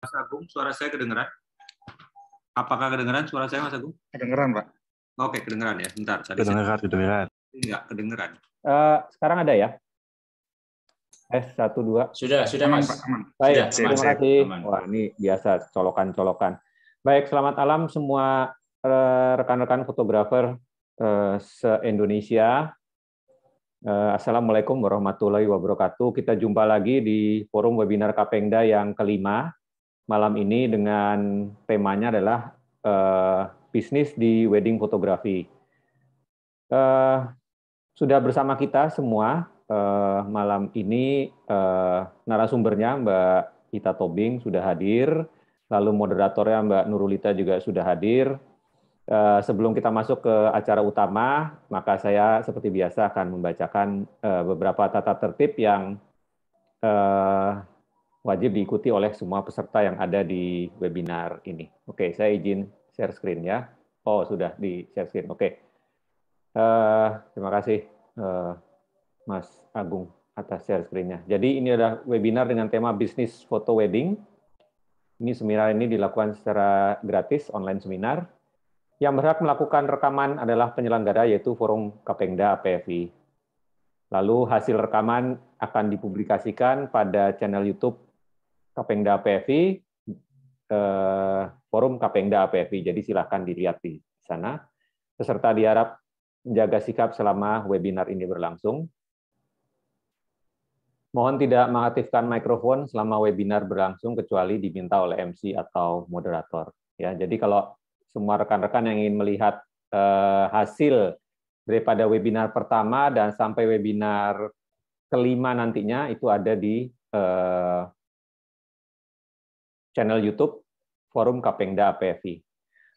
Mas Agung, suara saya kedengeran? Apakah kedengeran suara saya, Mas Agung? Kedengeran, Pak. Oke, kedengeran ya. Bentar. Tadi kedengeran, saya... kedengeran. Enggak, iya, kedengeran. Uh, sekarang ada ya? S satu dua. Sudah, sudah Mas. aman. Baik, sudah, terima kasih. Aman. Wah, ini biasa colokan-colokan. Baik, selamat malam semua eh, rekan-rekan fotografer eh, se-Indonesia. Assalamualaikum warahmatullahi wabarakatuh. Kita jumpa lagi di forum webinar Kapengda yang kelima malam ini dengan temanya adalah uh, bisnis di wedding fotografi. Uh, sudah bersama kita semua uh, malam ini uh, narasumbernya Mbak Ita Tobing sudah hadir, lalu moderatornya Mbak Nurulita juga sudah hadir. Uh, sebelum kita masuk ke acara utama, maka saya seperti biasa akan membacakan uh, beberapa tata tertib yang uh, wajib diikuti oleh semua peserta yang ada di webinar ini. Oke, saya izin share screen ya. Oh, sudah di share screen. Oke. Uh, terima kasih uh, Mas Agung atas share screen-nya. Jadi ini adalah webinar dengan tema bisnis foto wedding. Ini seminar ini dilakukan secara gratis online seminar. Yang berhak melakukan rekaman adalah penyelenggara yaitu Forum Kapengda APFI. Lalu hasil rekaman akan dipublikasikan pada channel YouTube Kapengda APFI, eh, forum Kapengda APFI. Jadi silahkan dilihat di sana. Peserta diharap menjaga sikap selama webinar ini berlangsung. Mohon tidak mengaktifkan mikrofon selama webinar berlangsung kecuali diminta oleh MC atau moderator. Ya, jadi kalau semua rekan-rekan yang ingin melihat eh, hasil daripada webinar pertama dan sampai webinar kelima nantinya itu ada di eh, channel YouTube Forum Kapengda PFI.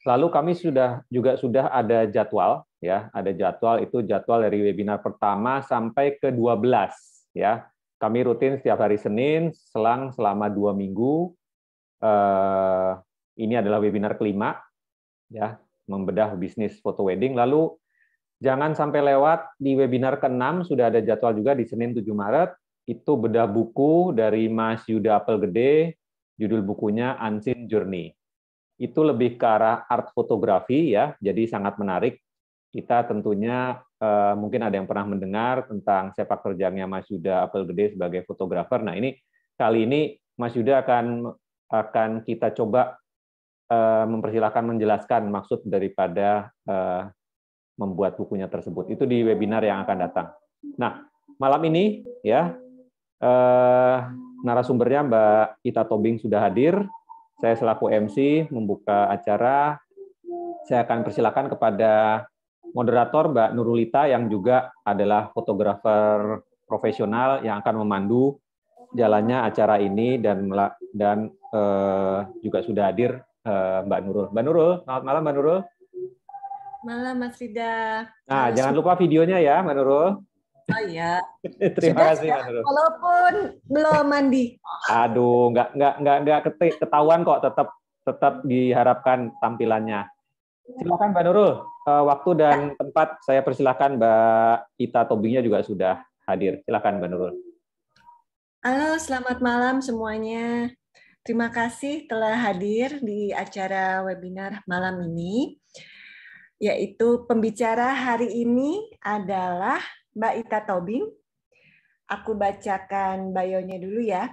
Lalu kami sudah juga sudah ada jadwal ya, ada jadwal itu jadwal dari webinar pertama sampai ke 12 ya. Kami rutin setiap hari Senin selang selama dua minggu. Eh, ini adalah webinar kelima ya, membedah bisnis foto wedding. Lalu jangan sampai lewat di webinar ke-6 sudah ada jadwal juga di Senin 7 Maret itu bedah buku dari Mas Yuda Apel Gede Judul bukunya Unseen Journey. Itu lebih ke arah art fotografi ya, jadi sangat menarik. Kita tentunya eh, mungkin ada yang pernah mendengar tentang sepak terjangnya Mas Yuda Gede sebagai fotografer. Nah, ini kali ini Mas Yuda akan akan kita coba eh, mempersilahkan menjelaskan maksud daripada eh, membuat bukunya tersebut. Itu di webinar yang akan datang. Nah, malam ini ya eh, narasumbernya Mbak Ita Tobing sudah hadir. Saya selaku MC membuka acara. Saya akan persilakan kepada moderator Mbak Nurulita yang juga adalah fotografer profesional yang akan memandu jalannya acara ini dan dan uh, juga sudah hadir uh, Mbak Nurul. Mbak Nurul, selamat malam Mbak Nurul. Malam Mas Rida. Nah, Halo, jangan lupa videonya ya Mbak Nurul saya. Oh, iya. Terima sudah, kasih. Ya, sudah, walaupun belum mandi. Aduh, nggak nggak nggak nggak ketahuan kok tetap tetap diharapkan tampilannya. Silakan Mbak Nurul. Eh, waktu dan ya. tempat saya persilahkan Mbak Ita Tobingnya juga sudah hadir. Silakan Mbak Nurul. Halo, selamat malam semuanya. Terima kasih telah hadir di acara webinar malam ini. Yaitu pembicara hari ini adalah Mbak Ita Tobing. Aku bacakan bayonya dulu ya.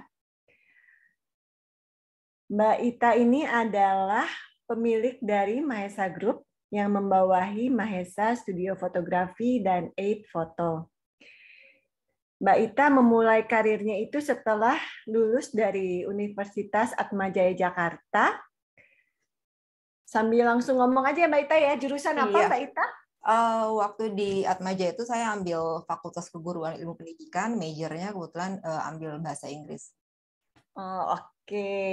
Mbak Ita ini adalah pemilik dari Mahesa Group yang membawahi Mahesa Studio Fotografi dan Aid Foto. Mbak Ita memulai karirnya itu setelah lulus dari Universitas Atmajaya Jakarta. Sambil langsung ngomong aja ya, Mbak Ita ya, jurusan apa iya. Mbak Ita? Uh, waktu di Atmaja itu saya ambil Fakultas Keguruan Ilmu Pendidikan, majornya kebetulan uh, ambil bahasa Inggris. Oh, Oke, okay.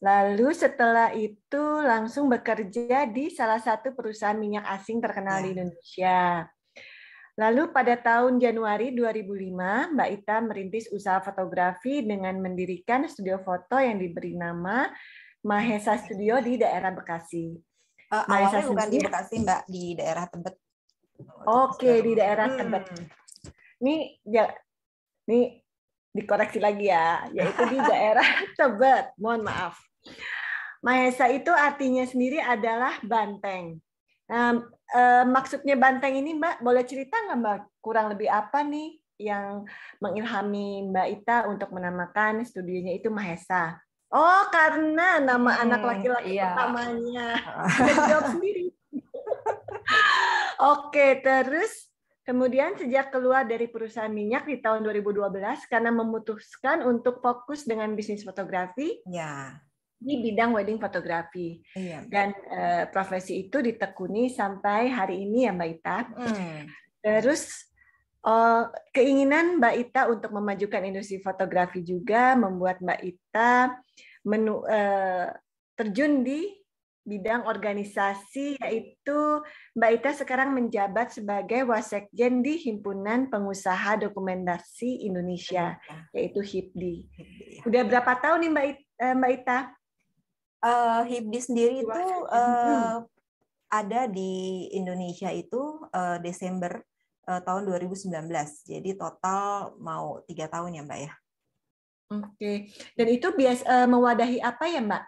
lalu setelah itu langsung bekerja di salah satu perusahaan minyak asing terkenal yeah. di ya. Indonesia. Lalu pada tahun Januari 2005, Mbak Ita merintis usaha fotografi dengan mendirikan studio foto yang diberi nama Mahesa Studio di daerah Bekasi. Uh, awalnya Mahesa bukan Studio. di Bekasi, Mbak, di daerah Tebet. Oh, Oke, di daerah Tebet. Hmm. Nih, ya, nih dikoreksi lagi ya, yaitu di daerah Tebet. Mohon maaf. Mahesa itu artinya sendiri adalah banteng. Nah, eh, maksudnya banteng ini Mbak, boleh cerita nggak Mbak kurang lebih apa nih yang mengilhami Mbak Ita untuk menamakan studinya itu Mahesa? Oh, karena nama hmm, anak laki-laki iya. pertamanya. Bisa jawab sendiri. Oke, terus Kemudian sejak keluar dari perusahaan minyak di tahun 2012 karena memutuskan untuk fokus dengan bisnis fotografi ya. di bidang wedding fotografi. Ya. Dan uh, profesi itu ditekuni sampai hari ini ya Mbak Ita. Hmm. Terus uh, keinginan Mbak Ita untuk memajukan industri fotografi juga membuat Mbak Ita menu, uh, terjun di bidang organisasi yaitu Mbak Ita sekarang menjabat sebagai wasekjen di Himpunan Pengusaha Dokumentasi Indonesia yaitu HIPDI. Ya. Udah berapa tahun nih Mbak Ita? Eh, Mbak Ita? Uh, eh, HIPDI sendiri itu uh, eh, hmm. ada di Indonesia itu uh, Desember tahun 2019. Jadi total mau tiga tahun ya Mbak ya. Oke. Okay. Dan itu bias uh, mewadahi apa ya Mbak?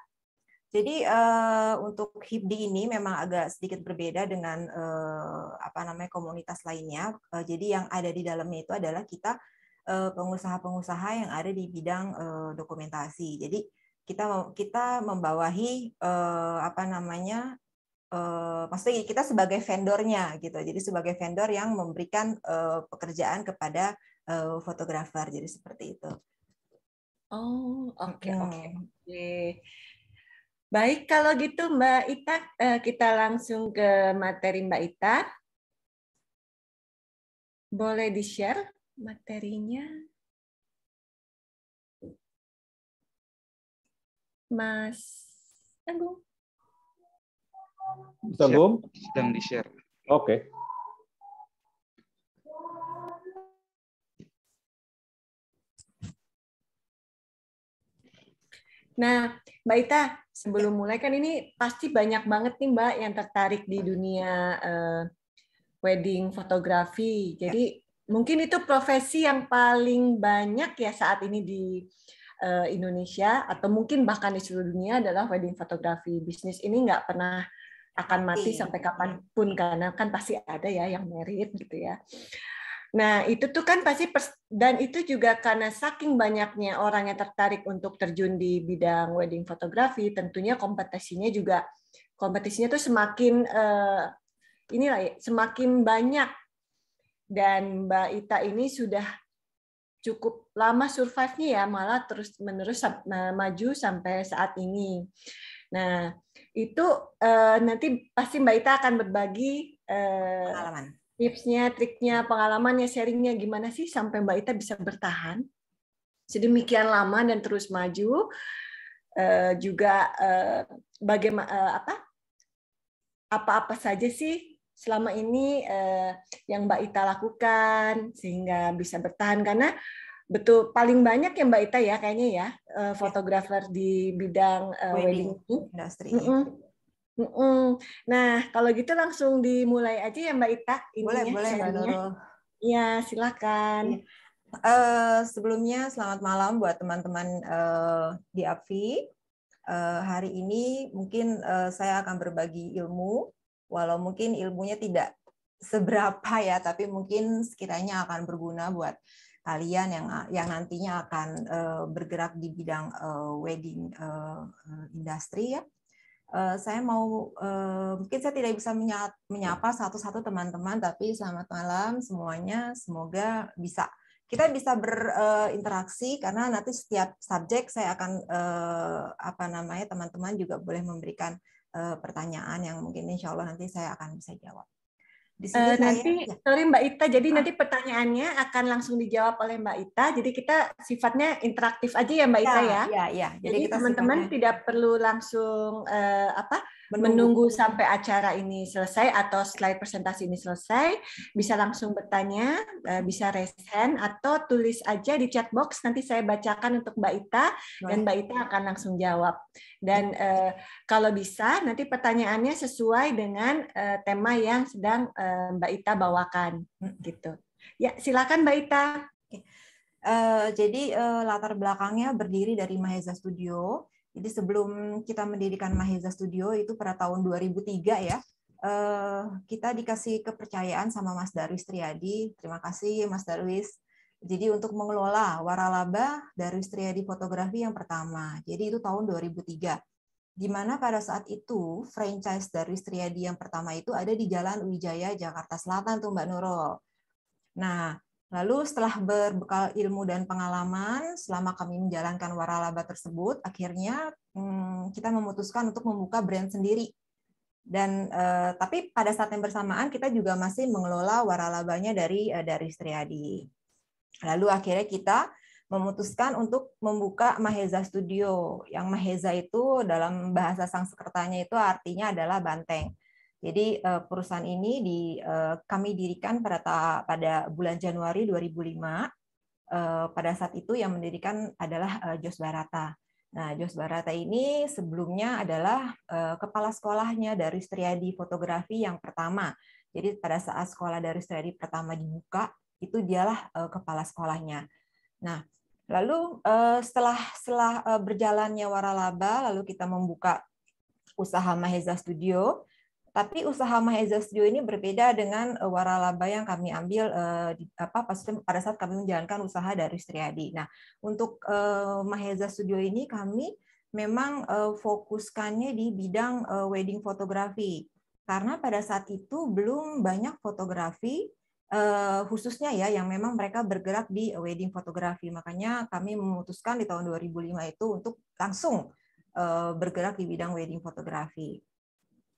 Jadi uh, untuk HIPDI ini memang agak sedikit berbeda dengan uh, apa namanya komunitas lainnya. Uh, jadi yang ada di dalamnya itu adalah kita pengusaha-pengusaha yang ada di bidang uh, dokumentasi. Jadi kita kita membawahi uh, apa namanya uh, maksudnya kita sebagai vendornya gitu. Jadi sebagai vendor yang memberikan uh, pekerjaan kepada fotografer. Jadi seperti itu. Oh, oke okay, oke. okay. Baik, kalau gitu Mbak Ita, eh, kita langsung ke materi Mbak Ita. Boleh di-share materinya? Mas Agung. Mas Agung? Sedang di-share. Oke. Okay. Nah, Mbak Ita, sebelum mulai kan ini pasti banyak banget nih Mbak yang tertarik di dunia uh, wedding fotografi. Jadi mungkin itu profesi yang paling banyak ya saat ini di uh, Indonesia atau mungkin bahkan di seluruh dunia adalah wedding fotografi. Bisnis ini nggak pernah akan mati iya. sampai kapanpun karena kan pasti ada ya yang merit gitu ya. Nah, itu tuh kan pasti pers- dan itu juga karena saking banyaknya orang yang tertarik untuk terjun di bidang wedding fotografi, tentunya kompetisinya juga kompetisinya tuh semakin eh, inilah ya, semakin banyak. Dan Mbak Ita ini sudah cukup lama survive-nya ya, malah terus menerus maju sampai saat ini. Nah, itu eh, nanti pasti Mbak Ita akan berbagi eh, pengalaman tipsnya, triknya, pengalamannya, sharingnya gimana sih sampai Mbak Ita bisa bertahan sedemikian lama dan terus maju. Uh, juga uh, eh, bagaimana uh, eh, apa apa-apa saja sih selama ini uh, yang Mbak Ita lakukan sehingga bisa bertahan karena betul paling banyak yang Mbak Ita ya kayaknya ya uh, fotografer di bidang uh, wedding, wedding industri. Mm -hmm Mm-mm. Nah, kalau gitu langsung dimulai aja ya Mbak Ita. Boleh, boleh Mbak Nurul. Ya, silakan. Uh, sebelumnya selamat malam buat teman-teman uh, di Afi. Uh, eh, hari ini mungkin uh, saya akan berbagi ilmu, walau mungkin ilmunya tidak seberapa ya, tapi mungkin sekiranya akan berguna buat kalian yang yang nantinya akan uh, bergerak di bidang uh, wedding uh, industri ya. Eh, saya mau uh, mungkin saya tidak bisa menyapa satu-satu teman-teman tapi selamat malam semuanya semoga bisa kita bisa berinteraksi eh, uh, karena nanti setiap subjek saya akan uh, apa namanya teman-teman juga boleh memberikan uh, pertanyaan yang mungkin insya Allah nanti saya akan bisa jawab. Di sini uh, nanti saya, sorry Mbak Ita, jadi ah. nanti pertanyaannya akan langsung dijawab oleh Mbak Ita. Jadi kita sifatnya interaktif aja ya Mbak ya, Ita ya. Iya, iya. Jadi teman-teman tidak perlu langsung uh, apa menunggu. menunggu sampai acara ini selesai atau slide presentasi ini selesai, bisa langsung bertanya, uh, bisa raise hand atau tulis aja di chat box nanti saya bacakan untuk Mbak Ita dan Mbak Ita akan langsung jawab. Dan eh, kalau bisa nanti pertanyaannya sesuai dengan eh, tema yang sedang eh, Mbak Ita bawakan gitu. Ya, silakan Mbak Ita. Uh, jadi uh, latar belakangnya berdiri dari Maheza Studio. Jadi sebelum kita mendirikan Maheza Studio itu pada tahun 2003 ya, uh, kita dikasih kepercayaan sama Mas Darwis Triadi. Terima kasih Mas Darwis jadi untuk mengelola waralaba dari Triadi Fotografi yang pertama. Jadi itu tahun 2003. Di mana pada saat itu franchise dari Triadi yang pertama itu ada di Jalan Wijaya Jakarta Selatan tuh Mbak Nurul. Nah, lalu setelah berbekal ilmu dan pengalaman selama kami menjalankan waralaba tersebut, akhirnya hmm, kita memutuskan untuk membuka brand sendiri dan eh, tapi pada saat yang bersamaan kita juga masih mengelola waralabanya dari eh, dari Striadi. Lalu akhirnya kita memutuskan untuk membuka Maheza Studio. Yang Maheza itu dalam bahasa Sang Sanskertanya itu artinya adalah banteng. Jadi eh, perusahaan ini di eh, kami dirikan pada pada bulan Januari 2005. Eh, pada saat itu yang mendirikan adalah Jos Barata. Nah, Jos Barata ini sebelumnya adalah kepala sekolahnya dari Striadi Fotografi yang pertama. Jadi pada saat sekolah dari Striadi pertama dibuka, itu dialah uh, kepala sekolahnya. Nah, lalu uh, setelah setelah uh, berjalannya waralaba, lalu kita membuka usaha Maheza Studio. Tapi usaha Maheza Studio ini berbeda dengan uh, waralaba yang kami ambil uh, di, apa pada saat kami menjalankan usaha dari Striadi. Nah, untuk uh, Maheza Studio ini kami memang uh, fokuskannya di bidang uh, wedding fotografi karena pada saat itu belum banyak fotografi uh, khususnya ya yang memang mereka bergerak di wedding fotografi. Makanya kami memutuskan di tahun 2005 itu untuk langsung uh, bergerak di bidang wedding fotografi.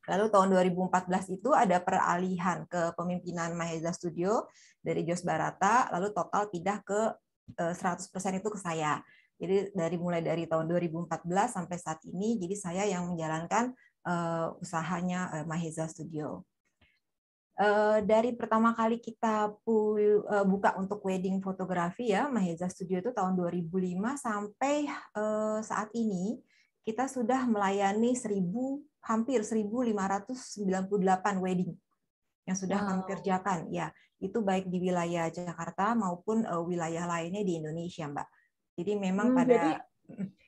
Lalu tahun 2014 itu ada peralihan ke pemimpinan Mahesa Studio dari Jos Barata, lalu total pindah ke uh, eh, 100% itu ke saya. Jadi dari mulai dari tahun 2014 sampai saat ini, jadi saya yang menjalankan uh, usahanya uh, Mahesa Studio. Eh, dari pertama kali kita eh, buka untuk wedding fotografi ya Maheza Studio itu tahun 2005 sampai eh, saat ini kita sudah melayani 1000 hampir 1598 wedding yang sudah wow. kami kerjakan ya itu baik di wilayah Jakarta maupun wilayah lainnya di Indonesia Mbak. Jadi memang hmm, pada jadi...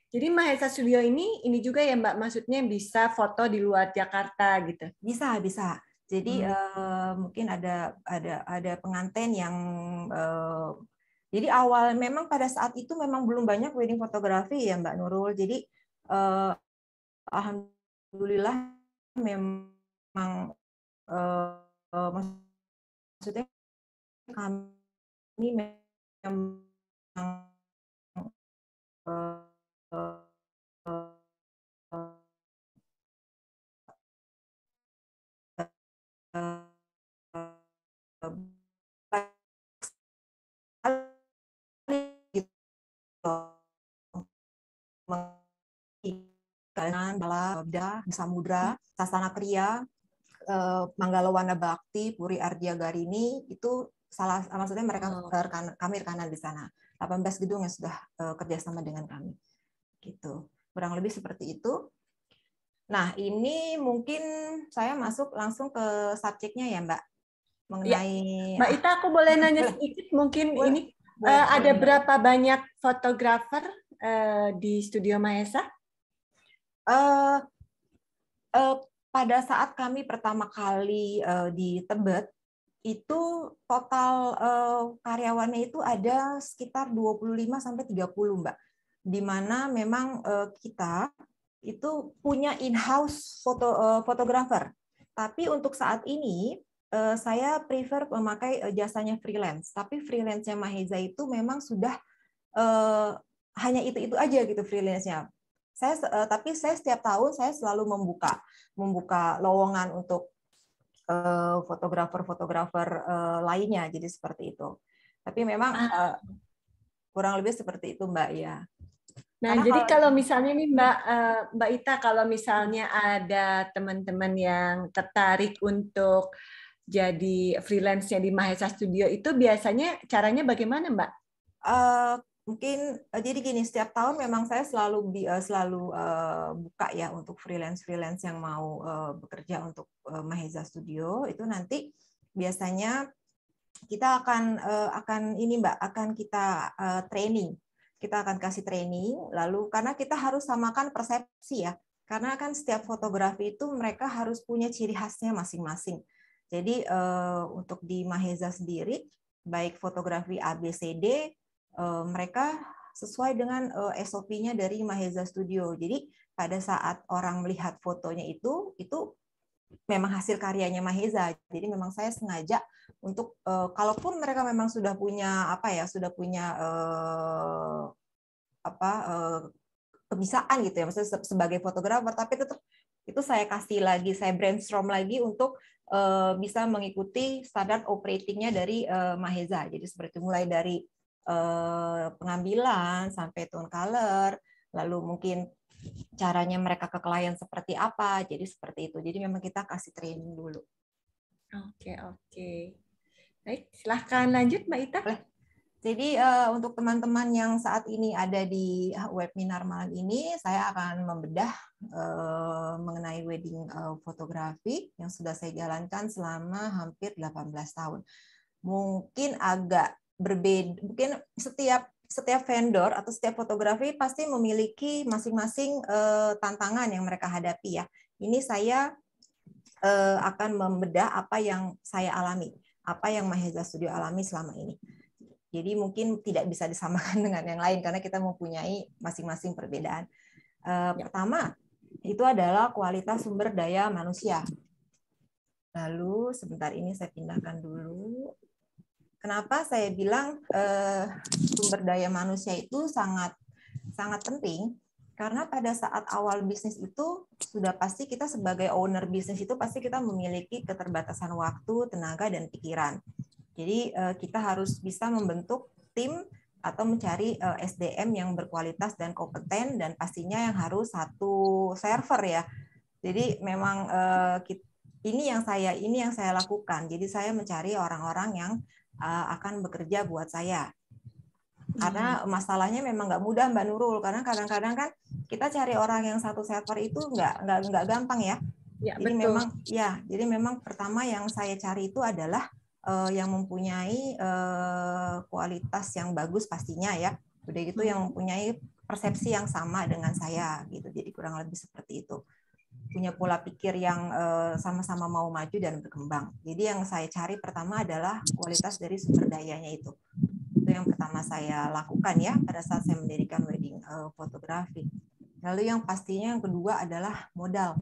Jadi Mahesa Studio ini ini juga ya Mbak maksudnya bisa foto di luar Jakarta gitu. Bisa, bisa. Jadi hmm. uh, mungkin ada ada ada pengantin yang uh, jadi awal memang pada saat itu memang belum banyak wedding fotografi ya Mbak Nurul. Jadi uh, alhamdulillah memang uh, maksudnya kami memang uh, uh, kanan bala bida samudra hmm. sasana kriya Manggala eh, manggalawana bakti puri ardia garini itu salah maksudnya mereka oh, kami rekanan di sana 18 gedung yang sudah eh, kerjasama dengan kami gitu kurang lebih seperti itu nah ini mungkin saya masuk langsung ke subjeknya ya mbak ya. mengenai ya. mbak Ita aku boleh nanya sedikit mungkin boleh. ini uh, ada berapa banyak fotografer uh, di Studio Maesa? Uh, uh, pada saat kami pertama kali uh, di Tebet, itu total uh, karyawannya itu ada sekitar 25 sampai 30, Mbak. Di mana memang uh, kita itu punya in-house foto uh, fotografer. Tapi untuk saat ini uh, saya prefer memakai uh, jasanya freelance. Tapi freelance-nya Maheza itu memang sudah uh, hanya itu-itu aja gitu freelance-nya. Saya uh, tapi saya setiap tahun saya selalu membuka membuka lowongan untuk fotografer-fotografer uh, uh, lainnya. Jadi seperti itu. Tapi memang uh, kurang lebih seperti itu, Mbak ya. Nah, Karena jadi kalau, kalau misalnya nih Mbak Mbak Ita kalau misalnya ada teman-teman yang tertarik untuk jadi freelance nya di Mahesa Studio itu biasanya caranya bagaimana, Mbak? Uh, mungkin eh, jadi gini setiap tahun memang saya selalu uh, selalu uh, buka ya untuk freelance freelance yang mau uh, bekerja untuk uh, Mahesa Studio itu nanti biasanya kita akan uh, akan ini mbak akan kita uh, training kita akan kasih training lalu karena kita harus samakan persepsi ya karena kan setiap fotografi itu mereka harus punya ciri khasnya masing-masing jadi eh, untuk di Maheza sendiri, baik fotografi ABCD, eh, mereka sesuai dengan eh, SOP-nya dari Maheza Studio. Jadi pada saat orang melihat fotonya itu, itu memang hasil karyanya Maheza. Jadi memang saya sengaja untuk kalaupun mereka memang sudah punya apa ya, sudah punya uh, apa uh, kebiasaan gitu ya, maksudnya sebagai fotografer, tapi tetap itu saya kasih lagi, saya brainstorm lagi untuk Eh, bisa mengikuti standar operatingnya dari eh, Maheza. Jadi seperti mulai dari eh, pengambilan sampai tone color, lalu mungkin caranya mereka ke klien seperti apa. Jadi seperti itu. Jadi memang kita kasih training dulu. Oke, okay, oke. Okay. Baik, silahkan lanjut Mbak Ita. Boleh. Jadi uh, untuk teman-teman yang saat ini ada di eh, webinar malam ini, saya akan membedah uh, mengenai wedding uh, fotografi yang sudah saya jalankan selama hampir 18 tahun. Mungkin agak berbeda, mungkin setiap setiap vendor atau setiap fotografi pasti memiliki masing-masing uh, tantangan yang mereka hadapi ya. Ini saya uh, akan membedah apa yang saya alami, apa yang Mahesa Studio alami selama ini. Jadi mungkin tidak bisa disamakan dengan yang lain karena kita mempunyai masing-masing perbedaan. Eh, ya. Pertama itu adalah kualitas sumber daya manusia. Lalu sebentar ini saya pindahkan dulu. Kenapa saya bilang eh, sumber daya manusia itu sangat sangat penting? Karena pada saat awal bisnis itu sudah pasti kita sebagai owner bisnis itu pasti kita memiliki keterbatasan waktu, tenaga dan pikiran. Jadi eh, kita harus bisa membentuk tim atau mencari eh, SDM yang berkualitas dan kompeten dan pastinya yang harus satu server ya. Jadi memang eh, ini yang saya ini yang saya lakukan. Jadi saya mencari orang-orang yang akan bekerja buat saya. Karena hmm. masalahnya memang nggak mudah Mbak Nurul karena kadang-kadang kan kita cari orang yang satu server itu nggak nggak nggak gampang ya. Ya, jadi betul. memang ya, jadi memang pertama yang saya cari itu adalah uh, yang mempunyai uh, kualitas yang bagus pastinya ya. Udah gitu yang hmm. mempunyai persepsi yang sama dengan saya gitu. Jadi kurang lebih seperti itu. Punya pola pikir yang eh, sama-sama uh, mau maju dan berkembang. Jadi yang saya cari pertama adalah kualitas dari sumber dayanya itu. Itu yang pertama saya lakukan ya pada saat saya mendirikan wedding fotografi. Lalu yang pastinya yang kedua adalah modal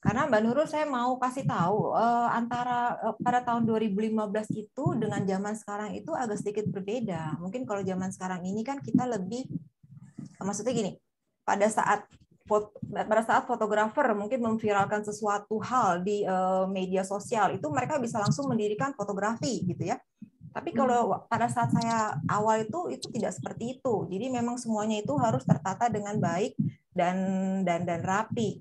karena Mbak Nurul saya mau kasih tahu eh, antara eh, pada tahun 2015 itu dengan zaman sekarang itu agak sedikit berbeda. Mungkin kalau zaman sekarang ini kan kita lebih maksudnya gini, pada saat pada saat fotografer mungkin memviralkan sesuatu hal di uh, media sosial itu mereka bisa langsung mendirikan fotografi gitu ya. Tapi kalau hmm. pada saat saya awal itu itu tidak seperti itu. Jadi memang semuanya itu harus tertata dengan baik dan dan dan rapi.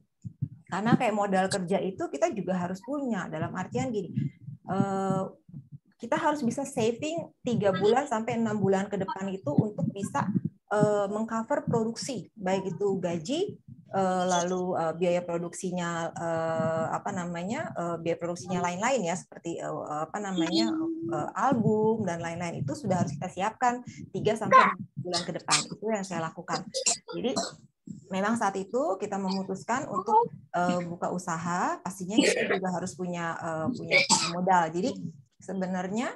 Karena kayak modal kerja itu kita juga harus punya. Dalam artian gini, eh, kita harus bisa saving tiga bulan sampai enam bulan ke depan itu untuk bisa eh, mengcover produksi, baik itu gaji, eh, lalu biaya produksinya apa namanya biaya produksinya lain-lain ya seperti apa namanya album dan lain-lain itu sudah harus kita siapkan tiga sampai bulan ke depan itu yang saya lakukan jadi memang saat itu kita memutuskan untuk uh, buka usaha, pastinya iya. kita juga harus punya uh, punya modal. Jadi sebenarnya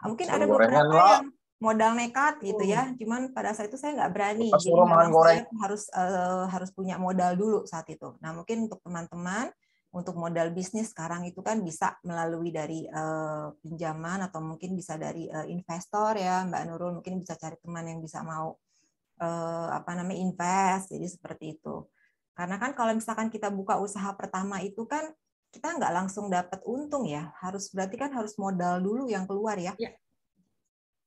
ah, mungkin ada beberapa yang modal nekat gitu ya, hmm. cuman pada saat itu saya nggak berani. Jadi harus uh, harus punya modal dulu saat itu. Nah mungkin untuk teman-teman untuk modal bisnis sekarang itu kan bisa melalui dari uh, pinjaman atau mungkin bisa dari uh, investor ya Mbak Nurul mungkin bisa cari teman yang bisa mau eh, apa namanya invest jadi seperti itu karena kan kalau misalkan kita buka usaha pertama itu kan kita nggak langsung dapat untung ya harus berarti kan harus modal dulu yang keluar ya, ya.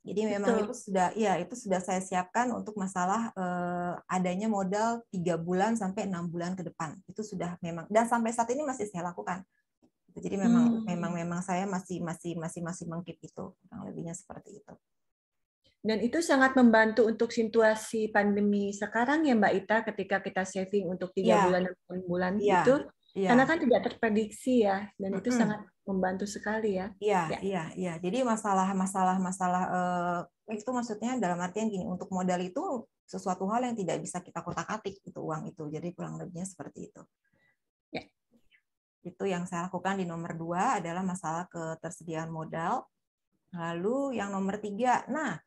jadi memang Betul. itu sudah ya itu sudah saya siapkan untuk masalah eh, adanya modal tiga bulan sampai enam bulan ke depan itu sudah memang dan sampai saat ini masih saya lakukan jadi memang hmm. memang memang saya masih masih masih masih mengkip itu kurang lebihnya seperti itu dan itu sangat membantu untuk situasi pandemi sekarang ya Mbak Ita ketika kita saving untuk tiga yeah. bulan enam bulan yeah. itu yeah. karena kan tidak terprediksi ya dan itu mm -hmm. sangat membantu sekali ya. Iya, ya. iya, iya. Jadi masalah masalah masalah eh, itu maksudnya dalam artian gini untuk modal itu sesuatu hal yang tidak bisa kita kotak-atik itu uang itu. Jadi kurang lebihnya seperti itu. Ya. Itu yang saya lakukan di nomor dua adalah masalah ketersediaan modal. Lalu yang nomor tiga, nah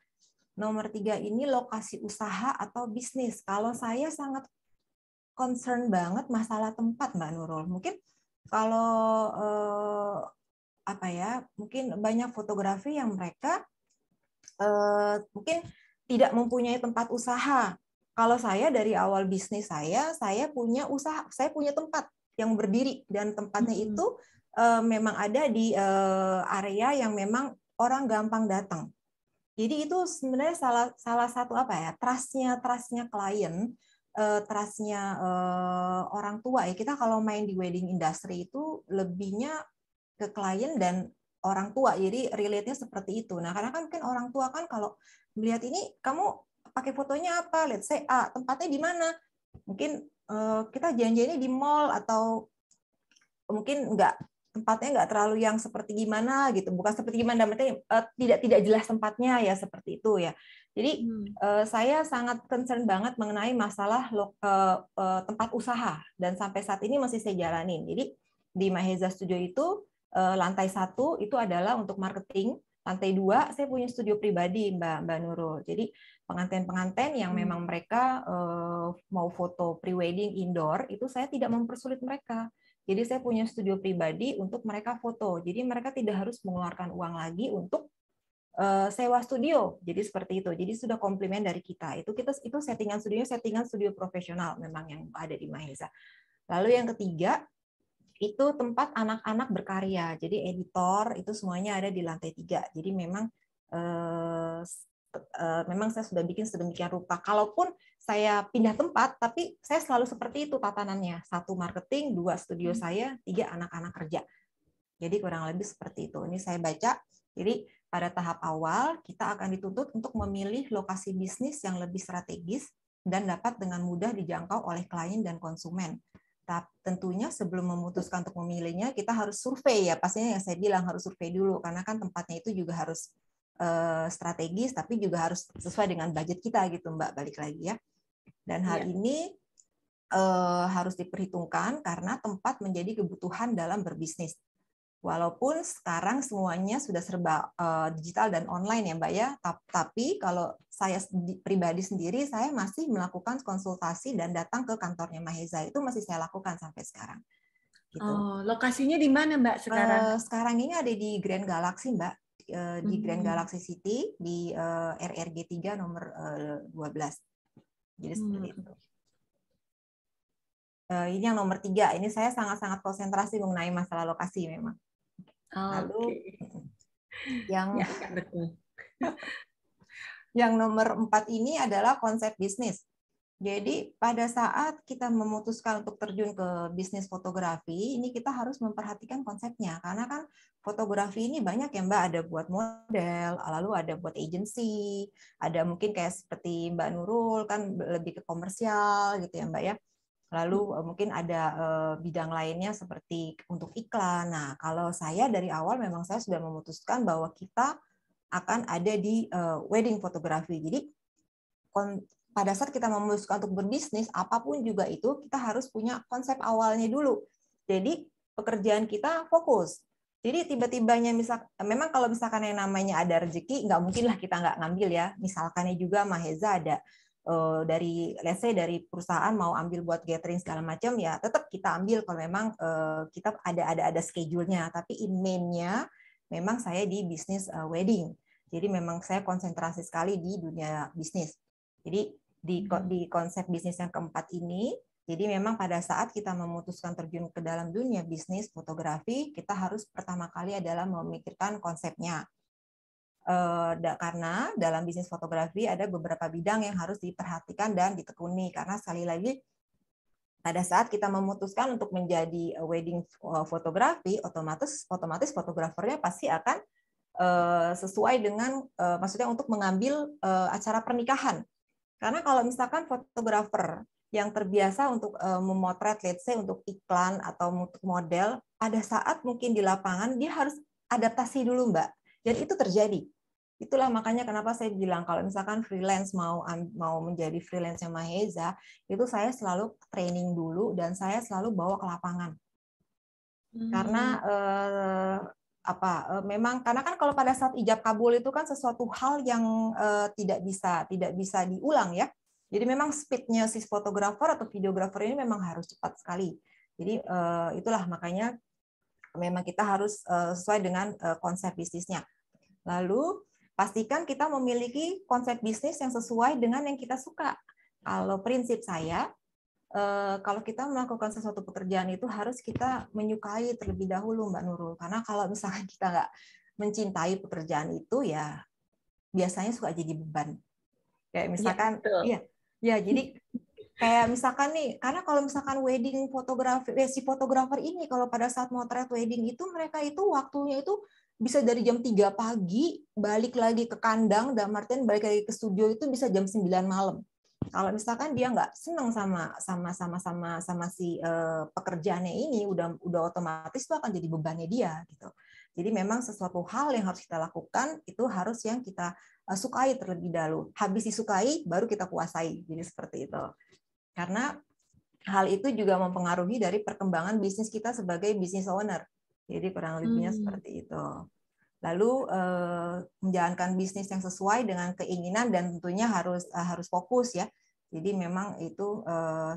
Nomor tiga ini lokasi usaha atau bisnis. Kalau saya sangat concern banget masalah tempat, Mbak Nurul. Mungkin kalau eh, apa ya, mungkin banyak fotografi yang mereka eh, mungkin tidak mempunyai tempat usaha. Kalau saya dari awal bisnis saya, saya punya usaha, saya punya tempat yang berdiri dan tempatnya hmm. itu eh, memang ada di eh, area yang memang orang gampang datang. Jadi itu sebenarnya salah salah satu apa ya trustnya trustnya klien, uh, trustnya uh, orang tua ya kita kalau main di wedding industry itu lebihnya ke klien dan orang tua jadi relate-nya seperti itu. Nah karena kan mungkin orang tua kan kalau melihat ini kamu pakai fotonya apa, let's say ah, tempatnya di mana, mungkin uh, kita janjinya di mall atau mungkin nggak tempatnya nggak terlalu yang seperti gimana gitu bukan seperti gimana maksudnya uh, tidak tidak jelas tempatnya ya seperti itu ya jadi hmm. uh, saya sangat concern banget mengenai masalah lo, uh, uh, tempat usaha dan sampai saat ini masih saya jalanin jadi di Maheza Studio itu uh, lantai satu itu adalah untuk marketing lantai dua saya punya studio pribadi mbak mbak Nurul jadi pengantin pengantin yang hmm. memang mereka uh, mau foto pre-wedding indoor itu saya tidak mempersulit mereka jadi saya punya studio pribadi untuk mereka foto. Jadi mereka tidak harus mengeluarkan uang lagi untuk eh, sewa studio. Jadi seperti itu. Jadi sudah komplimen dari kita. Itu kita itu settingan studionya settingan studio profesional memang yang ada di Mahesa. Lalu yang ketiga itu tempat anak-anak berkarya. Jadi editor itu semuanya ada di lantai tiga. Jadi memang uh, uh, memang saya sudah bikin sedemikian rupa. Kalaupun saya pindah tempat, tapi saya selalu seperti itu tatanannya. Satu marketing, dua studio hmm. saya, tiga anak-anak kerja. Jadi kurang lebih seperti itu. Ini saya baca. Jadi pada tahap awal kita akan dituntut untuk memilih lokasi bisnis yang lebih strategis dan dapat dengan mudah dijangkau oleh klien dan konsumen. Tapi tentunya sebelum memutuskan untuk memilihnya, kita harus survei ya. Pastinya yang saya bilang harus survei dulu karena kan tempatnya itu juga harus Eh, strategis tapi juga harus sesuai dengan budget kita gitu Mbak balik lagi ya. Dan hal yeah. ini uh, harus diperhitungkan karena tempat menjadi kebutuhan dalam berbisnis. Walaupun sekarang semuanya sudah serba uh, digital dan online ya Mbak ya, tapi kalau saya pribadi sendiri saya masih melakukan konsultasi dan datang ke kantornya Maheza itu masih saya lakukan sampai sekarang. Gitu. Oh, lokasinya di mana Mbak sekarang? Uh, sekarang ini ada di Grand Galaxy Mbak. Eh, di Grand mm-hmm. Galaxy City di uh, eh, RRG 3 nomor uh, eh, 12. Jadi hmm. seperti itu. Uh, ini yang nomor tiga. Ini saya sangat-sangat konsentrasi mengenai masalah lokasi memang. Oh, Lalu okay. yang ya, ya betul. yang nomor empat ini adalah konsep bisnis. Jadi pada saat kita memutuskan untuk terjun ke bisnis fotografi, ini kita harus memperhatikan konsepnya karena kan fotografi ini banyak ya Mbak, ada buat model, lalu ada buat agency, ada mungkin kayak seperti Mbak Nurul kan lebih ke komersial gitu ya Mbak ya. Lalu hmm. eh, mungkin ada eh, bidang lainnya seperti untuk iklan. Nah, kalau saya dari awal memang saya sudah memutuskan bahwa kita akan ada di eh, wedding fotografi. Jadi pada saat kita memutuskan untuk berbisnis apapun juga itu kita harus punya konsep awalnya dulu. Jadi pekerjaan kita fokus jadi tiba-tibanya misal, memang kalau misalkan yang namanya ada rezeki, nggak mungkin lah kita nggak ngambil ya. Misalkannya juga Maheza ada eh, dari, let's say dari perusahaan mau ambil buat gathering segala macam ya, tetap kita ambil kalau memang uh, kita ada ada ada schedule-nya. Tapi in main-nya, memang saya di bisnis eh, wedding. Jadi memang saya konsentrasi sekali di dunia bisnis. Jadi di hmm. di konsep bisnis yang keempat ini jadi memang pada saat kita memutuskan terjun ke dalam dunia bisnis fotografi, kita harus pertama kali adalah memikirkan konsepnya. Eh, karena dalam bisnis fotografi ada beberapa bidang yang harus diperhatikan dan ditekuni. Karena sekali lagi pada saat kita memutuskan untuk menjadi wedding eh, fotografi, otomatis otomatis fotografernya pasti akan eh, sesuai dengan maksudnya untuk mengambil acara pernikahan. Karena kalau misalkan fotografer yang terbiasa untuk eh, memotret let's say untuk iklan atau untuk model ada saat mungkin di lapangan dia harus adaptasi dulu Mbak Jadi itu terjadi itulah makanya kenapa saya bilang kalau misalkan freelance mau mau menjadi freelance yang Heza, itu saya selalu training dulu dan saya selalu bawa ke lapangan hmm. karena eh, apa eh, memang karena kan kalau pada saat ijab kabul itu kan sesuatu hal yang eh, tidak bisa tidak bisa diulang ya jadi memang speednya si fotografer atau videografer ini memang harus cepat sekali. Jadi uh, itulah makanya memang kita harus uh, sesuai dengan uh, konsep bisnisnya. Lalu pastikan kita memiliki konsep bisnis yang sesuai dengan yang kita suka. Kalau prinsip saya, kalau kita melakukan sesuatu pekerjaan itu harus kita menyukai terlebih dahulu Mbak Nurul karena kalau misalnya kita nggak mencintai pekerjaan itu ya biasanya suka jadi beban kayak iya, misalkan ya, Ya, jadi kayak misalkan nih, karena kalau misalkan wedding fotografer, eh, ya si fotografer ini kalau pada saat motret wedding itu mereka itu waktunya itu bisa dari jam 3 pagi balik lagi ke kandang dan Martin balik lagi ke studio itu bisa jam 9 malam. Kalau misalkan dia nggak senang sama sama sama sama sama si uh, pekerjaannya ini udah udah otomatis itu akan jadi bebannya dia gitu. Jadi memang sesuatu hal yang harus kita lakukan itu harus yang kita eh, sukai terlebih dahulu. Habis disukai baru kita kuasai. Jadi seperti itu. Karena hal itu juga mempengaruhi dari perkembangan bisnis kita sebagai business owner. Jadi kurang lebihnya hmm. seperti itu. Lalu eh, menjalankan bisnis yang sesuai dengan keinginan dan tentunya harus eh, harus fokus ya. Jadi memang itu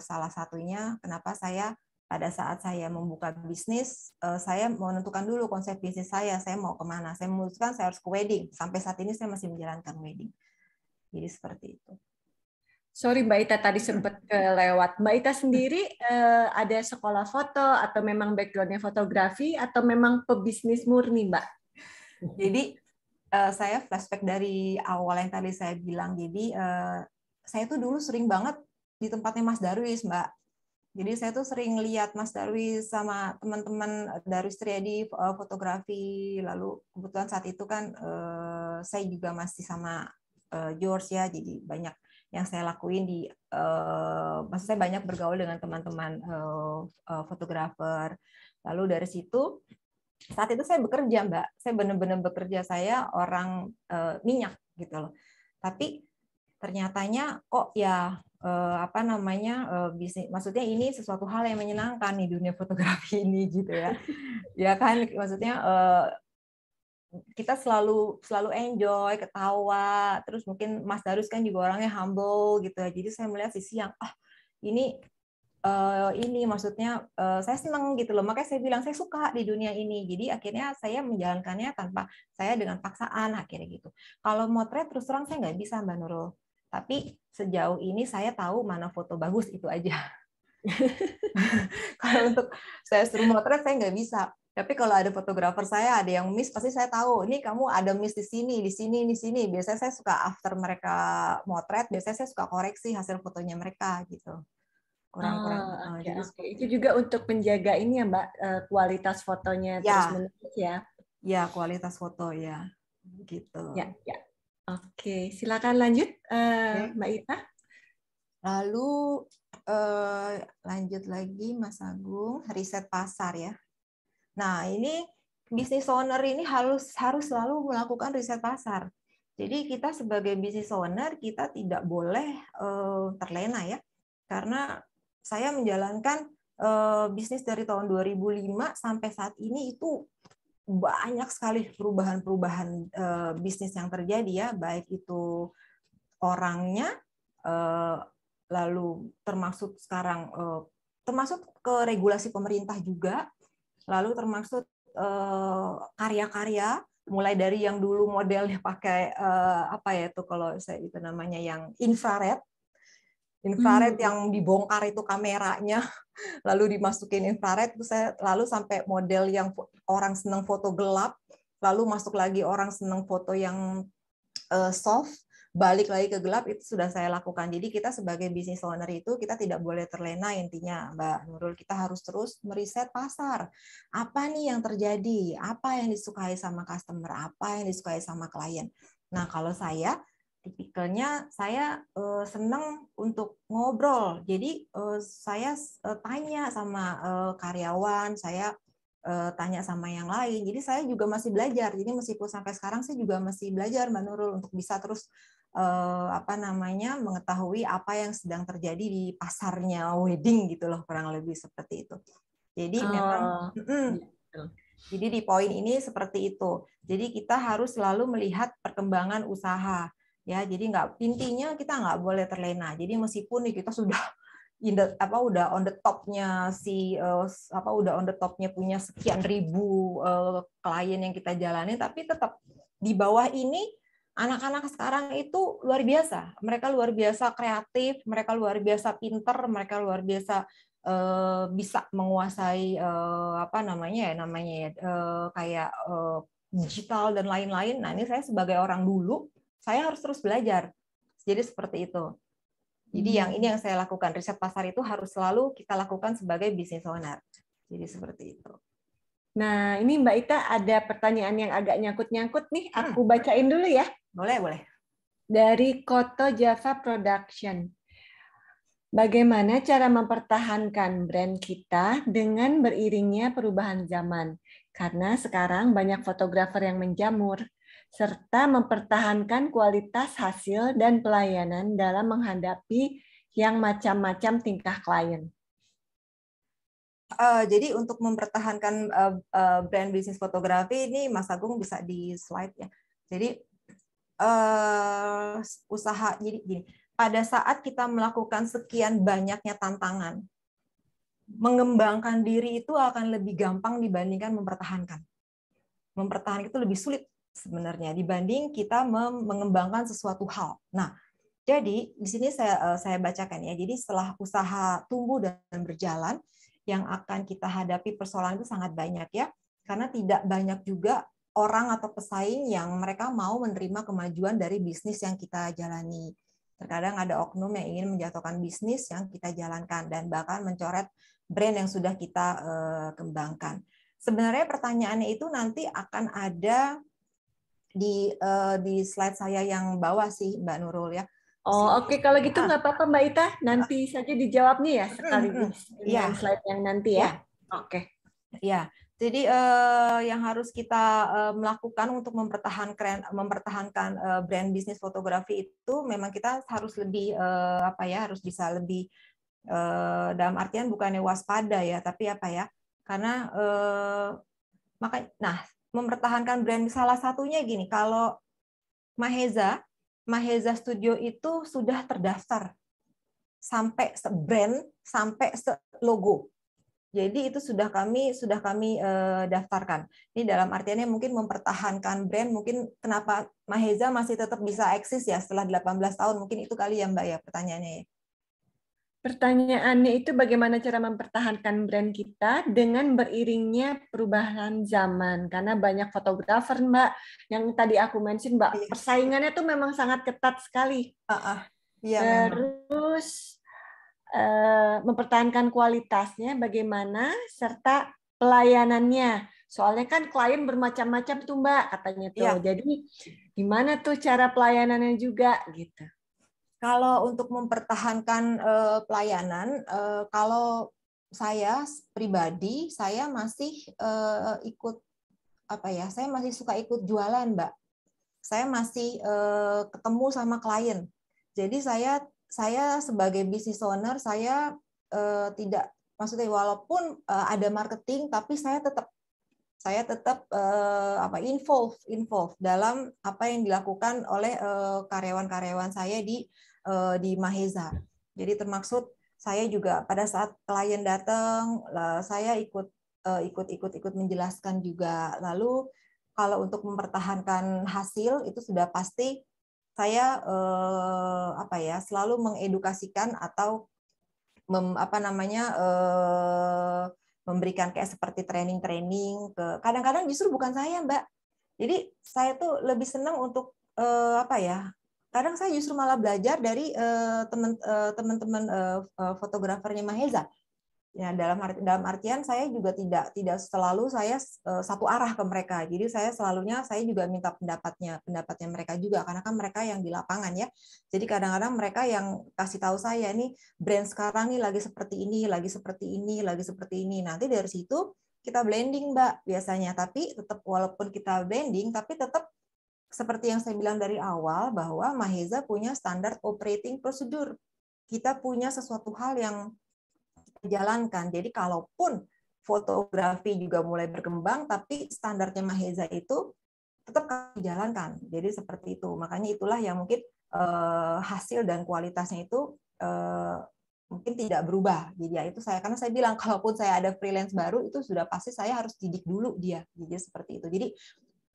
salah satunya kenapa saya pada saat saya membuka bisnis, eh, saya menentukan dulu konsep bisnis saya, saya mau kemana. Saya memutuskan saya harus ke wedding. Sampai saat ini saya masih menjalankan wedding. Jadi seperti itu. Sorry Mbak Ita tadi sempat kelewat. Mbak Ita sendiri eh, ada sekolah foto atau memang backgroundnya fotografi atau memang pebisnis murni Mbak? Jadi eh, saya flashback dari awal yang tadi saya bilang. Jadi saya tuh dulu sering banget di tempatnya Mas Darwis Mbak jadi hmm. saya tuh sering lihat Mas Darwi sama teman-teman Darwi Triadi eh, fotografi, lalu kebetulan saat itu kan uh, saya juga masih sama uh, George ya, jadi banyak yang saya lakuin di, uh, maksud saya banyak bergaul dengan teman-teman fotografer. Lalu dari situ saat itu saya bekerja Mbak, saya benar-benar bekerja saya orang minyak gitu loh. Tapi ternyatanya kok ya uh, apa namanya uh, eh, bisnis maksudnya ini sesuatu hal yang menyenangkan nih dunia fotografi ini gitu ya ya kan maksudnya uh, kita selalu selalu enjoy ketawa terus mungkin Mas Darus kan juga orangnya humble gitu ya jadi saya melihat sisi yang oh, ini uh, ini maksudnya uh, saya seneng gitu loh makanya saya bilang saya suka di dunia ini jadi akhirnya saya menjalankannya tanpa saya dengan paksaan akhirnya gitu kalau motret terus terang saya nggak bisa mbak Nurul tapi sejauh ini saya tahu mana foto bagus itu aja. kalau untuk saya suruh motret saya nggak bisa. Tapi kalau ada fotografer saya ada yang miss pasti saya tahu. Ini kamu ada miss di sini, di sini, di sini. Biasanya saya suka after mereka motret, biasanya saya suka koreksi hasil fotonya mereka gitu kurang-kurang. Ah, oh, kurang. okay, jadi okay. itu juga untuk menjaga ini ya Mbak eh, kualitas fotonya ya. terus menerus ya. Ya kualitas foto ya gitu. Ya ya. Oke, silakan lanjut uh, Mbak Ita. Lalu uh, lanjut lagi Mas Agung, riset pasar ya. Nah, ini bisnis owner ini harus harus selalu melakukan riset pasar. Jadi kita sebagai bisnis owner kita tidak boleh uh, terlena ya. Karena saya menjalankan uh, bisnis dari tahun 2005 sampai saat ini itu banyak sekali perubahan-perubahan eh, bisnis yang terjadi ya, baik itu orangnya, eh, lalu termasuk sekarang eh, termasuk ke regulasi pemerintah juga, lalu termasuk karya-karya mulai dari yang dulu modelnya pakai apa ya itu kalau saya itu namanya yang infrared infrared hmm. yang dibongkar itu kameranya lalu dimasukin infrared terus saya lalu sampai model yang orang seneng foto gelap lalu masuk lagi orang seneng foto yang uh, soft balik lagi ke gelap itu sudah saya lakukan jadi kita sebagai bisnis owner itu kita tidak boleh terlena intinya Mbak Nurul kita harus terus meriset pasar apa nih yang terjadi apa yang disukai sama customer apa yang disukai sama klien nah kalau saya tipikalnya saya uh, eh, senang untuk ngobrol. Jadi uh, saya uh, tanya sama uh, karyawan, saya uh, tanya sama yang lain. Jadi saya juga masih belajar. Jadi meskipun sampai sekarang saya juga masih belajar Mbak untuk bisa terus uh, apa namanya mengetahui apa yang sedang terjadi di pasarnya wedding gitu loh kurang lebih seperti itu. Jadi uh, memang uh, -mm. Jadi di poin ini seperti itu. Jadi kita harus selalu melihat perkembangan usaha ya jadi nggak intinya kita nggak boleh terlena jadi meskipun nih kita sudah in the, apa udah on the topnya si uh, apa udah on the topnya punya sekian ribu uh, klien yang kita jalani tapi tetap di bawah ini anak-anak sekarang itu luar biasa mereka luar biasa kreatif mereka luar biasa pinter mereka luar biasa uh, bisa menguasai uh, apa namanya ya namanya ya uh, kayak uh, digital dan lain-lain nah ini saya sebagai orang dulu saya harus terus belajar. Jadi seperti itu. Jadi yang ini yang saya lakukan riset pasar itu harus selalu kita lakukan sebagai bisnis owner. Jadi seperti itu. Nah, ini Mbak Ita ada pertanyaan yang agak nyangkut-nyangkut nih. Hmm. Aku bacain dulu ya. Boleh, boleh. Dari Koto Java Production. Bagaimana cara mempertahankan brand kita dengan beriringnya perubahan zaman? Karena sekarang banyak fotografer yang menjamur serta mempertahankan kualitas hasil dan pelayanan dalam menghadapi yang macam-macam tingkah klien. Uh, jadi untuk mempertahankan uh, uh, brand bisnis fotografi ini Mas Agung bisa di slide ya. Jadi uh, usaha jadi gini, pada saat kita melakukan sekian banyaknya tantangan, mengembangkan diri itu akan lebih gampang dibandingkan mempertahankan. Mempertahankan itu lebih sulit sebenarnya dibanding kita mengembangkan sesuatu hal. Nah, jadi di sini saya eh, saya bacakan ya. Jadi setelah usaha tumbuh dan berjalan yang akan kita hadapi persoalan itu sangat banyak ya. Karena tidak banyak juga orang atau pesaing yang mereka mau menerima kemajuan dari bisnis yang kita jalani. Terkadang ada oknum yang ingin menjatuhkan bisnis yang kita jalankan dan bahkan mencoret brand yang sudah kita uh, kembangkan. Sebenarnya pertanyaannya itu nanti akan ada di uh, di slide saya yang bawah sih Mbak Nurul ya. Oh oke okay. kalau gitu ah. nggak ah. apa-apa Mbak Ita nanti ah. saja dijawabnya ya sekaligus mm -hmm. yeah. slide yang nanti ya. Iya. Oke. Okay. Ya. Yeah. Jadi uh, yang harus kita uh, melakukan untuk mempertahankan mempertahankan uh, brand bisnis fotografi itu memang kita harus lebih uh, apa ya harus bisa lebih uh, dalam artian bukannya waspada ya tapi apa ya karena eh, maka nah mempertahankan brand salah satunya gini kalau Maheza Maheza Studio itu sudah terdaftar sampai se brand sampai se logo jadi itu sudah kami sudah kami eh, daftarkan. Ini dalam artiannya mungkin mempertahankan brand, mungkin kenapa Maheza masih tetap bisa eksis ya setelah 18 tahun, mungkin itu kali ya Mbak ya pertanyaannya ya. Pertanyaannya itu bagaimana cara mempertahankan brand kita dengan beriringnya perubahan zaman karena banyak fotografer Mbak yang tadi aku mention Mbak iya. persaingannya tuh memang sangat ketat sekali. Uh -uh. Ya, Terus uh, mempertahankan kualitasnya bagaimana serta pelayanannya soalnya kan klien bermacam-macam tuh Mbak katanya tuh ya. jadi gimana tuh cara pelayanannya juga gitu. Kalau untuk mempertahankan eh, pelayanan, eh, kalau saya pribadi saya masih eh, ikut apa ya? Saya masih suka ikut jualan, Mbak. Saya masih ketemu sama klien. Jadi saya saya sebagai business owner saya tidak maksudnya walaupun ada marketing tapi saya tetap saya tetap eh, apa involve involve dalam apa yang dilakukan oleh karyawan karyawan-karyawan saya di Eh, di Maheza. Jadi termaksud saya juga pada saat klien datang, saya ikut eh, ikut ikut ikut menjelaskan juga. Lalu kalau untuk mempertahankan hasil itu sudah pasti saya uh, apa ya selalu mengedukasikan atau mem, apa namanya uh, memberikan kayak seperti training-training ke kadang-kadang justru bukan saya mbak jadi saya tuh lebih senang untuk uh, apa ya kadang saya justru malah belajar dari eh, teman-teman eh, eh, fotografernya Maheza. Ya, dalam arti, dalam artian saya juga tidak tidak selalu saya satu arah ke mereka. Jadi saya selalunya saya juga minta pendapatnya, pendapatnya mereka juga karena kan mereka yang di lapangan ya. Jadi kadang-kadang mereka yang kasih tahu saya ini brand sekarang nih lagi seperti ini, lagi seperti ini, lagi seperti ini. Nanti dari situ kita blending, Mbak, biasanya. Tapi tetap walaupun kita blending tapi tetap seperti yang saya bilang dari awal bahwa Mahesa punya standar operating prosedur. Kita punya sesuatu hal yang kita jalankan. Jadi kalaupun fotografi juga mulai berkembang, tapi standarnya Mahesa itu tetap kami jalankan. Jadi seperti itu. Makanya itulah yang mungkin eh, hasil dan kualitasnya itu eh, mungkin tidak berubah. Jadi ya itu saya karena saya bilang kalaupun saya ada freelance baru itu sudah pasti saya harus didik dulu dia. Jadi seperti itu. Jadi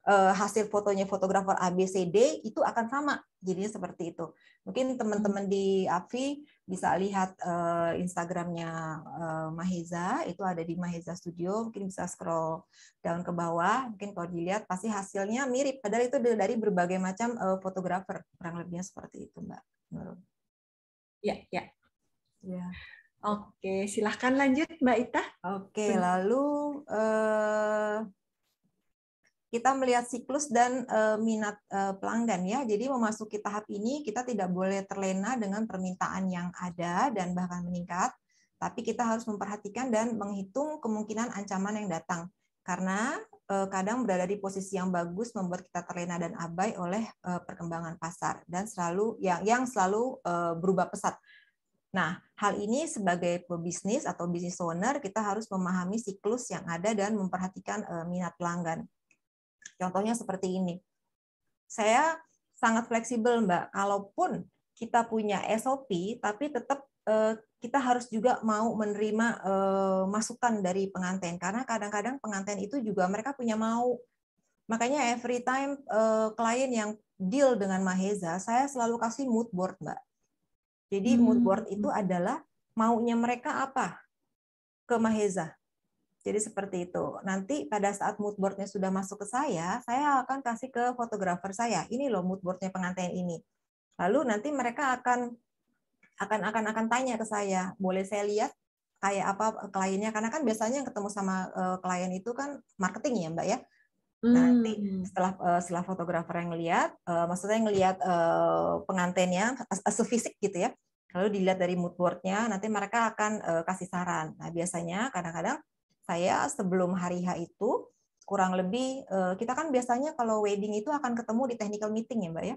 Eh, hasil fotonya fotografer ABCD itu akan sama. Jadinya seperti itu. Mungkin teman-teman di AFI bisa lihat uh, Instagramnya uh, eh, Maheza, itu ada di Maheza Studio. Mungkin bisa scroll down ke bawah. Mungkin kalau dilihat pasti hasilnya mirip. Padahal itu dari berbagai macam fotografer. Uh, kurang lebihnya seperti itu, Mbak. Ya, ya. Ya. Oke, silahkan lanjut Mbak Ita. Oke, lalu uh, kita melihat siklus dan uh, minat uh, pelanggan ya. Jadi memasuki tahap ini kita tidak boleh terlena dengan permintaan yang ada dan bahkan meningkat, tapi kita harus memperhatikan dan menghitung kemungkinan ancaman yang datang. Karena uh, kadang berada di posisi yang bagus membuat kita terlena dan abai oleh uh, perkembangan pasar dan selalu yang yang selalu uh, berubah pesat. Nah, hal ini sebagai pebisnis atau bisnis owner kita harus memahami siklus yang ada dan memperhatikan minat pelanggan. Contohnya seperti ini. Saya sangat fleksibel, Mbak. Kalaupun kita punya SOP, tapi tetap eh, kita harus juga mau menerima eh, masukan dari pengantin. Karena kadang-kadang pengantin itu juga mereka punya mau. Makanya every time eh, klien yang deal dengan Maheza, saya selalu kasih mood board, Mbak. Jadi mood hmm. board itu adalah maunya mereka apa ke Maheza. Jadi seperti itu. Nanti pada saat mood boardnya sudah masuk ke saya, saya akan kasih ke fotografer saya. Ini loh mood boardnya pengantin ini. Lalu nanti mereka akan akan akan akan tanya ke saya, boleh saya lihat kayak apa kliennya? Karena kan biasanya yang ketemu sama eh, klien itu kan marketing ya, Mbak ya. Nanti hmm. setelah eh, setelah fotografer yang lihat, eh, maksudnya yang lihat pengantinnya as fisik gitu ya. Lalu dilihat dari mood boardnya, nanti mereka akan kasih saran. Nah biasanya kadang-kadang saya sebelum hari H itu kurang lebih eh, kita kan biasanya kalau wedding itu akan ketemu di technical meeting ya Mbak ya.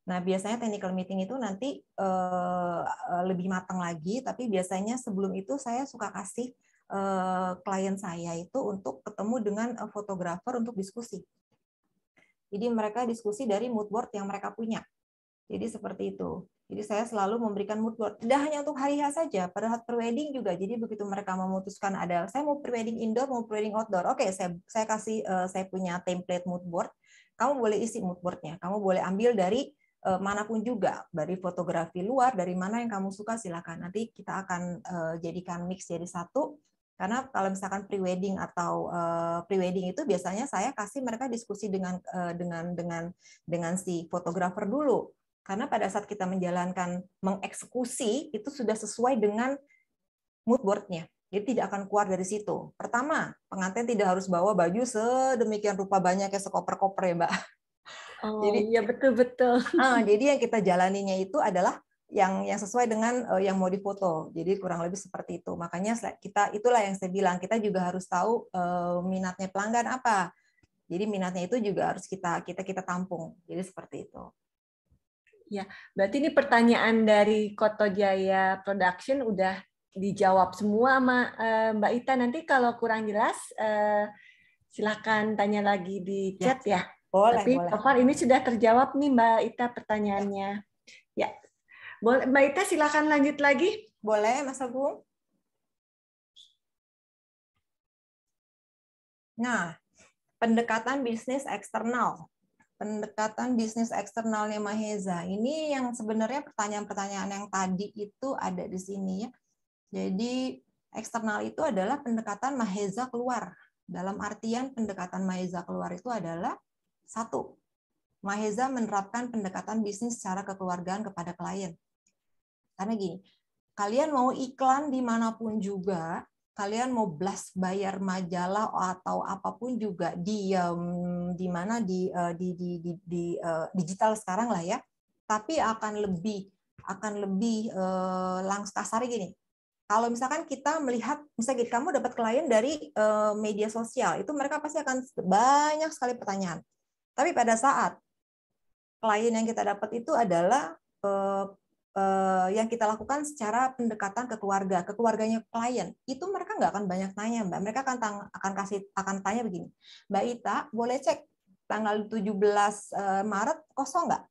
Nah, biasanya technical meeting itu nanti eh, eh, lebih matang lagi, tapi biasanya sebelum itu saya suka kasih klien saya itu untuk ketemu dengan fotografer untuk diskusi. Jadi mereka diskusi dari mood board yang mereka punya. Jadi seperti itu. Jadi saya selalu memberikan mood board. Tidak hanya untuk hari hari saja, pada saat wedding juga. Jadi begitu mereka memutuskan ada saya mau wedding indoor, mau wedding outdoor. Oke, okay, saya saya kasih uh, saya punya template mood board. Kamu boleh isi mood boardnya. Kamu boleh ambil dari uh, manapun juga, dari fotografi luar, dari mana yang kamu suka silakan. Nanti kita akan uh, jadikan mix jadi satu. Karena kalau misalkan pre wedding atau uh, wedding itu biasanya saya kasih mereka diskusi dengan uh, dengan dengan dengan si fotografer dulu karena pada saat kita menjalankan mengeksekusi itu sudah sesuai dengan mood boardnya. Jadi tidak akan keluar dari situ. Pertama, pengantin tidak harus bawa baju sedemikian rupa banyak ke sekoper-koper ya, Mbak. Oh, jadi ya betul-betul. Ah, jadi yang kita jalaninya itu adalah yang yang sesuai dengan uh, yang mau difoto. Jadi kurang lebih seperti itu. Makanya kita itulah yang saya bilang, kita juga harus tahu uh, minatnya pelanggan apa. Jadi minatnya itu juga harus kita kita kita tampung. Jadi seperti itu. Ya, berarti ini pertanyaan dari Koto Jaya Production udah dijawab semua sama eh, Mbak Ita. Nanti kalau kurang jelas eh, silakan tanya lagi di ya. chat ya. ya. Boleh, Tapi boleh. Far ini sudah terjawab nih Mbak Ita pertanyaannya. Ya. Boleh Mbak Ita silakan lanjut lagi. Boleh Mas Agung. Nah, pendekatan bisnis eksternal pendekatan bisnis eksternalnya Maheza. Ini yang sebenarnya pertanyaan-pertanyaan yang tadi itu ada di sini ya. Jadi eksternal itu adalah pendekatan Maheza keluar. Dalam artian pendekatan Maheza keluar itu adalah satu, Maheza menerapkan pendekatan bisnis secara kekeluargaan kepada klien. Karena gini, kalian mau iklan dimanapun juga, kalian mau blast bayar majalah atau apapun juga di um, di mana di uh, di di, di, di uh, digital sekarang lah ya tapi akan lebih akan lebih uh, eh, langsung kasar gini kalau misalkan kita melihat misalnya gitu, kamu dapat klien dari uh, media sosial itu mereka pasti akan banyak sekali pertanyaan tapi pada saat klien yang kita dapat itu adalah uh, Eh, yang kita lakukan secara pendekatan ke keluarga, ke keluarganya klien, itu mereka nggak akan banyak tanya, Mbak. Mereka akan tang, akan kasih akan tanya begini, Mbak Ita, boleh cek tanggal 17 eh, Maret kosong nggak?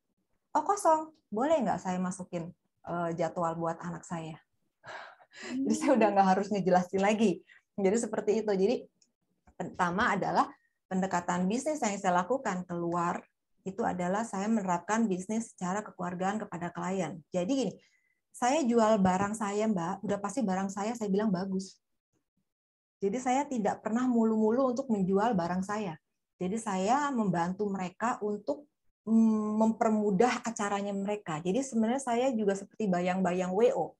Oh kosong, boleh nggak saya masukin eh, jadwal buat anak saya? Jadi saya udah nggak harus ngejelasin lagi. Jadi seperti itu. Jadi pertama adalah pendekatan bisnis yang saya lakukan keluar itu adalah saya menerapkan bisnis secara kekeluargaan kepada klien. Jadi gini, saya jual barang saya, Mbak, udah pasti barang saya saya bilang bagus. Jadi saya tidak pernah mulu-mulu untuk menjual barang saya. Jadi saya membantu mereka untuk mm, mempermudah acaranya mereka. Jadi sebenarnya saya juga seperti bayang-bayang WO.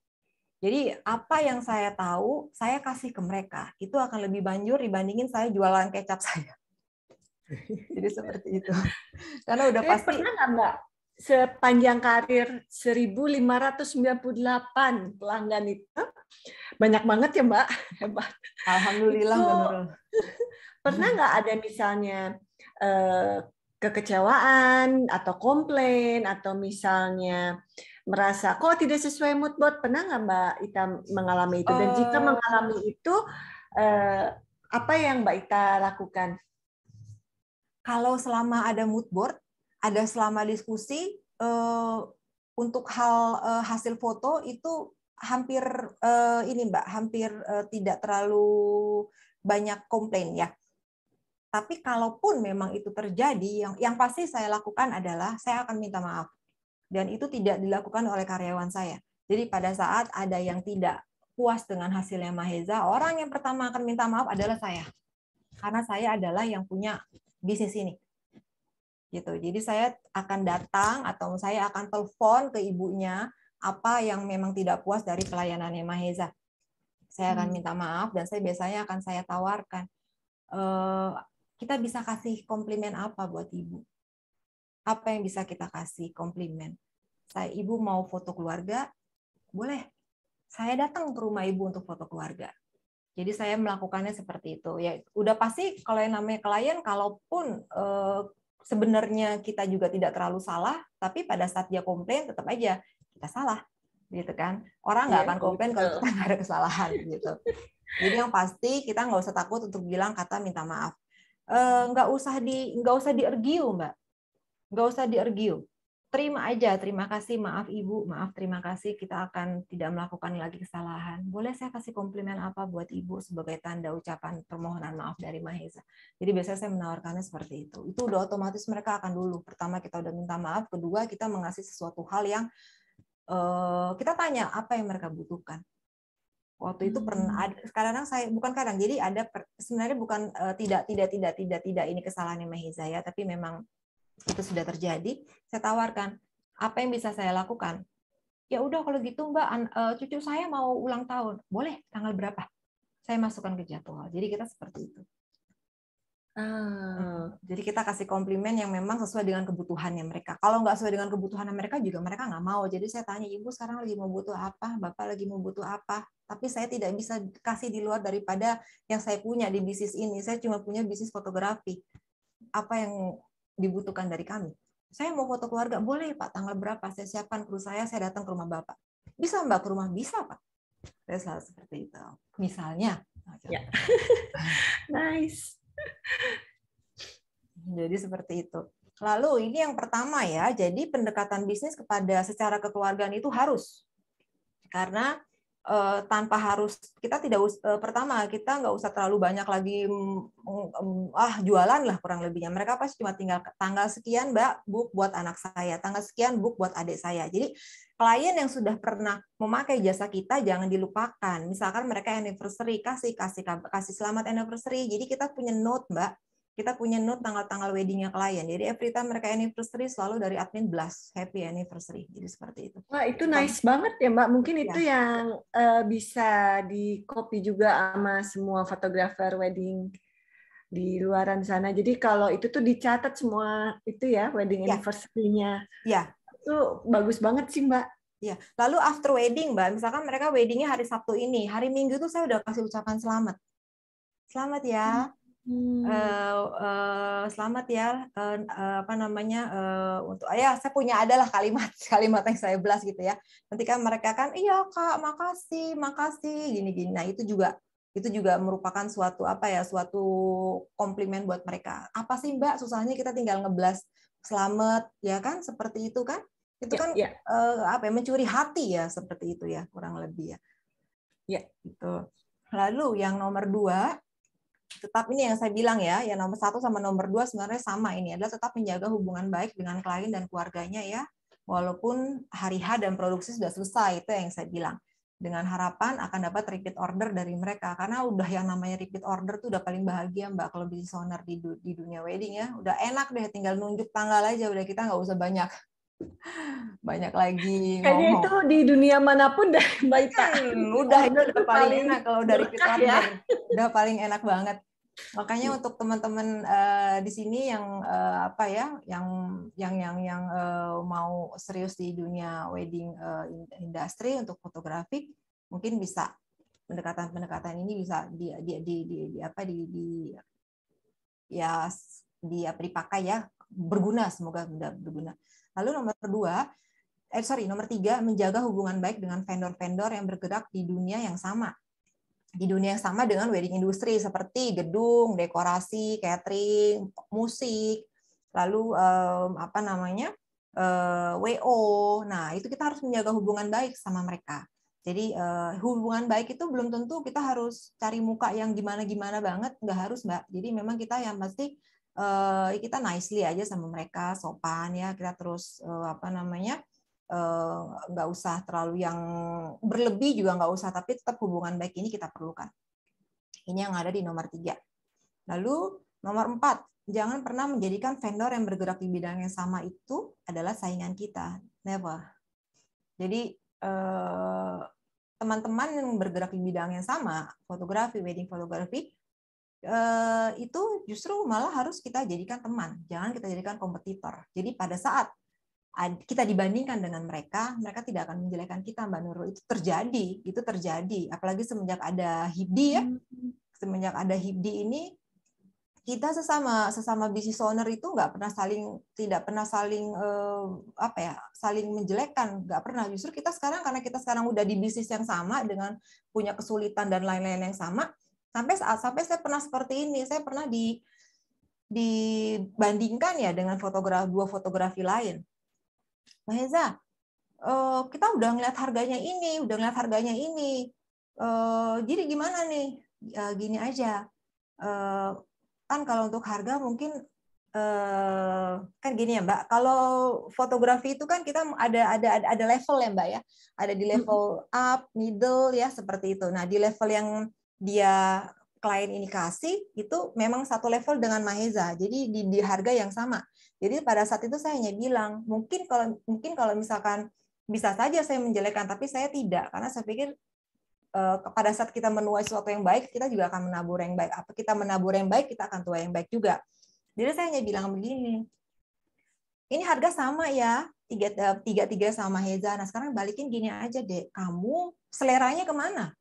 Jadi apa yang saya tahu, saya kasih ke mereka. Itu akan lebih banjur dibandingin saya jualan kecap saya. Jadi seperti itu. Karena udah pasti. Pernah nggak Mbak sepanjang karir 1598 pelanggan itu banyak banget ya Mbak hebat. Alhamdulillah itu, Pernah nggak ada misalnya eh, kekecewaan atau komplain atau misalnya merasa kok tidak sesuai mood board pernah nggak Mbak Ita mengalami itu dan jika eh. mengalami itu eh, apa yang Mbak Ita lakukan? kalau selama ada mood board, ada selama diskusi eh, untuk hal eh, hasil foto itu hampir eh, ini Mbak, hampir tidak terlalu banyak komplain ya. Tapi kalaupun memang itu terjadi, yang yang pasti saya lakukan adalah saya akan minta maaf. Dan itu tidak dilakukan oleh karyawan saya. Jadi pada saat ada yang tidak puas dengan hasilnya Maheza, orang yang pertama akan minta maaf adalah saya. Karena saya adalah yang punya bisnis ini gitu jadi saya akan datang atau saya akan telepon ke ibunya apa yang memang tidak puas dari pelayanannya Maheza saya akan hmm. minta maaf dan saya biasanya akan saya tawarkan e, kita bisa kasih komplimen apa buat ibu apa yang bisa kita kasih komplimen saya ibu mau foto keluarga boleh saya datang ke rumah ibu untuk foto keluarga jadi saya melakukannya seperti itu. Ya udah pasti kalau yang namanya klien kalaupun eh, sebenarnya kita juga tidak terlalu salah, tapi pada saat dia komplain tetap aja kita salah gitu kan. Orang nggak iya, akan komplain kalau kita nggak ada kesalahan gitu. Jadi yang pasti kita nggak usah takut untuk bilang kata minta maaf. Eh, nggak usah di nggak usah diergiu mbak, nggak usah diergiu terima aja, terima kasih, maaf Ibu, maaf terima kasih, kita akan tidak melakukan lagi kesalahan. Boleh saya kasih komplimen apa buat Ibu sebagai tanda ucapan permohonan maaf dari Mahesa? Jadi biasanya saya menawarkannya seperti itu. Itu udah otomatis mereka akan dulu. Pertama kita udah minta maaf, kedua kita mengasih sesuatu hal yang uh, kita tanya apa yang mereka butuhkan. Waktu itu pernah hmm. ada, kadang saya bukan kadang jadi ada sebenarnya bukan eh, tidak tidak tidak tidak tidak ini kesalahannya Mahesa ya, tapi memang itu sudah terjadi, saya tawarkan apa yang bisa saya lakukan. Ya udah kalau gitu Mbak, e, cucu saya mau ulang tahun, boleh tanggal berapa? Saya masukkan ke jadwal. Jadi kita seperti itu. Ah. Hmm. Jadi kita kasih komplimen yang memang sesuai dengan kebutuhannya mereka. Kalau nggak sesuai dengan kebutuhan mereka juga mereka nggak mau. Jadi saya tanya ibu sekarang lagi mau butuh apa, bapak lagi mau butuh apa. Tapi saya tidak bisa kasih di luar daripada yang saya punya di bisnis ini. Saya cuma punya bisnis fotografi. Apa yang dibutuhkan dari kami. Saya mau foto keluarga, boleh Pak, tanggal berapa? Saya siapkan kru saya, saya datang ke rumah Bapak. Bisa Mbak ke rumah? Bisa Pak. Saya selalu seperti itu. Misalnya. Nah, gitu. Ya. nice. Jadi seperti itu. Lalu ini yang pertama ya, jadi pendekatan bisnis kepada secara kekeluargaan itu harus. Karena Eh, tanpa harus kita tidak uh, pertama kita nggak usah terlalu banyak lagi um, ah jualan lah kurang lebihnya mereka pasti cuma tinggal tanggal sekian mbak book buat anak saya tanggal sekian book buat adik saya jadi klien yang sudah pernah memakai jasa kita jangan dilupakan misalkan mereka anniversary kasih kasih kasih selamat anniversary jadi kita punya note mbak kita punya note tanggal-tanggal weddingnya klien. Jadi every time mereka anniversary selalu dari admin blast happy anniversary. Jadi seperti itu. Wah itu nice banget ya Mbak. Mungkin ya. itu yang uh, bisa di copy juga sama semua fotografer wedding di luaran sana. Jadi kalau itu tuh dicatat semua itu ya wedding ya. anniversary-nya. Ya. Itu bagus banget sih Mbak. Ya, lalu after wedding, Mbak, misalkan mereka weddingnya hari Sabtu ini, hari Minggu tuh saya udah kasih ucapan selamat. Selamat ya. Hmm Hmm. Uh, uh, selamat ya uh, uh, apa namanya uh, untuk ayah saya punya adalah kalimat kalimat yang saya belas gitu ya nanti kan mereka kan iya kak makasih makasih gini gini nah itu juga itu juga merupakan suatu apa ya suatu komplimen buat mereka apa sih mbak susahnya kita tinggal ngeblas selamat ya kan seperti itu kan itu ya, kan ya. Uh, apa ya mencuri hati ya seperti itu ya kurang lebih ya ya itu. lalu yang nomor dua tetap ini yang saya bilang ya, ya nomor satu sama nomor dua sebenarnya sama ini adalah tetap menjaga hubungan baik dengan klien dan keluarganya ya, walaupun hari H dan produksi sudah selesai itu yang saya bilang. Dengan harapan akan dapat repeat order dari mereka karena udah yang namanya repeat order tuh udah paling bahagia mbak kalau bisnis owner di dunia wedding ya, udah enak deh tinggal nunjuk tanggal aja udah kita nggak usah banyak banyak lagi kayaknya ngomong. itu di dunia manapun dah mbak Ita hmm, udah itu udah paling enak kalau dari kita ya. udah paling enak banget makanya iya. untuk teman-teman uh, di sini yang uh, apa ya yang yang yang yang uh, mau serius di dunia wedding uh, industri untuk fotografi mungkin bisa pendekatan-pendekatan ini bisa di di di, di, di apa di, di ya di apa dipakai ya berguna semoga berguna Lalu nomor dua, eh, sorry, nomor tiga, menjaga hubungan baik dengan vendor-vendor yang bergerak di dunia yang sama. Di dunia yang sama dengan wedding industry, seperti gedung, dekorasi, catering, musik, lalu um, apa namanya, uh, eh, WO. Nah, itu kita harus menjaga hubungan baik sama mereka. Jadi uh, hubungan baik itu belum tentu kita harus cari muka yang gimana-gimana banget, nggak harus mbak. Jadi memang kita yang pasti uh, kita nicely aja sama mereka sopan ya kita terus uh, apa namanya eh, nggak uh, usah terlalu yang berlebih juga nggak usah tapi tetap hubungan baik ini kita perlukan ini yang ada di nomor tiga lalu nomor empat jangan pernah menjadikan vendor yang bergerak di bidang yang sama itu adalah saingan kita never jadi teman-teman yang bergerak di bidang yang sama fotografi wedding fotografi Eh, itu justru malah harus kita jadikan teman, jangan kita jadikan kompetitor. Jadi pada saat kita dibandingkan dengan mereka, mereka tidak akan menjelekan kita, Mbak Nurul. Itu terjadi, itu terjadi. Apalagi semenjak ada HIBDI ya, hmm. semenjak ada HIBDI ini, kita sesama sesama bisnis owner itu nggak pernah saling tidak pernah saling eh, apa ya saling menjelekkan nggak pernah justru kita sekarang karena kita sekarang udah di bisnis yang sama dengan punya kesulitan dan lain-lain yang sama Sampai saat sampai saya pernah seperti ini, saya pernah di dibandingkan ya dengan fotograf dua fotografi lain. Mahesa, eh, kita udah ngeliat harganya ini, udah ngeliat harganya ini. Eh, jadi gimana nih? Ya, gini aja. Eh, kan kalau untuk harga mungkin kan gini ya Mbak, kalau fotografi itu kan kita ada ada ada level ya Mbak ya, ada di level up, middle ya seperti itu. Nah di level yang dia klien ini kasih itu memang satu level dengan Maheza. Jadi di, di harga yang sama. Jadi pada saat itu saya hanya bilang, mungkin kalau mungkin kalau misalkan bisa saja saya menjelekkan, tapi saya tidak karena saya pikir eh, pada saat kita menuai sesuatu yang baik, kita juga akan menabur yang baik. Apa kita menabur yang baik, kita akan tuai yang baik juga. Jadi saya hanya bilang begini, ini harga sama ya tiga eh, tiga tiga sama Heza. Nah sekarang balikin gini aja deh, kamu seleranya kemana?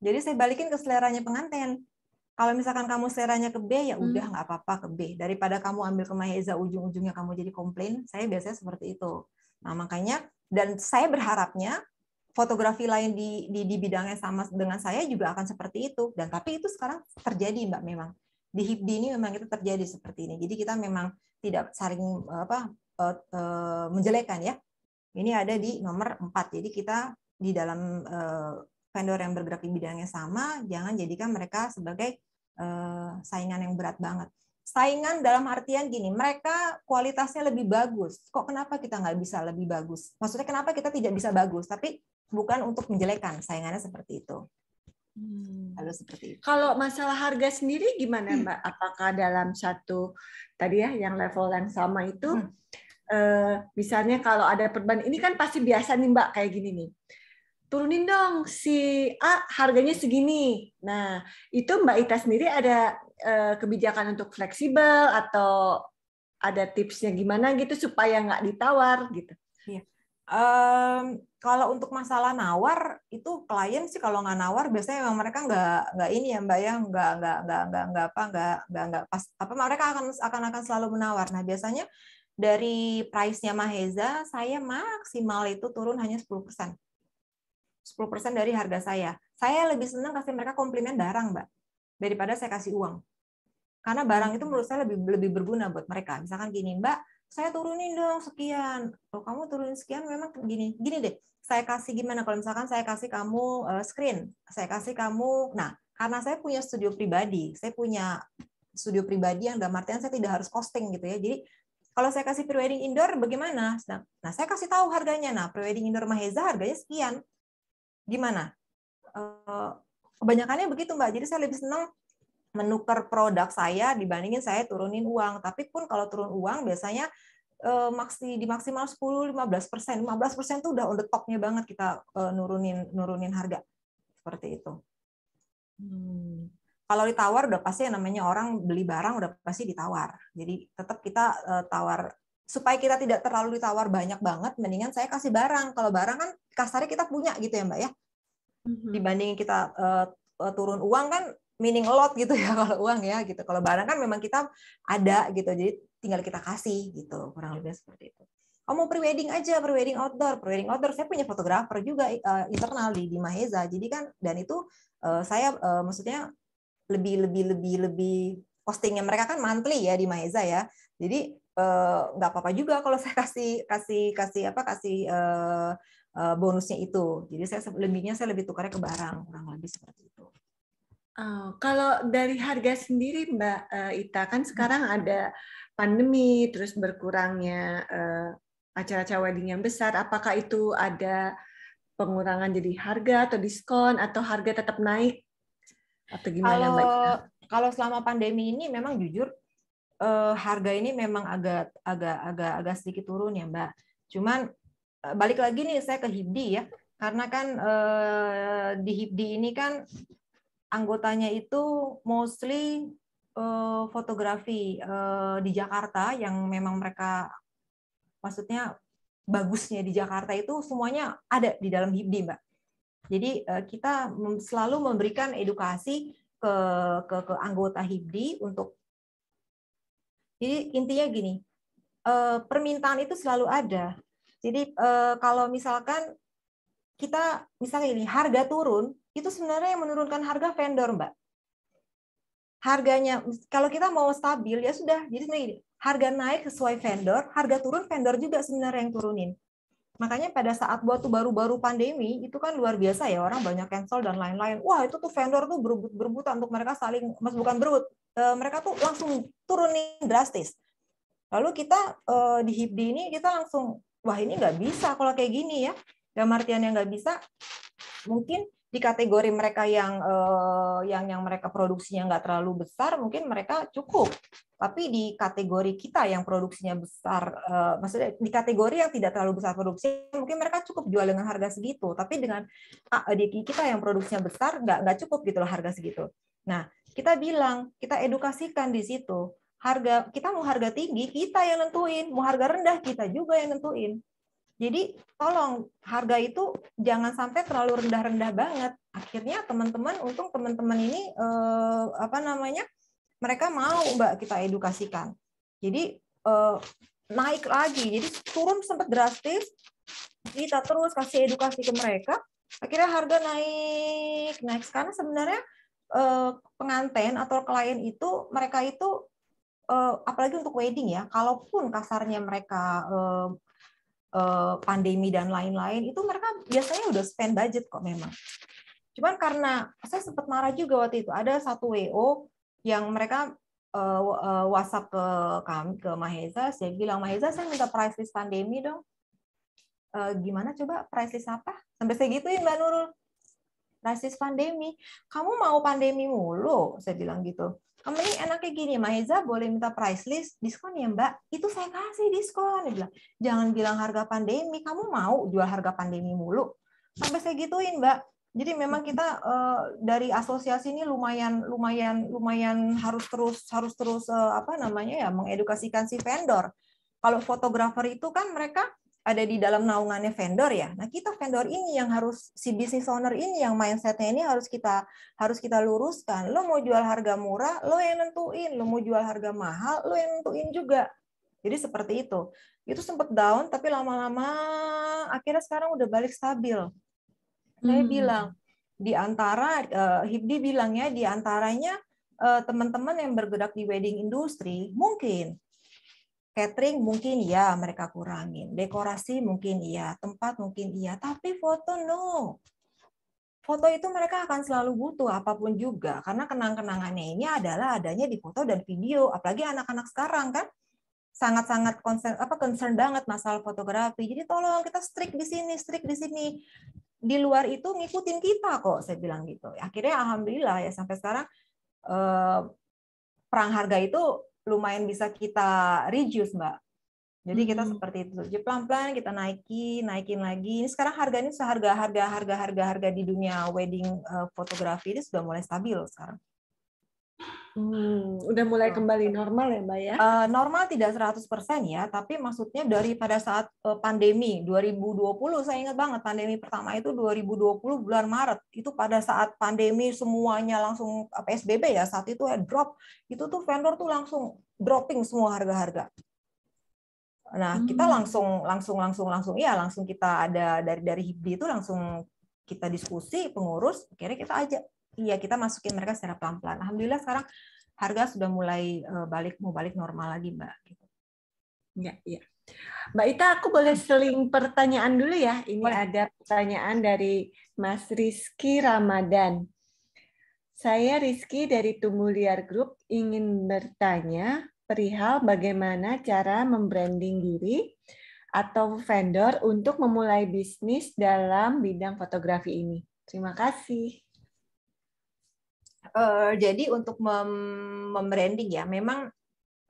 Jadi saya balikin ke seleranya pengantin. Kalau misalkan kamu seleranya ke B, ya udah hmm. nggak hmm. apa-apa ke B. Daripada kamu ambil ke Maheza ujung-ujungnya kamu jadi komplain, saya biasanya seperti itu. Nah makanya dan saya berharapnya fotografi lain di, di di bidangnya sama dengan saya juga akan seperti itu. Dan tapi itu sekarang terjadi mbak memang di HIPDI ini memang itu terjadi seperti ini. Jadi kita memang tidak saling apa eh, eh, menjelekan ya. Ini ada di nomor 4. Jadi kita di dalam eh, vendor yang bergerak di bidangnya sama, jangan jadikan mereka sebagai eh, saingan yang berat banget. Saingan dalam artian gini, mereka kualitasnya lebih bagus. Kok kenapa kita nggak bisa lebih bagus? Maksudnya kenapa kita tidak bisa bagus? Tapi bukan untuk menjelekan, saingannya seperti itu. Hmm. Lalu seperti itu. Kalau masalah harga sendiri gimana hmm. Mbak? Apakah dalam satu tadi ya yang level yang sama itu hmm. eh, misalnya kalau ada perban ini kan pasti biasa nih Mbak kayak gini nih turunin dong si A harganya segini. Nah, itu Mbak Ita sendiri ada eh, kebijakan untuk fleksibel atau ada tipsnya gimana gitu supaya nggak ditawar gitu? Iya. Um, kalau untuk masalah nawar itu klien sih kalau nggak nawar biasanya memang mereka nggak nggak ini ya mbak ya nggak nggak nggak nggak nggak apa nggak nggak nggak pas apa mereka akan akan akan selalu menawar. Nah biasanya dari price-nya Maheza saya maksimal itu turun hanya 10%. 10% dari harga saya. Saya lebih senang kasih mereka komplimen barang, Mbak, daripada saya kasih uang. Karena barang itu menurut saya lebih lebih berguna buat mereka. Misalkan gini, Mbak, saya turunin dong sekian. Oh, kamu turunin sekian memang gini. Gini deh, saya kasih gimana kalau misalkan saya kasih kamu eh, screen, saya kasih kamu. Nah, karena saya punya studio pribadi, saya punya studio pribadi yang dalam artian saya tidak harus costing gitu ya. Jadi kalau saya kasih prewedding indoor bagaimana? Nah, nah saya kasih tahu harganya. Nah, prewedding indoor Maheza harganya sekian gimana? Eh, kebanyakannya begitu Mbak. Jadi saya lebih senang menukar produk saya dibandingin saya turunin uang. Tapi pun kalau turun uang biasanya eh, maksi di maksimal 10 15 persen. 15 persen itu udah on the topnya banget kita eh, nurunin nurunin harga seperti itu. Hmm. Kalau ditawar udah pasti yang namanya orang beli barang udah pasti ditawar. Jadi tetap kita tawar supaya kita tidak terlalu ditawar banyak banget, mendingan saya kasih barang. Kalau barang kan kasarnya kita punya gitu ya mbak ya. Mm-hmm. Dibandingin kita uh, turun uang kan meaning a lot gitu ya kalau uang ya gitu. Kalau barang kan memang kita ada gitu, jadi tinggal kita kasih gitu kurang lebih seperti itu. Oh mau prewedding aja, prewedding outdoor, prewedding outdoor. Saya punya fotografer juga uh, internal di di Maheza. Jadi kan dan itu uh, saya uh, maksudnya lebih lebih lebih lebih postingnya mereka kan monthly ya di Maheza ya. Jadi Eh, nggak apa-apa juga kalau saya kasih kasih kasih apa kasih eh, eh, bonusnya itu. Jadi saya lebihnya saya lebih tukarnya ke barang kurang lebih seperti itu. uh, kalau dari harga sendiri Mbak Ita kan hmm. sekarang hmm. ada pandemi terus berkurangnya uh, acara-acara wedding yang besar, apakah itu ada pengurangan jadi harga atau diskon atau harga tetap naik atau gimana kalau, Mbak Ita? Kalau selama pandemi ini memang jujur uh, harga ini memang agak agak agak agak sedikit turun ya Mbak. Cuman eh, balik lagi nih saya ke Hibdi ya. Karena kan uh, di Hibdi ini kan anggotanya itu mostly uh, fotografi uh, di Jakarta yang memang mereka maksudnya bagusnya di Jakarta itu semuanya ada di dalam Hibdi, Mbak. Jadi uh, kita selalu memberikan edukasi ke, ke, ke anggota HIBDI untuk jadi intinya gini, eh, permintaan itu selalu ada. Jadi eh, kalau misalkan kita misalnya ini harga turun, itu sebenarnya yang menurunkan harga vendor, Mbak. Harganya kalau kita mau stabil ya sudah. Jadi gini, harga naik sesuai vendor, harga turun vendor juga sebenarnya yang turunin. Makanya pada saat waktu baru-baru pandemi itu kan luar biasa ya orang banyak cancel dan lain-lain. Wah itu tuh vendor tuh berebut berebutan untuk mereka saling mas bukan berebut Eh, mereka tuh langsung turunin drastis. Lalu kita eh, di HIPDI ini kita langsung wah ini nggak bisa kalau kayak gini ya. Dalam artian yang nggak bisa mungkin di kategori mereka yang eh, yang yang mereka produksinya nggak terlalu besar mungkin mereka cukup tapi di kategori kita yang produksinya besar maksudnya di kategori yang tidak terlalu besar produksi mungkin mereka cukup jual dengan harga segitu tapi dengan ah, di kita yang produksinya besar nggak nggak cukup gitu loh harga segitu Nah, kita bilang, kita edukasikan di situ. Harga kita mau harga tinggi, kita yang nentuin, mau harga rendah kita juga yang nentuin. Jadi tolong harga itu jangan sampai terlalu rendah-rendah banget. Akhirnya teman-teman untung teman-teman ini eh, apa namanya? mereka mau Mbak kita edukasikan. Jadi eh, naik lagi. Jadi turun sempat drastis, kita terus kasih edukasi ke mereka, akhirnya harga naik, naik. sekarang sebenarnya Eh, pengantin atau klien itu mereka itu eh, apalagi untuk wedding ya, kalaupun kasarnya mereka eh, pandemi dan lain-lain itu mereka biasanya udah spend budget kok memang. Cuman karena saya sempat marah juga waktu itu ada satu WO yang mereka WhatsApp ke kami ke Maheza, saya bilang Maheza saya minta price list pandemi dong. gimana coba price list apa? Sampai saya gituin ya, Mbak Nurul rasis pandemi. Kamu mau pandemi mulu? Saya bilang gitu. Mending enaknya gini, Maheza boleh minta price list, diskon ya mbak? Itu saya kasih diskon. Dia bilang, jangan bilang harga pandemi, kamu mau jual harga pandemi mulu? Sampai saya gituin mbak. Jadi memang kita eh, dari asosiasi ini lumayan lumayan lumayan harus terus harus terus eh, apa namanya ya mengedukasikan si vendor. Kalau fotografer itu kan mereka ada di dalam naungannya vendor ya. Nah, kita vendor ini yang harus si business owner ini yang mindsetnya ini harus kita harus kita luruskan. Lo mau jual harga murah, lo yang nentuin. Lo mau jual harga mahal, lo yang nentuin juga. Jadi seperti itu. Itu sempat down, tapi lama-lama akhirnya sekarang udah balik stabil. Saya hmm. bilang di antara uh, eh, Hibdi bilangnya di antaranya eh, teman-teman uh, yang bergerak di wedding industri mungkin Catering mungkin ya mereka kurangin, dekorasi mungkin iya, tempat mungkin iya, tapi foto no. Foto itu mereka akan selalu butuh apapun juga karena kenang-kenangannya ini adalah adanya di foto dan video, apalagi anak-anak sekarang kan sangat-sangat concern apa concern banget masalah fotografi. Jadi tolong kita strict di sini, strict di sini. Di luar itu ngikutin kita kok, saya bilang gitu. Akhirnya alhamdulillah ya sampai sekarang eh, perang harga itu lumayan bisa kita reduce mbak jadi kita hmm. seperti itu jadi pelan-pelan kita naikin naikin lagi ini sekarang harganya seharga harga harga harga harga di dunia wedding uh, fotografi ini sudah mulai stabil sekarang Hmm, udah mulai kembali normal ya, Mbak ya? Uh, normal tidak 100% ya, tapi maksudnya dari pada saat uh, pandemi 2020 saya ingat banget pandemi pertama itu 2020 bulan Maret. Itu pada saat pandemi semuanya langsung eh, PSBB ya, saat itu ya drop. Itu tuh vendor tuh langsung dropping semua harga-harga. Nah, hmm. kita langsung langsung langsung langsung ya, langsung kita ada dari dari HIPD itu langsung kita diskusi pengurus, akhirnya kita ajak ya kita masukin mereka secara pelan-pelan. Alhamdulillah sekarang harga sudah mulai eh, balik mau balik normal lagi, Mbak. Ya, ya. Mbak Ita, aku boleh seling pertanyaan dulu ya. Ini boleh. ada pertanyaan dari Mas Rizky Ramadan. Saya Rizky dari Tumuliar Group ingin bertanya perihal bagaimana cara membranding diri atau vendor untuk memulai bisnis dalam bidang fotografi ini. Terima kasih. Uh, jadi untuk mem membranding ya, memang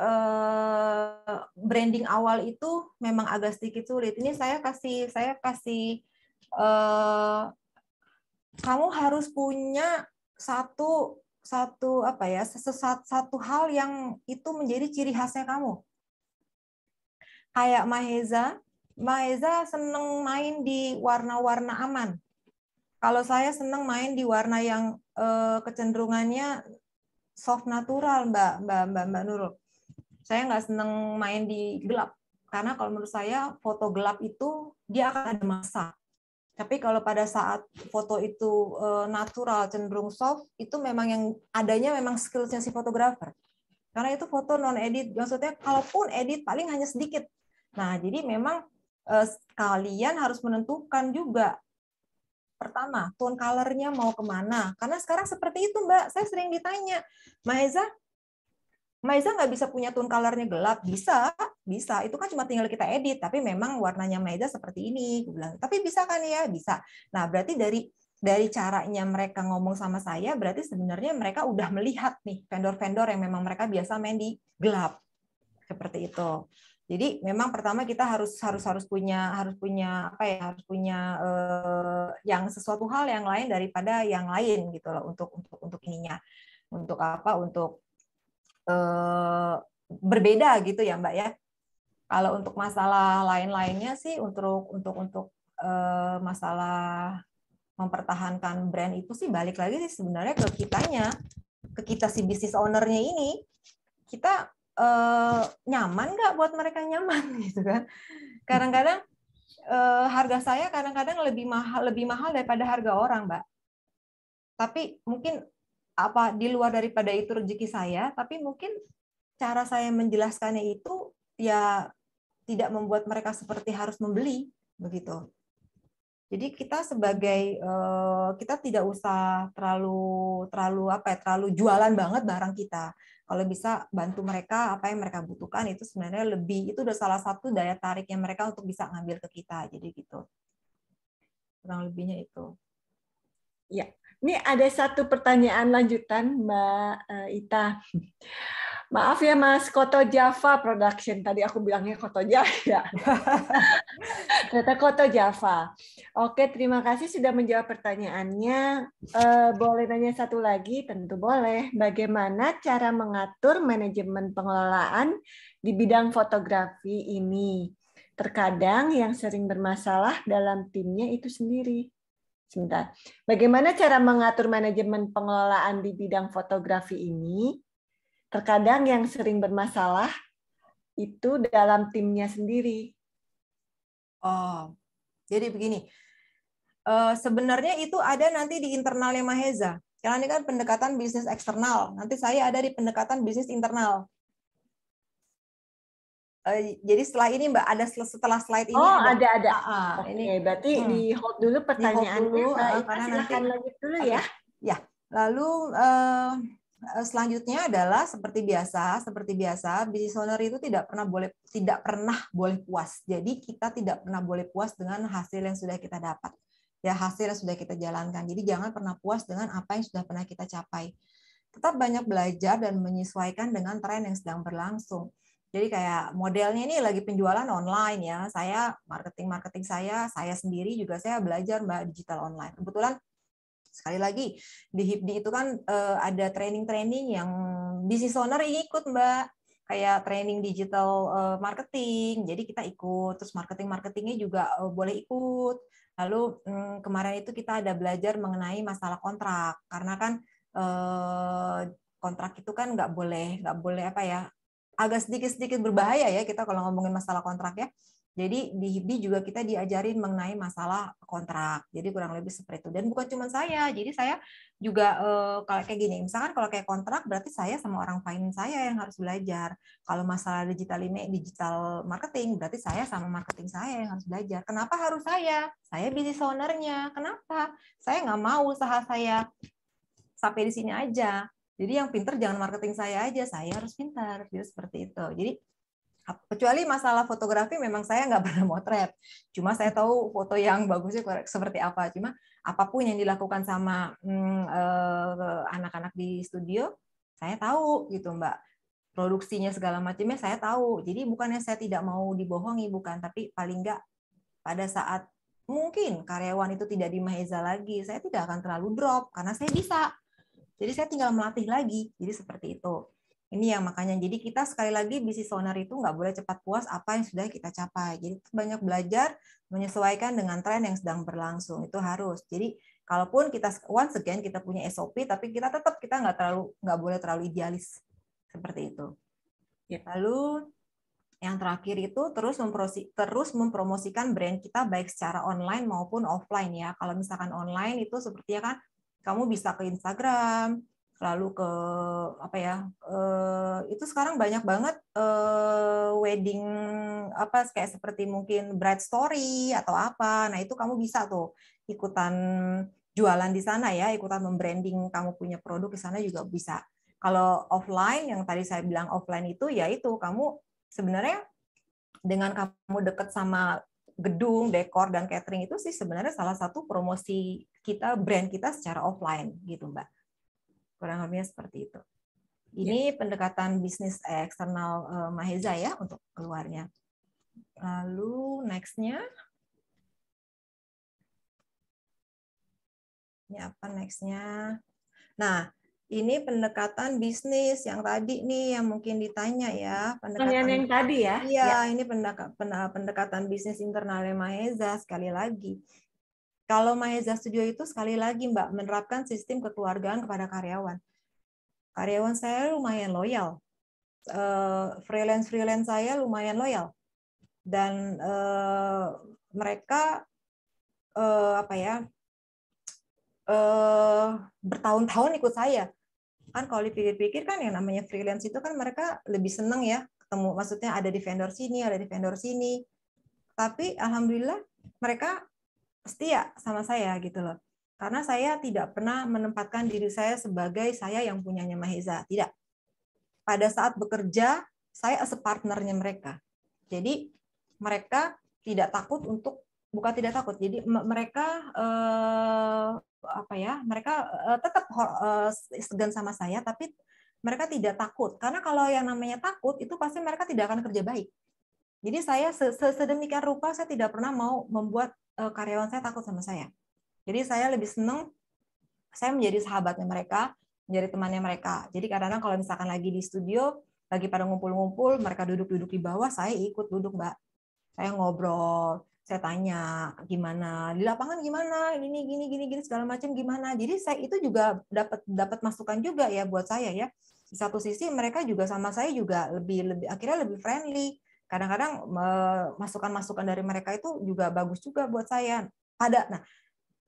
uh, branding awal itu memang agak sedikit sulit. Ini saya kasih saya kasih uh, kamu harus punya satu satu apa ya sesat, satu hal yang itu menjadi ciri khasnya kamu. Kayak Maheza, Maheza seneng main di warna-warna aman. Kalau saya seneng main di warna yang Eh, kecenderungannya soft natural Mbak Mbak Mbak Mbak Nurul. Saya nggak seneng main di gelap karena kalau menurut saya foto gelap itu dia akan ada masa. Tapi kalau pada saat foto itu eh, natural cenderung soft itu memang yang adanya memang skillsnya si fotografer. Karena itu foto non edit, maksudnya kalaupun edit paling hanya sedikit. Nah jadi memang eh, kalian harus menentukan juga Pertama, tone color mau kemana? Karena sekarang seperti itu, Mbak. Saya sering ditanya, Maiza, Maiza nggak bisa punya tone colornya gelap, bisa, bisa. Itu kan cuma tinggal kita edit, tapi memang warnanya Maiza seperti ini. Gue bilang, tapi bisa kan ya, bisa. Nah berarti dari dari caranya mereka ngomong sama saya, berarti sebenarnya mereka udah melihat nih vendor-vendor yang memang mereka biasa main di gelap seperti itu. Jadi memang pertama kita harus harus harus punya harus punya apa ya harus punya eh, yang sesuatu hal yang lain daripada yang lain gitu loh untuk untuk untuk ininya untuk apa untuk eh, berbeda gitu ya Mbak ya. Kalau untuk masalah lain-lainnya sih untuk untuk untuk eh, masalah mempertahankan brand itu sih balik lagi sih sebenarnya ke kitanya ke kita si bisnis ownernya ini kita Eh, nyaman nggak buat mereka nyaman gitu kan kadang-kadang eh, harga saya kadang-kadang lebih mahal lebih mahal daripada harga orang mbak tapi mungkin apa di luar daripada itu rezeki saya tapi mungkin cara saya menjelaskannya itu ya tidak membuat mereka seperti harus membeli begitu jadi kita sebagai eh, kita tidak usah terlalu terlalu apa ya terlalu jualan banget barang kita kalau bisa bantu mereka apa yang mereka butuhkan itu sebenarnya lebih itu udah salah satu daya tariknya mereka untuk bisa ngambil ke kita jadi gitu kurang lebihnya itu ya ini ada satu pertanyaan lanjutan Mbak eh, Ita Maaf ya Mas, Koto Java Production. Tadi aku bilangnya Koto Jaya. Ternyata Koto Java. Oke, terima kasih sudah menjawab pertanyaannya. Eh, boleh nanya satu lagi? Tentu boleh. Bagaimana cara mengatur manajemen pengelolaan di bidang fotografi ini? Terkadang yang sering bermasalah dalam timnya itu sendiri. Sebentar. Bagaimana cara mengatur manajemen pengelolaan di bidang fotografi ini? terkadang yang sering bermasalah itu dalam timnya sendiri. Oh, jadi begini. Uh, sebenarnya itu ada nanti di internalnya Maheza. Karena ini kan pendekatan bisnis eksternal. Nanti saya ada di pendekatan bisnis internal. Uh, jadi setelah ini Mbak ada setelah slide ini. Oh ada ada. ada. Uh, Oke, ini berarti hmm. di hold dulu pertanyaan di hold dulu. Uh, karena nanti, lanjut dulu okay. ya. Ya. Lalu uh, Eh, selanjutnya adalah seperti biasa, seperti biasa business owner itu tidak pernah boleh tidak pernah boleh puas. Jadi kita tidak pernah boleh puas dengan hasil yang sudah kita dapat. Ya, hasil yang sudah kita jalankan. Jadi jangan pernah puas dengan apa yang sudah pernah kita capai. Tetap banyak belajar dan menyesuaikan dengan tren yang sedang berlangsung. Jadi kayak modelnya ini lagi penjualan online ya. Saya marketing-marketing saya, saya sendiri juga saya belajar Mbak digital online. Kebetulan Sekali lagi di HIPDI itu kan uh, ada training-training yang bisnis owner ini ikut Mbak kayak training digital uh, marketing. Jadi kita ikut, terus marketing-marketingnya juga uh, boleh ikut. Lalu um, kemarin itu kita ada belajar mengenai masalah kontrak karena kan uh, kontrak itu kan nggak boleh nggak boleh apa ya agak sedikit-sedikit berbahaya ya kita kalau ngomongin masalah kontrak ya jadi di HIPDI juga kita diajarin mengenai masalah kontrak. Jadi kurang lebih seperti itu. Dan bukan cuma saya. Jadi saya juga eh, kalau kayak gini, misalkan kalau kayak kontrak berarti saya sama orang finance saya yang harus belajar. Kalau masalah digital ini digital marketing berarti saya sama marketing saya yang harus belajar. Kenapa harus saya? Saya business ownernya. Kenapa? Saya nggak mau usaha saya sampai di sini aja. Jadi yang pinter jangan marketing saya aja, saya harus pinter. Jadi seperti itu. Jadi kecuali masalah fotografi memang saya nggak pernah motret cuma saya tahu foto yang bagusnya seperti apa cuma apapun yang dilakukan sama mm, eh, anak-anak hmm, eh, di studio saya tahu gitu mbak produksinya segala macamnya saya tahu jadi bukannya saya tidak mau dibohongi bukan tapi paling nggak pada saat mungkin karyawan itu tidak di Mahesa lagi saya tidak akan terlalu drop karena saya bisa jadi saya tinggal melatih lagi jadi seperti itu ini yang makanya. Jadi kita sekali lagi bisnis sonar itu nggak boleh cepat puas apa yang sudah kita capai. Jadi banyak belajar menyesuaikan dengan tren yang sedang berlangsung itu harus. Jadi kalaupun kita once again kita punya SOP, tapi kita tetap kita nggak terlalu nggak boleh terlalu idealis seperti itu. Ya. Lalu yang terakhir itu terus memprosi, terus mempromosikan brand kita baik secara online maupun offline ya. Kalau misalkan online itu sepertinya kan kamu bisa ke Instagram, lalu ke apa ya uh, itu sekarang banyak banget uh, wedding apa kayak seperti mungkin bride story atau apa nah itu kamu bisa tuh ikutan jualan di sana ya ikutan membranding kamu punya produk di sana juga bisa kalau offline yang tadi saya bilang offline itu ya itu kamu sebenarnya dengan kamu deket sama gedung dekor dan catering itu sih sebenarnya salah satu promosi kita brand kita secara offline gitu mbak Kurang lebih seperti itu. Ya. Ini yes. pendekatan bisnis eksternal uh, Maheza ya untuk keluarnya. Lalu nextnya, ini apa nextnya? Nah, ini pendekatan bisnis yang tadi nih yang mungkin ditanya ya pendekatan yang, yang tadi ya iya ya. ini pendekatan pendekatan bisnis internalnya Maheza sekali lagi kalau Mahesa Studio itu sekali lagi Mbak menerapkan sistem kekeluargaan kepada karyawan. Karyawan saya lumayan loyal. Eh, freelance freelance saya lumayan loyal dan eh, mereka eh, apa ya bertahun-tahun ikut saya kan kalau dipikir-pikir kan yang namanya freelance itu kan mereka lebih seneng ya ketemu maksudnya ada di vendor sini ada di vendor sini tapi alhamdulillah mereka setia ya sama saya gitu loh. Karena saya tidak pernah menempatkan diri saya sebagai saya yang punyanya Mahesa. Tidak. Pada saat bekerja, saya as partnernya mereka. Jadi mereka tidak takut untuk bukan tidak takut. Jadi mereka eh, apa ya? Mereka eh, tetap eh, segan sama saya, tapi mereka tidak takut. Karena kalau yang namanya takut itu pasti mereka tidak akan kerja baik. Jadi saya sedemikian rupa saya tidak pernah mau membuat eh, karyawan saya takut sama saya. Jadi saya lebih senang saya menjadi sahabatnya mereka, menjadi temannya mereka. Jadi kadang-kadang kalau misalkan lagi di studio, lagi pada ngumpul-ngumpul, mereka duduk-duduk di bawah, saya ikut duduk, Mbak. Saya ngobrol, saya tanya gimana di lapangan gimana ini gini gini gini segala macam gimana jadi saya itu juga dapat dapat masukan juga ya buat saya ya di satu sisi mereka juga sama saya juga lebih lebih akhirnya lebih friendly kadang-kadang masukan-masukan dari mereka itu juga bagus juga buat saya. Pada nah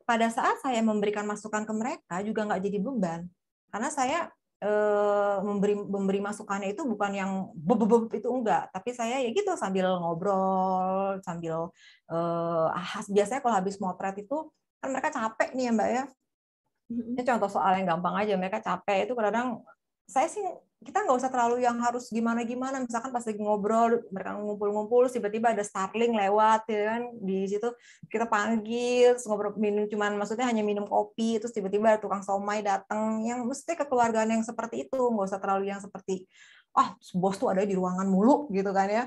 pada saat saya memberikan masukan ke mereka juga nggak jadi beban karena saya eh, memberi memberi masukannya itu bukan yang bebebeb itu enggak tapi saya ya gitu sambil ngobrol sambil eh, ah, biasanya kalau habis motret itu kan mereka capek nih ya mbak ya ini ya contoh soal yang gampang aja mereka capek itu kadang saya sih kita nggak usah terlalu yang harus gimana-gimana misalkan pas lagi ngobrol mereka ngumpul-ngumpul tiba-tiba ada Starling lewat ya kan di situ kita panggil ngobrol minum cuman maksudnya hanya minum kopi terus tiba-tiba ada tukang somai datang yang mesti kekeluargaan yang seperti itu nggak usah terlalu yang seperti ah oh, bos tuh ada di ruangan mulu gitu kan ya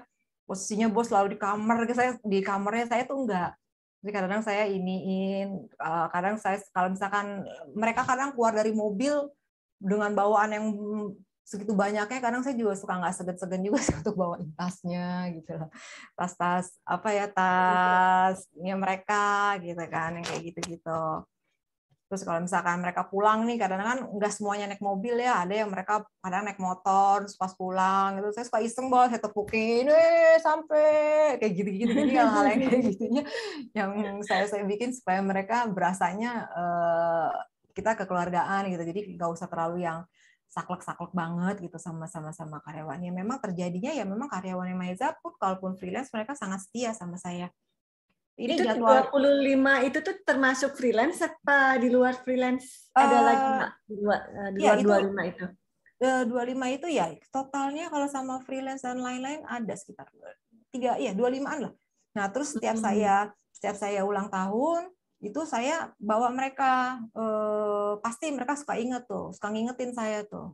posisinya bos selalu di kamar saya di kamarnya saya tuh nggak jadi kadang, kadang saya iniin eh, kadang saya kalau misalkan mereka kadang keluar dari mobil dengan bawaan yang segitu banyaknya kadang saya juga suka nggak segan-segan juga untuk bawa tasnya gitu loh tas-tas apa ya tasnya mereka gitu kan yang kayak gitu-gitu terus kalau misalkan mereka pulang nih kadang kan nggak semuanya naik mobil ya ada yang mereka kadang naik motor terus pas pulang gitu saya suka iseng banget saya tepukin eh sampai kayak gitu-gitu jadi -gitu, hal-hal yang kayak gitunya yang saya saya bikin supaya mereka berasanya uh, kita kekeluargaan gitu jadi nggak usah terlalu yang saklek-saklek banget gitu sama sama sama karyawannya. Memang terjadinya ya memang karyawan yang Maiza pun kalaupun freelance mereka sangat setia sama saya. Ini itu jadwal 25 itu tuh termasuk freelance apa di luar freelance uh, ada lagi Di luar, di luar ya, 25 itu. 25 eh, itu ya totalnya kalau sama freelance dan lain-lain ada sekitar tiga ya 25-an lah. Nah, terus setiap hmm. saya setiap saya ulang tahun itu saya bawa mereka eh, pasti mereka suka inget tuh suka ngingetin saya tuh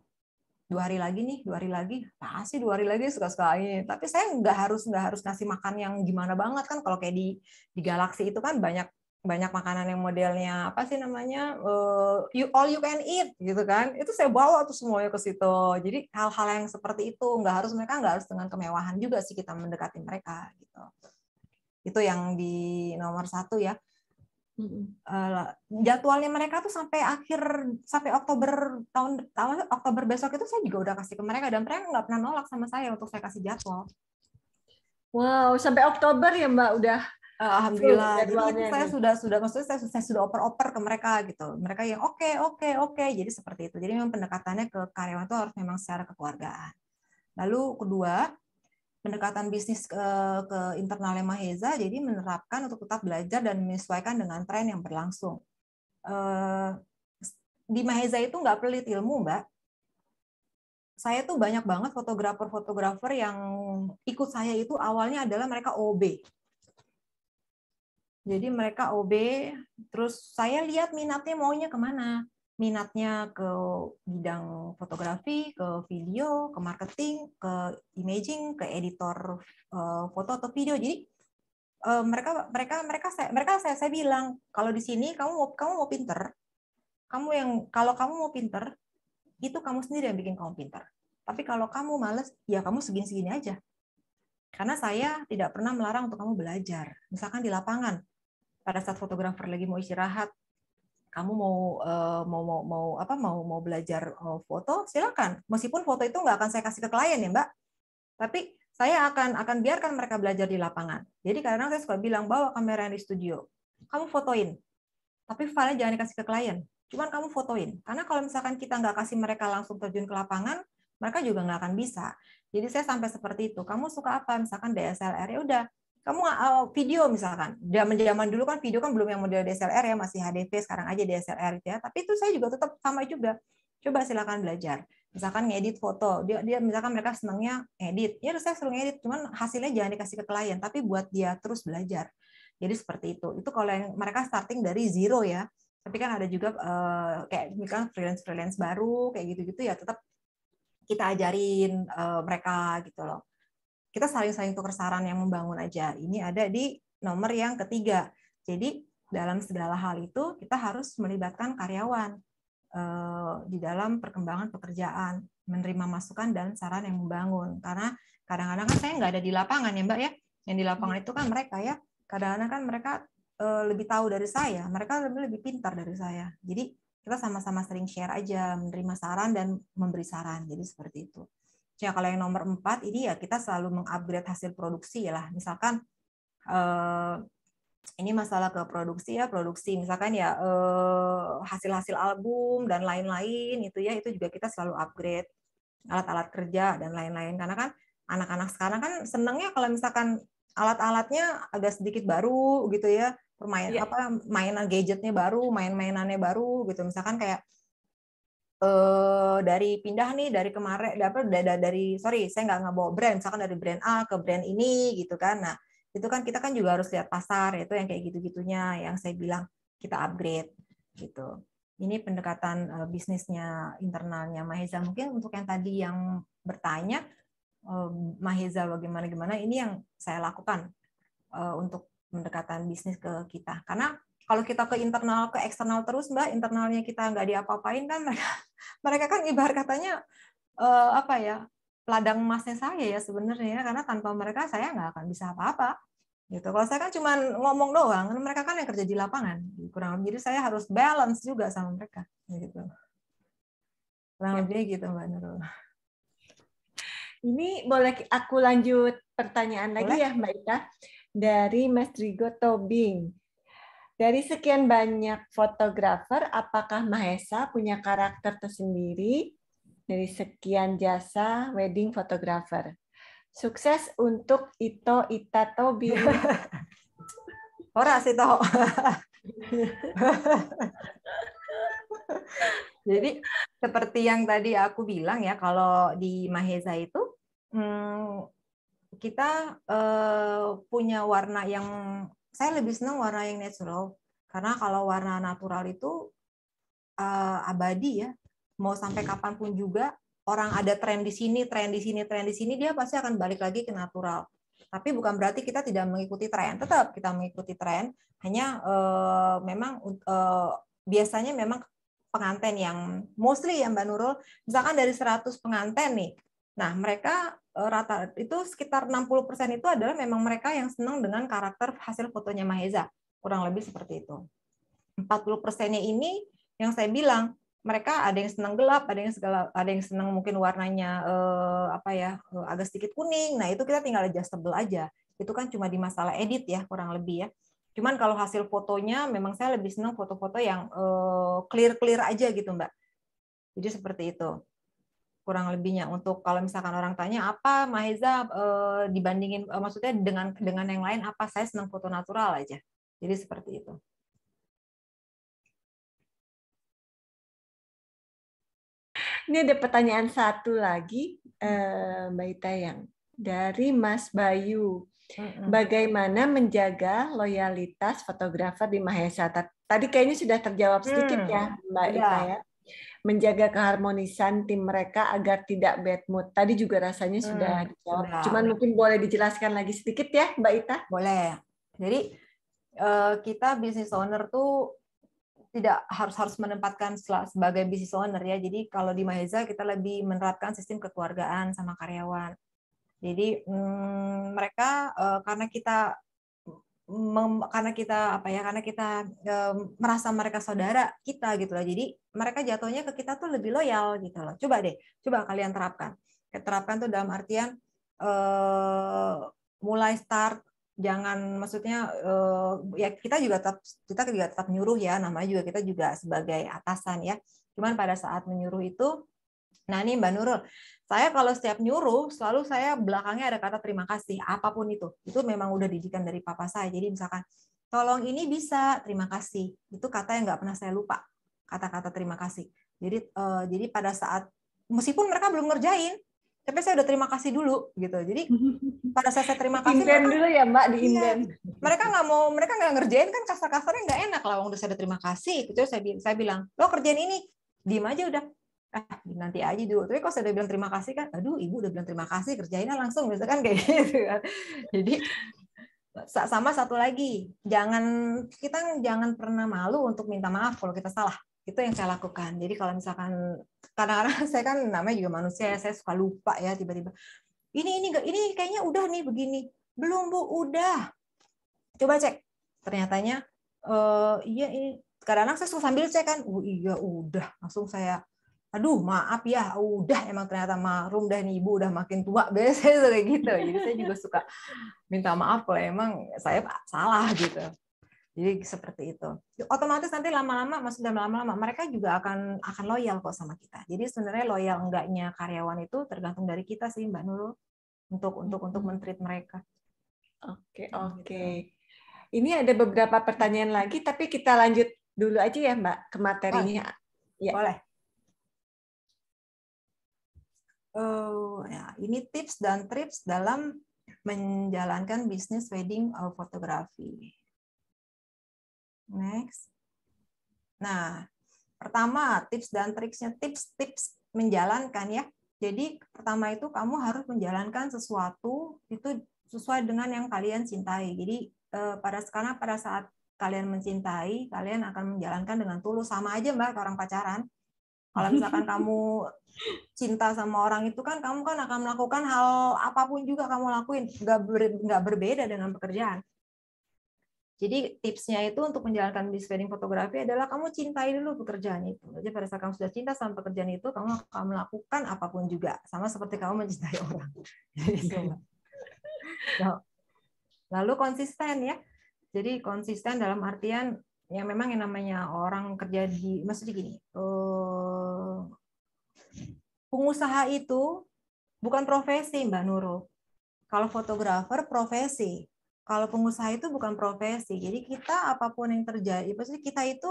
dua hari lagi nih dua hari lagi pasti dua hari lagi suka suka ini tapi saya nggak harus nggak harus ngasih makan yang gimana banget kan kalau kayak di di galaksi itu kan banyak banyak makanan yang modelnya apa sih namanya uh, you all you can eat gitu kan itu saya bawa tuh semuanya ke situ jadi hal-hal yang seperti itu nggak harus mereka nggak harus dengan kemewahan juga sih kita mendekati mereka gitu itu yang di nomor satu ya uh, jadwalnya mereka tuh sampai akhir sampai Oktober tahun tahun Oktober besok itu saya juga udah kasih ke mereka dan mereka nggak pernah nolak sama saya untuk saya kasih jadwal. Wow, sampai Oktober ya Mbak udah uh, alhamdulillah. Jadi saya sudah sudah maksudnya saya, saya sudah oper-oper ke mereka gitu. Mereka yang oke okay, oke okay, oke. Okay. Jadi seperti itu. Jadi memang pendekatannya ke karyawan itu harus memang secara kekeluargaan. Lalu kedua, pendekatan bisnis ke, ke internalnya Maheza jadi menerapkan untuk tetap belajar dan menyesuaikan dengan tren yang berlangsung. Eh, di Maheza itu nggak pelit ilmu, Mbak. Saya tuh banyak banget fotografer-fotografer yang ikut saya itu awalnya adalah mereka OB. Jadi mereka OB, terus saya lihat minatnya maunya kemana minatnya ke bidang fotografi, ke video, ke marketing, ke imaging, ke editor eh, foto atau video. Jadi eh, mereka mereka mereka saya, mereka saya saya bilang kalau di sini kamu kamu mau pinter, kamu yang kalau kamu mau pinter itu kamu sendiri yang bikin kamu pinter. Tapi kalau kamu males, ya kamu segini-segini aja. Karena saya tidak pernah melarang untuk kamu belajar. Misalkan di lapangan, pada saat fotografer lagi mau istirahat, kamu mau eh, mau mau mau apa mau mau belajar eh, foto silakan meskipun foto itu nggak akan saya kasih ke klien ya mbak tapi saya akan akan biarkan mereka belajar di lapangan jadi kadang saya suka bilang bawa kamera yang di studio kamu fotoin tapi filenya jangan dikasih ke klien cuman kamu fotoin karena kalau misalkan kita nggak kasih mereka langsung terjun ke lapangan mereka juga nggak akan bisa jadi saya sampai seperti itu kamu suka apa misalkan DSLR ya udah kamu uh, video misalkan zaman zaman dulu kan video kan belum yang model DSLR ya masih HDV sekarang aja DSLR gitu ya tapi itu saya juga tetap sama juga coba silakan belajar misalkan ngedit foto dia dia misalkan mereka senangnya edit ya saya suruh ngedit cuman hasilnya jangan dikasih ke klien tapi buat dia terus belajar jadi seperti itu itu kalau yang mereka starting dari zero ya tapi kan ada juga uh, kayak misalkan freelance freelance baru kayak gitu gitu ya tetap kita ajarin uh, mereka gitu loh kita saling-saling tukar saran yang membangun aja. Ini ada di nomor yang ketiga. Jadi dalam segala hal itu kita harus melibatkan karyawan eh, di dalam perkembangan pekerjaan, menerima masukan dan saran yang membangun. Karena kadang-kadang kan saya nggak ada di lapangan ya Mbak ya. Yang di lapangan iya. itu kan mereka ya. Kadang-kadang kan mereka eh, lebih tahu dari saya, mereka lebih lebih pintar dari saya. Jadi kita sama-sama sering share aja, menerima saran dan memberi saran. Jadi seperti itu. Ya, kalau yang nomor empat ini ya kita selalu mengupgrade hasil produksi ya lah. Misalkan eh, ini masalah ke produksi ya produksi misalkan ya eh, hasil-hasil album dan lain-lain itu ya itu juga kita selalu upgrade alat-alat kerja dan lain-lain karena kan anak-anak sekarang kan senangnya kalau misalkan alat-alatnya agak sedikit baru gitu ya permainan ya. apa mainan gadgetnya baru main-mainannya baru gitu misalkan kayak eh, dari pindah nih dari kemarin dapat dari sorry saya nggak nggak bawa brand misalkan dari brand A ke brand ini gitu kan nah itu kan kita kan juga harus lihat pasar itu yang kayak gitu-gitunya yang saya bilang kita upgrade gitu ini pendekatan eh, bisnisnya internalnya Mahesa mungkin untuk yang tadi yang bertanya eh, Mahesa bagaimana gimana ini yang saya lakukan eh, untuk pendekatan bisnis ke kita karena kalau kita ke internal ke eksternal terus, Mbak, internalnya kita nggak diapa-apain kan mereka mereka kan ibarat katanya uh, apa ya ladang emasnya saya ya sebenarnya karena tanpa mereka saya nggak akan bisa apa-apa gitu. Kalau saya kan cuma ngomong doang, kan mereka kan yang kerja di lapangan, kurang lebih. Jadi saya harus balance juga sama mereka, gitu. Kurang ya. gitu, Mbak Nurul. Ini boleh aku lanjut pertanyaan boleh? lagi ya, Mbak Ika dari Mas Rigo Tobing. Dari sekian banyak fotografer, apakah Mahesa punya karakter tersendiri dari sekian jasa wedding fotografer? Sukses untuk Ito Itato Tobi. Ora sih toh. Jadi seperti yang tadi aku bilang ya, kalau di Mahesa itu hmm, kita eh, punya warna yang saya lebih senang warna yang natural karena kalau warna natural itu uh, abadi ya mau sampai kapanpun juga orang ada tren di sini tren di sini tren di sini dia pasti akan balik lagi ke natural tapi bukan berarti kita tidak mengikuti tren tetap kita mengikuti tren hanya uh, memang uh, biasanya memang penganten yang mostly yang Mbak Nurul misalkan dari 100 pengantin nih nah mereka Eh, rata itu sekitar 60% itu adalah memang mereka yang senang dengan karakter hasil fotonya Maheza. Kurang lebih seperti itu. 40%-nya ini yang saya bilang mereka ada yang senang gelap, ada yang segala, ada yang senang mungkin warnanya eh, apa ya eh, agak sedikit kuning. Nah itu kita tinggal adjustable aja. Itu kan cuma di masalah edit ya kurang lebih ya. Cuman kalau hasil fotonya memang saya lebih senang foto-foto yang eh, clear clear aja gitu mbak. Jadi seperti itu kurang lebihnya untuk kalau misalkan orang tanya apa Maheza e, eh, dibandingin e, maksudnya dengan dengan yang lain apa saya senang foto natural aja. Jadi seperti itu. Ini ada pertanyaan satu lagi e, Mbak Ita yang dari Mas Bayu. Bagaimana menjaga loyalitas fotografer di Mahesa? Tadi kayaknya sudah terjawab sedikit hmm, ya Mbak ya. Ita ya menjaga keharmonisan tim mereka agar tidak bad mood. Tadi juga rasanya hmm, sudah dijawab. Sudah. Cuman mungkin boleh dijelaskan lagi sedikit ya, Mbak Ita? Boleh. Jadi eh, kita bisnis owner tuh tidak harus harus menempatkan sebagai bisnis owner ya. Jadi kalau di Maheza kita lebih menerapkan sistem kekeluargaan sama karyawan. Jadi mm, mereka eh, karena kita karena kita apa ya karena kita e, merasa mereka saudara kita gitu loh jadi mereka jatuhnya ke kita tuh lebih loyal gitu loh coba deh coba kalian terapkan terapkan tuh dalam artian e, mulai start jangan maksudnya e, ya kita juga tetap kita juga tetap nyuruh ya namanya juga kita juga sebagai atasan ya cuman pada saat menyuruh itu nah ini mbak Nurul saya kalau setiap nyuruh selalu saya belakangnya ada kata terima kasih apapun itu itu memang udah didikan dari papa saya jadi misalkan tolong ini bisa terima kasih itu kata yang nggak pernah saya lupa kata-kata terima kasih jadi eh, jadi pada saat meskipun mereka belum ngerjain tapi saya udah terima kasih dulu gitu jadi pada saat saya terima kasih mereka, dulu ya mbak di ya, mereka nggak mau mereka nggak ngerjain kan kasar-kasarnya nggak enak lah udah saya udah terima kasih itu saya saya bilang lo kerjain ini diem aja udah eh nanti aja dulu tapi kalau saya udah bilang terima kasih kan aduh ibu udah bilang terima kasih kerjainnya langsung gitu kan kayak gitu kan jadi sama satu lagi jangan kita jangan pernah malu untuk minta maaf kalau kita salah itu yang saya lakukan jadi kalau misalkan kadang-kadang saya kan namanya juga manusia ya, saya suka lupa ya tiba-tiba ini ini ini kayaknya udah nih begini belum bu udah coba cek ternyata uh, eh, iya ini kadang-kadang saya suka sambil cek kan oh iya udah langsung saya aduh maaf ya udah emang ternyata marum dah nih ibu udah makin tua biasanya kayak gitu jadi saya juga suka minta maaf kalau emang saya salah gitu jadi seperti itu otomatis nanti lama-lama maksudnya lama-lama mereka juga akan akan loyal kok sama kita jadi sebenarnya loyal enggaknya karyawan itu tergantung dari kita sih mbak Nurul untuk untuk untuk hmm. mentreat mereka oke gitu. oke gitu. ini ada beberapa pertanyaan lagi tapi kita lanjut dulu aja ya mbak ke materinya oh, ya. boleh uh, ya, ini tips dan trips dalam menjalankan bisnis wedding fotografi. Next. Nah, pertama tips dan triksnya tips-tips menjalankan ya. Jadi pertama itu kamu harus menjalankan sesuatu itu sesuai dengan yang kalian cintai. Jadi eh, pada sekarang pada saat kalian mencintai, kalian akan menjalankan dengan tulus sama aja mbak orang pacaran. Kalau misalkan kamu cinta sama orang itu kan kamu kan akan melakukan hal apapun juga kamu lakuin, nggak ber, nggak berbeda dengan pekerjaan. Jadi tipsnya itu untuk menjalankan bisnis wedding fotografi adalah kamu cintai dulu pekerjaan itu. Jadi pada saat kamu sudah cinta sama pekerjaan itu, kamu akan melakukan apapun juga, sama seperti kamu mencintai orang. Lalu konsisten ya. Jadi konsisten dalam artian yang memang yang namanya orang kerja di, maksudnya gini, eh, pengusaha itu bukan profesi, Mbak Nurul. Kalau fotografer profesi, kalau pengusaha itu bukan profesi. Jadi kita apapun yang terjadi, pasti kita itu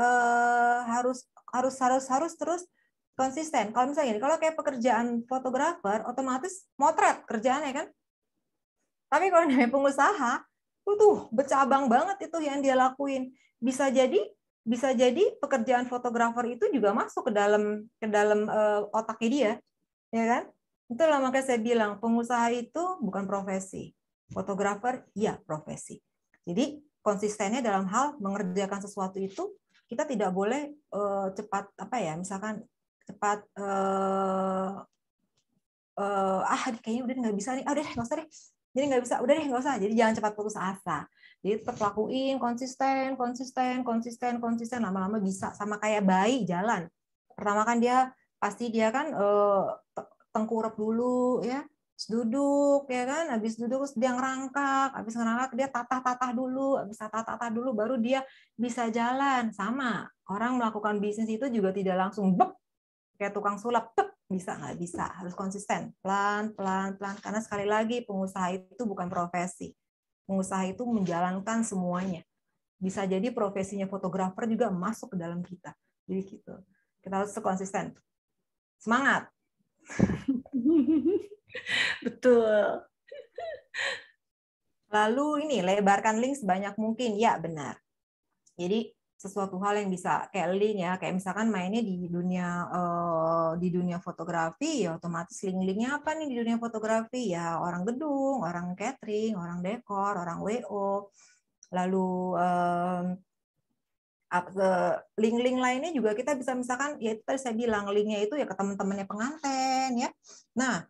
eh, harus harus harus harus terus konsisten. Kalau misalnya kalau kayak pekerjaan fotografer, otomatis motret kerjaannya kan. Tapi kalau namanya pengusaha, itu tuh bercabang banget itu yang dia lakuin. Bisa jadi bisa jadi pekerjaan fotografer itu juga masuk ke dalam ke dalam uh, otaknya dia, ya kan? Itulah makanya saya bilang pengusaha itu bukan profesi, fotografer ya profesi. Jadi konsistennya dalam hal mengerjakan sesuatu itu kita tidak boleh uh, cepat apa ya, misalkan cepat uh, uh, ah kayaknya udah nggak bisa nih, ah udah nggak usah deh, jadi nggak bisa, udah deh nggak usah. Jadi jangan cepat putus asa. Jadi tetap lakuin konsisten, konsisten, konsisten, konsisten lama-lama bisa sama kayak bayi jalan. Pertama kan dia pasti dia kan eh, tengkurap dulu ya, duduk ya kan habis duduk terus dia ngerangkak habis ngerangkak dia tatah-tatah dulu habis tatah-tatah dulu baru dia bisa jalan sama orang melakukan bisnis itu juga tidak langsung bep kayak tukang sulap bep bisa nggak bisa harus konsisten pelan pelan pelan karena sekali lagi pengusaha itu bukan profesi pengusaha itu menjalankan semuanya. Bisa jadi profesinya fotografer juga masuk ke dalam kita. Jadi gitu. Kita harus konsisten. Semangat. Betul. Lalu ini lebarkan link sebanyak mungkin. Ya, benar. Jadi sesuatu hal yang bisa kayak link ya kayak misalkan mainnya di dunia uh, di dunia fotografi ya otomatis link-linknya apa nih di dunia fotografi ya orang gedung orang catering orang dekor orang wo lalu uh, link-link lainnya juga kita bisa misalkan ya itu tadi saya bilang linknya itu ya ke teman-temannya penganten ya nah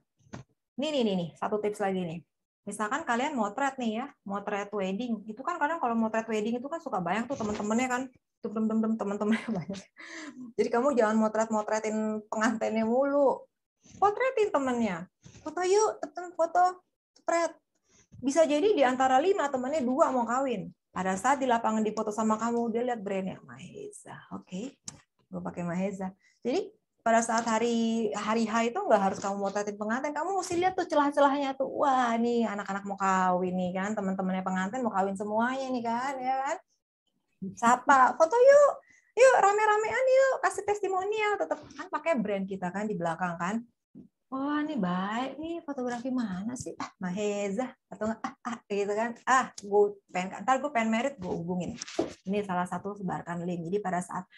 ini nih nih satu tips lagi nih Misalkan kalian motret nih ya, motret wedding. Itu kan kadang kalau motret wedding itu kan suka banyak tuh temen-temennya kan temen-temen temen-temennya banyak. Jadi kamu jangan motret-motretin pengantinnya mulu. Potretin temennya. Foto yuk, temen foto, spread. Bisa jadi di antara lima temennya dua mau kawin. Pada saat di lapangan dipoto sama kamu, dia lihat brandnya Maheza. Oke, okay. gue pakai Maheza. Jadi pada saat hari hari H itu nggak harus kamu motretin pengantin, kamu mesti lihat tuh celah-celahnya tuh. Wah, nih anak-anak mau kawin nih kan, teman-temannya pengantin mau kawin semuanya nih kan, ya kan? siapa foto yuk. Yuk rame-ramean yuk, kasih testimonial tetap kan pakai brand kita kan di belakang kan. Wah, ini baik nih fotografi mana sih? Ah, Maheza atau ah, ah gitu kan. Ah, gue pengen ntar gue pengen merit gue hubungin. Ini salah satu sebarkan link. Jadi pada saat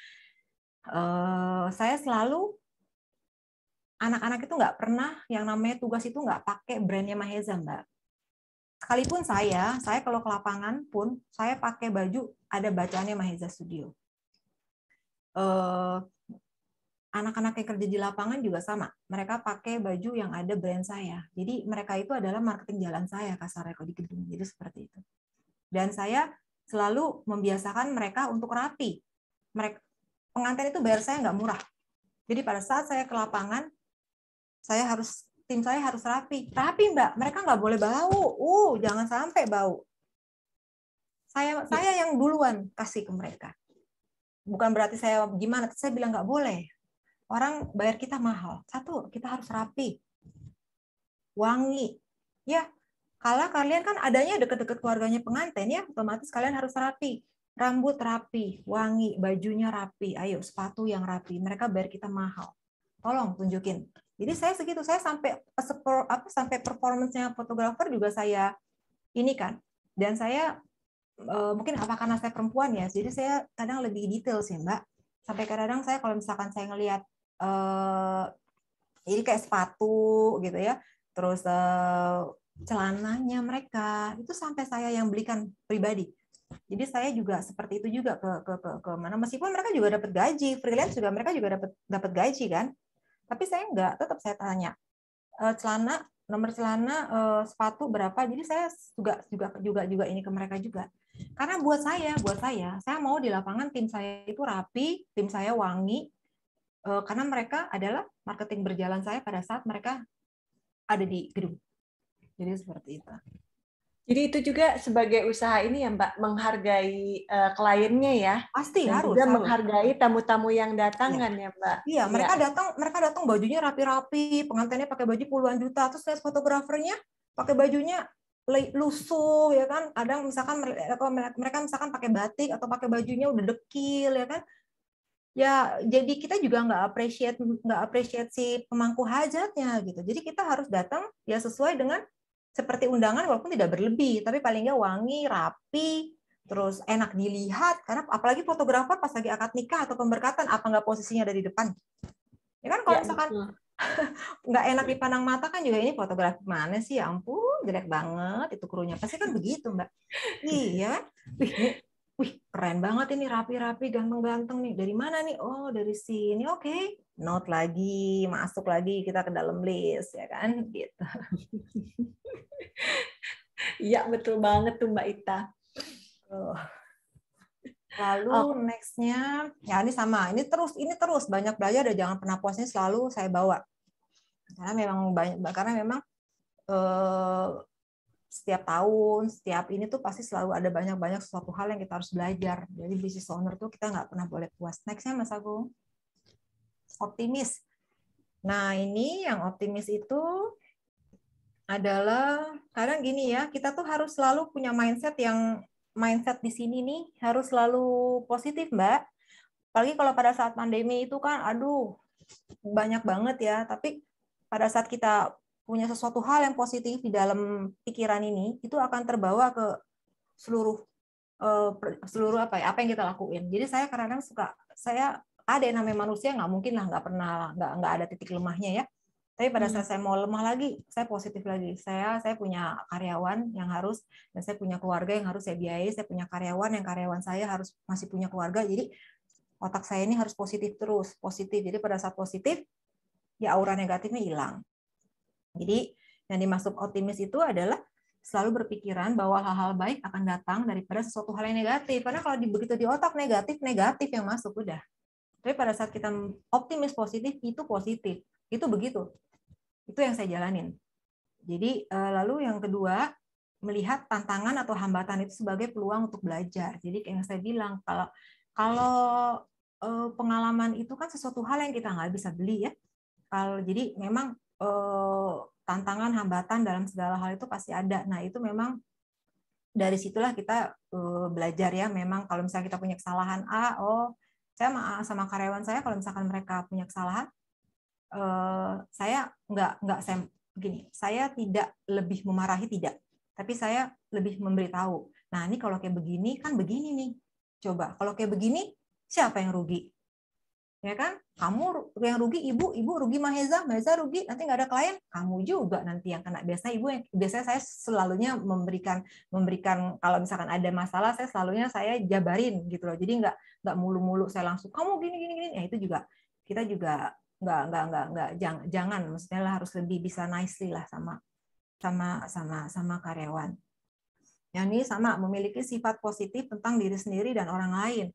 Eh, saya selalu anak-anak itu nggak pernah yang namanya tugas itu nggak pakai brandnya Maheza mbak. Sekalipun saya, saya kalau ke lapangan pun saya pakai baju ada bacaannya Maheza Studio. Eh, anak-anak yang kerja di lapangan juga sama. Mereka pakai baju yang ada brand saya. Jadi mereka itu adalah marketing jalan saya kasarnya kalau di gedung. Jadi seperti itu. Dan saya selalu membiasakan mereka untuk rapi. Mereka pengantin itu bayar saya nggak murah. Jadi pada saat saya ke lapangan, saya harus tim saya harus rapi. Rapi mbak, mereka nggak boleh bau. Uh, jangan sampai bau. Saya ya. saya yang duluan kasih ke mereka. Bukan berarti saya gimana, saya bilang nggak boleh. Orang bayar kita mahal. Satu, kita harus rapi. Wangi. Ya, kalau kalian kan adanya deket-deket keluarganya pengantin ya, otomatis kalian harus rapi rambut rapi, wangi, bajunya rapi, ayo sepatu yang rapi. Mereka bayar kita mahal. Tolong tunjukin. Jadi saya segitu, saya sampai apa sampai performancenya fotografer juga saya ini kan. Dan saya eh, mungkin apa karena saya perempuan ya, jadi saya kadang lebih detail sih, Mbak. Sampai kadang-kadang saya kalau misalkan saya ngelihat eh, ini kayak sepatu gitu ya, terus eh, celananya mereka itu sampai saya yang belikan pribadi jadi saya juga seperti itu juga ke ke ke, ke mana meskipun mereka juga dapat gaji, freelance juga mereka juga dapat dapat gaji kan. Tapi saya enggak, tetap saya tanya. E, celana nomor celana e, sepatu berapa? Jadi saya juga juga juga juga ini ke mereka juga. Karena buat saya, buat saya, saya mau di lapangan tim saya itu rapi, tim saya wangi, eh, karena mereka adalah marketing berjalan saya pada saat mereka ada di gedung. Jadi seperti itu. Jadi itu juga sebagai usaha ini ya Mbak menghargai uh, kliennya ya. Pasti Dan harus. Juga menghargai tamu-tamu yang iya. datang ya. kan ya Mbak. Iya, iya, mereka datang mereka datang bajunya rapi-rapi, pengantinnya pakai baju puluhan juta, terus lihat fotografernya pakai bajunya lusuh ya kan. Kadang misalkan mereka misalkan pakai batik atau pakai bajunya udah dekil ya kan. Ya, jadi kita juga nggak appreciate nggak appreciate si pemangku hajatnya gitu. Jadi kita harus datang ya sesuai dengan seperti undangan walaupun tidak berlebih, tapi paling nggak wangi, rapi, terus enak dilihat karena apalagi fotografer pas lagi akad nikah atau pemberkatan apa nggak posisinya ada di depan ya kan kalau ya, misalkan nggak enak dipandang mata kan juga ini fotografi mana sih ya ampun jelek banget itu krunya pasti kan begitu mbak iya kan? wih, wih keren banget ini rapi-rapi ganteng-ganteng nih dari mana nih oh dari sini oke okay note lagi, masuk lagi kita ke dalam list ya kan gitu. Iya betul banget tuh Mbak Ita. Lalu oh. nextnya ya ini sama, ini terus ini terus banyak belajar dan jangan pernah puasnya selalu saya bawa. Karena memang banyak karena memang eh, setiap tahun, setiap ini tuh pasti selalu ada banyak-banyak suatu hal yang kita harus belajar. Jadi bisnis owner tuh kita nggak pernah boleh puas. Nextnya Mas Agung optimis. Nah, ini yang optimis itu adalah kadang gini ya, kita tuh harus selalu punya mindset yang mindset di sini nih harus selalu positif, Mbak. Apalagi kalau pada saat pandemi itu kan aduh banyak banget ya, tapi pada saat kita punya sesuatu hal yang positif di dalam pikiran ini, itu akan terbawa ke seluruh eh, seluruh apa ya apa yang kita lakuin. Jadi saya kadang-kadang suka saya ada yang namanya manusia nggak mungkin lah nggak pernah nggak nggak ada titik lemahnya ya tapi pada hmm. saat saya mau lemah lagi saya positif lagi saya saya punya karyawan yang harus dan saya punya keluarga yang harus saya biayai saya punya karyawan yang karyawan saya harus masih punya keluarga jadi otak saya ini harus positif terus positif jadi pada saat positif ya aura negatifnya hilang jadi yang dimaksud optimis itu adalah selalu berpikiran bahwa hal-hal baik akan datang daripada sesuatu hal yang negatif karena kalau begitu di otak negatif negatif yang masuk udah tapi pada saat kita optimis positif itu positif, itu begitu. Itu yang saya jalanin. Jadi eh, lalu yang kedua melihat tantangan atau hambatan itu sebagai peluang untuk belajar. Jadi kayak yang saya bilang kalau kalau eh, pengalaman itu kan sesuatu hal yang kita nggak bisa beli ya. Kalau jadi memang eh, tantangan hambatan dalam segala hal itu pasti ada. Nah itu memang dari situlah kita belajar ya. Memang kalau misalnya kita punya kesalahan A, oh saya sama, ah, sama karyawan saya kalau misalkan mereka punya kesalahan eh, saya nggak nggak saya begini saya tidak lebih memarahi tidak tapi saya lebih memberitahu nah ini kalau kayak begini kan begini nih coba kalau kayak begini siapa yang rugi ya kan? Kamu yang rugi ibu, ibu rugi Maheza, Maheza rugi, nanti nggak ada klien, kamu juga nanti yang kena. Biasanya ibu yang biasanya saya selalunya memberikan memberikan kalau misalkan ada masalah saya selalunya saya jabarin gitu loh. Jadi nggak nggak mulu-mulu saya langsung kamu gini gini gini. Ya itu juga kita juga nggak nggak nggak nggak jangan, jangan maksudnya lah harus lebih bisa nicely lah sama sama sama sama karyawan. Yang ini sama memiliki sifat positif tentang diri sendiri dan orang lain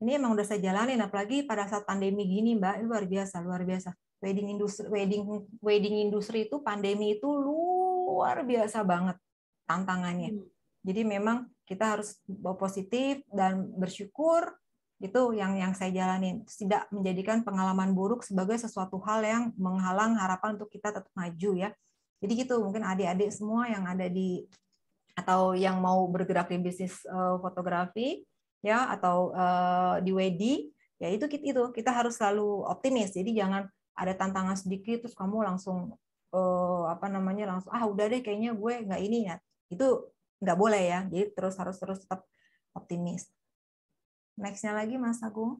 ini emang udah saya jalanin apalagi pada saat pandemi gini mbak luar biasa luar biasa wedding industri wedding wedding industri itu pandemi itu luar biasa banget tantangannya hmm. jadi memang kita harus positif dan bersyukur itu yang yang saya jalanin tidak menjadikan pengalaman buruk sebagai sesuatu hal yang menghalang harapan untuk kita tetap maju ya jadi gitu mungkin adik-adik semua yang ada di atau yang mau bergerak di bisnis eh, fotografi ya atau uh, di wedi ya itu itu kita harus selalu optimis jadi jangan ada tantangan sedikit terus kamu langsung uh, apa namanya langsung ah udah deh kayaknya gue nggak ini ya itu nggak boleh ya jadi terus harus terus tetap optimis nextnya lagi mas Agung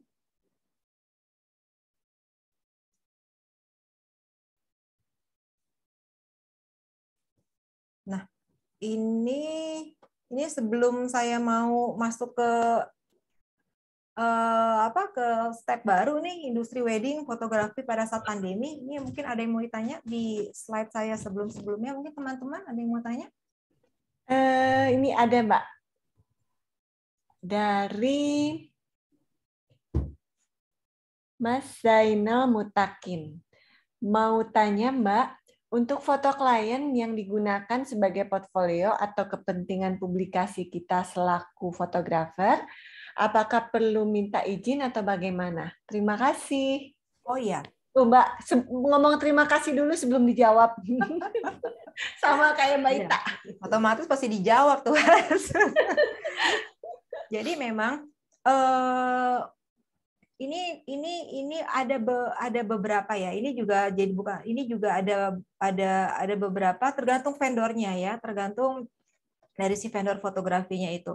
Nah, ini ini sebelum saya mau masuk ke eh, apa ke step baru nih industri wedding fotografi pada saat pandemi ini mungkin ada yang mau ditanya di slide saya sebelum sebelumnya mungkin teman-teman ada yang mau tanya eh, ini ada mbak dari Mas Zainal Mutakin mau tanya Mbak, untuk foto klien yang digunakan sebagai portfolio atau kepentingan publikasi kita selaku fotografer, apakah perlu minta izin atau bagaimana? Terima kasih. Oh iya. Tuh, Mbak, ngomong terima kasih dulu sebelum dijawab. Sama kayak Mbak iya. Ita. Ya, otomatis pasti dijawab tuh. Jadi memang eh, ini ini ini ada be, ada beberapa ya. Ini juga jadi bukan ini juga ada ada ada beberapa tergantung vendornya ya, tergantung dari si vendor fotografinya itu.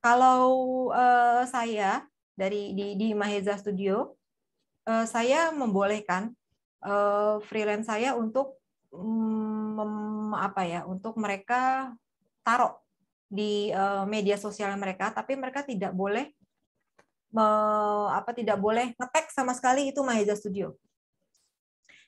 Kalau uh, saya dari di di Maheza Studio uh, saya membolehkan uh, freelance saya untuk mm, apa ya, untuk mereka taruh di media sosial mereka, tapi mereka tidak boleh me, apa tidak boleh ngetek sama sekali itu Maheza Studio.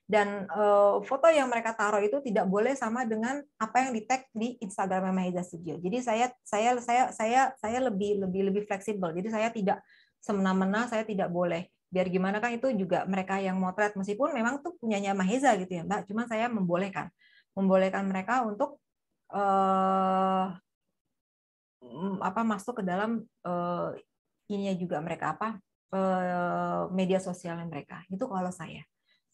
Dan uh, foto yang mereka taruh itu tidak boleh sama dengan apa yang di tag di Instagram Maheza Studio. Jadi saya saya saya saya saya lebih lebih lebih fleksibel. Jadi saya tidak semena-mena, saya tidak boleh. Biar gimana kan itu juga mereka yang motret meskipun memang tuh punyanya Maheza gitu ya, Mbak. Cuman saya membolehkan membolehkan mereka untuk uh, apa masuk ke dalam eh, ininya juga mereka apa eh, media sosialnya mereka itu kalau saya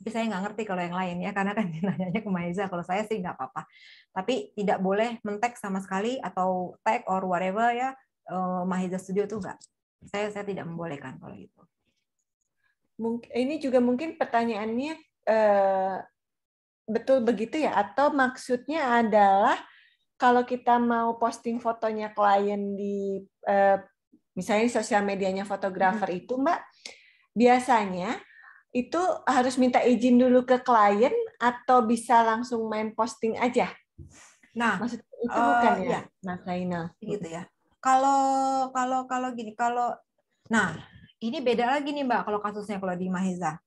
tapi saya nggak ngerti kalau yang lain ya karena kan nanya ke Maiza kalau saya sih nggak apa-apa tapi tidak boleh mentek sama sekali atau tag or whatever ya eh, Mahiza Studio tuh nggak saya saya tidak membolehkan kalau itu ini juga mungkin pertanyaannya eh, betul begitu ya atau maksudnya adalah kalau kita mau posting fotonya klien di misalnya sosial medianya fotografer hmm. itu Mbak, biasanya itu harus minta izin dulu ke klien atau bisa langsung main posting aja. Nah, maksud itu uh, bukan ya, ya. Mas Lainal. Gitu ya. Kalau kalau kalau gini, kalau nah, ini beda lagi nih Mbak kalau kasusnya kalau di Mahesa.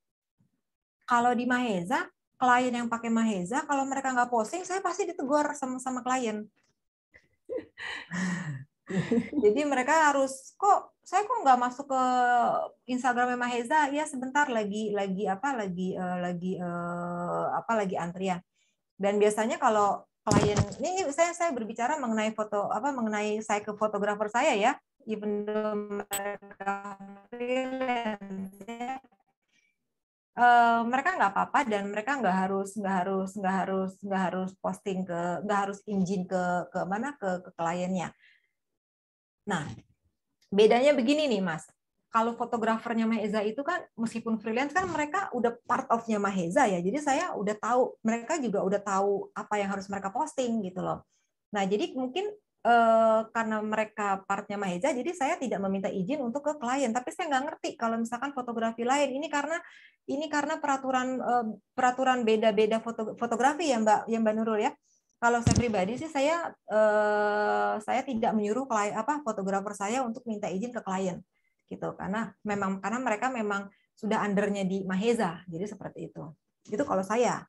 Kalau di Mahesa klien yang pakai Maheza, kalau mereka nggak posting, saya pasti ditegur sama sama klien. Jadi mereka harus kok saya kok nggak masuk ke Instagramnya Maheza ya sebentar lagi lagi apa lagi uh, lagi uh, apa lagi antrian. Dan biasanya kalau klien ini, ini saya saya berbicara mengenai foto apa mengenai saya ke fotografer saya ya even mereka freelance Uh, eh, mereka nggak apa-apa dan mereka nggak harus nggak harus nggak harus nggak harus posting ke nggak harus izin ke ke mana ke, ke kliennya Nah, bedanya begini nih, Mas. Kalau fotografernya Maheza itu kan meskipun freelance kan mereka udah part of-nya Maheza ya. Jadi saya udah tahu, mereka juga udah tahu apa yang harus mereka posting gitu loh. Nah, jadi mungkin eh, karena mereka partnya Maheza, jadi saya tidak meminta izin untuk ke klien. Tapi saya nggak ngerti kalau misalkan fotografi lain ini karena ini karena peraturan eh, peraturan beda-beda foto, fotografi ya Mbak ya Mbak Nurul ya kalau saya pribadi sih saya eh, saya tidak menyuruh klien apa fotografer saya untuk minta izin ke klien gitu karena memang karena mereka memang sudah undernya di Maheza jadi seperti itu itu kalau saya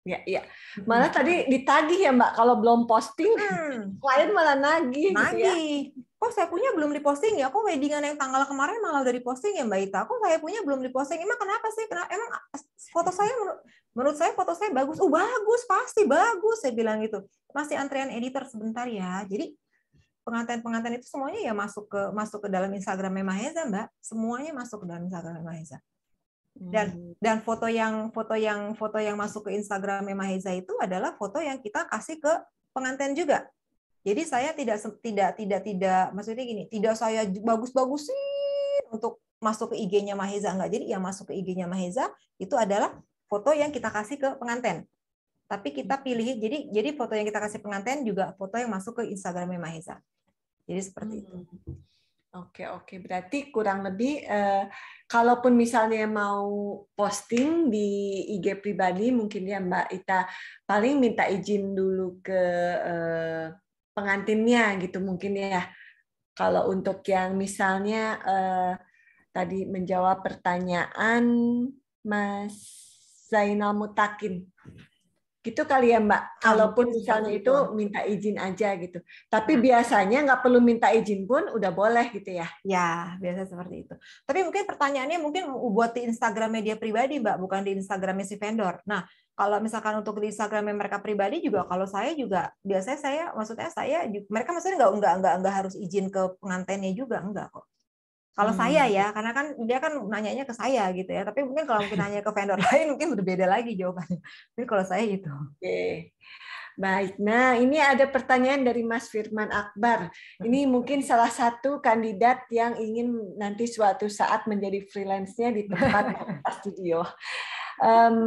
Ya, ya. Hmm. Malah hmm. tadi ditagih ya Mbak, kalau belum posting, hmm. klien malah nagih. Gitu ya. Nagih. ya. Kok saya punya belum diposting ya? Kok weddingan yang tanggal kemarin malah udah diposting ya Mbak Ita? Kok saya punya belum diposting? Emang kenapa sih? Kenapa? Emang eh, foto saya menurut saya foto saya bagus. Oh, bagus, pasti bagus. Saya bilang gitu. Masih antrian editor sebentar ya. Jadi pengantin-pengantin itu semuanya ya masuk ke masuk ke dalam Instagram Heza, Mbak. Semuanya masuk ke dalam Instagram Maheza. Dan hmm. dan foto yang foto yang foto yang masuk ke Instagram Heza itu adalah foto yang kita kasih ke pengantin juga. Jadi saya tidak tidak tidak tidak maksudnya gini, tidak saya bagus-bagusin untuk masuk ke IG-nya Maheza enggak. Jadi yang masuk ke IG-nya Maheza itu adalah foto yang kita kasih ke pengantin. Tapi kita pilih jadi jadi foto yang kita kasih pengantin juga foto yang masuk ke Instagramnya Mahesa. Jadi seperti hmm. itu. Oke oke berarti kurang lebih uh, kalaupun misalnya mau posting di IG pribadi mungkin ya Mbak Ita paling minta izin dulu ke uh, pengantinnya gitu mungkin ya kalau untuk yang misalnya uh, tadi menjawab pertanyaan Mas Zainal Mutakin. Gitu kali ya Mbak. Ah, Kalaupun misalnya itu minta izin aja gitu. Tapi hmm. biasanya nggak perlu minta izin pun udah boleh gitu ya. Ya, biasa seperti itu. Tapi mungkin pertanyaannya mungkin buat di Instagram media pribadi Mbak, bukan di Instagramnya si vendor. Nah, kalau misalkan untuk di Instagram mereka pribadi juga kalau saya juga biasanya saya maksudnya saya mereka maksudnya nggak nggak nggak nggak harus izin ke pengantinnya juga enggak kok kalau hmm. saya ya, karena kan dia kan nanyanya ke saya gitu ya. Tapi mungkin kalau mungkin nanya ke vendor lain mungkin berbeda lagi jawabannya. Tapi kalau saya gitu. Oke. Baik. Nah, ini ada pertanyaan dari Mas Firman Akbar. Ini hmm. mungkin salah satu kandidat yang ingin nanti suatu saat menjadi freelance-nya di tempat studio.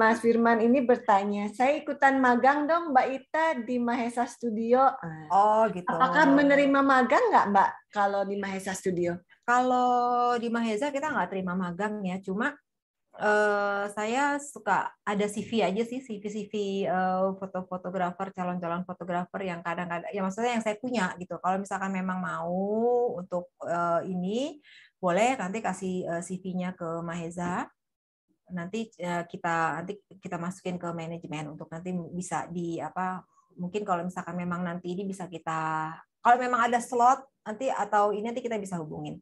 Mas Firman ini bertanya, saya ikutan magang dong Mbak Ita di Mahesa Studio. Ah. Oh gitu. Apakah menerima magang nggak Mbak kalau di Mahesa Studio? Kalau di Maheza kita nggak terima magang ya, cuma Uh, saya suka ada CV aja sih CV CV uh, eh, foto-fotografer calon-calon fotografer yang kadang-kadang ya maksudnya yang saya punya gitu kalau misalkan memang mau untuk uh, ini boleh nanti kasih uh, CV-nya ke Maheza nanti uh, kita nanti kita masukin ke manajemen untuk nanti bisa di apa mungkin kalau misalkan memang nanti ini bisa kita kalau memang ada slot nanti atau ini nanti kita bisa hubungin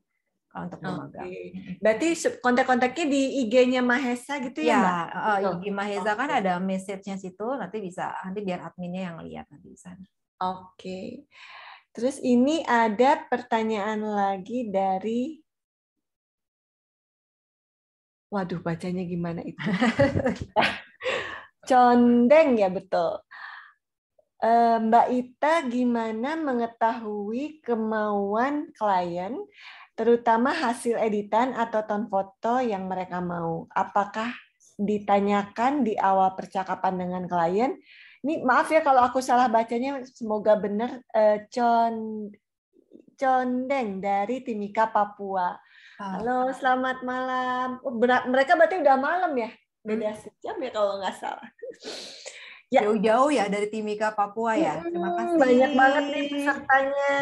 kalau untuk okay. Berarti kontak-kontaknya di IG-nya Mahesa gitu ya, ya Mbak? Oh, IG Mahesa okay. kan ada message-nya situ, nanti bisa nanti biar adminnya yang lihat nanti di sana. Oke. Okay. Terus ini ada pertanyaan lagi dari Waduh, bacanya gimana itu? Condeng ya betul. Eh, Mbak Ita, gimana mengetahui kemauan klien terutama hasil editan atau tone foto yang mereka mau. Apakah ditanyakan di awal percakapan dengan klien? Ini maaf ya kalau aku salah bacanya, semoga benar. Eh, con Condeng dari Timika Papua. Ah. Halo, selamat malam. Oh, berat, mereka berarti udah malam ya? Beda hmm. sejam ya kalau nggak salah. ya. Jauh-jauh ya dari Timika Papua ya. Hmm, Terima kasih. Banyak banget nih pesertanya.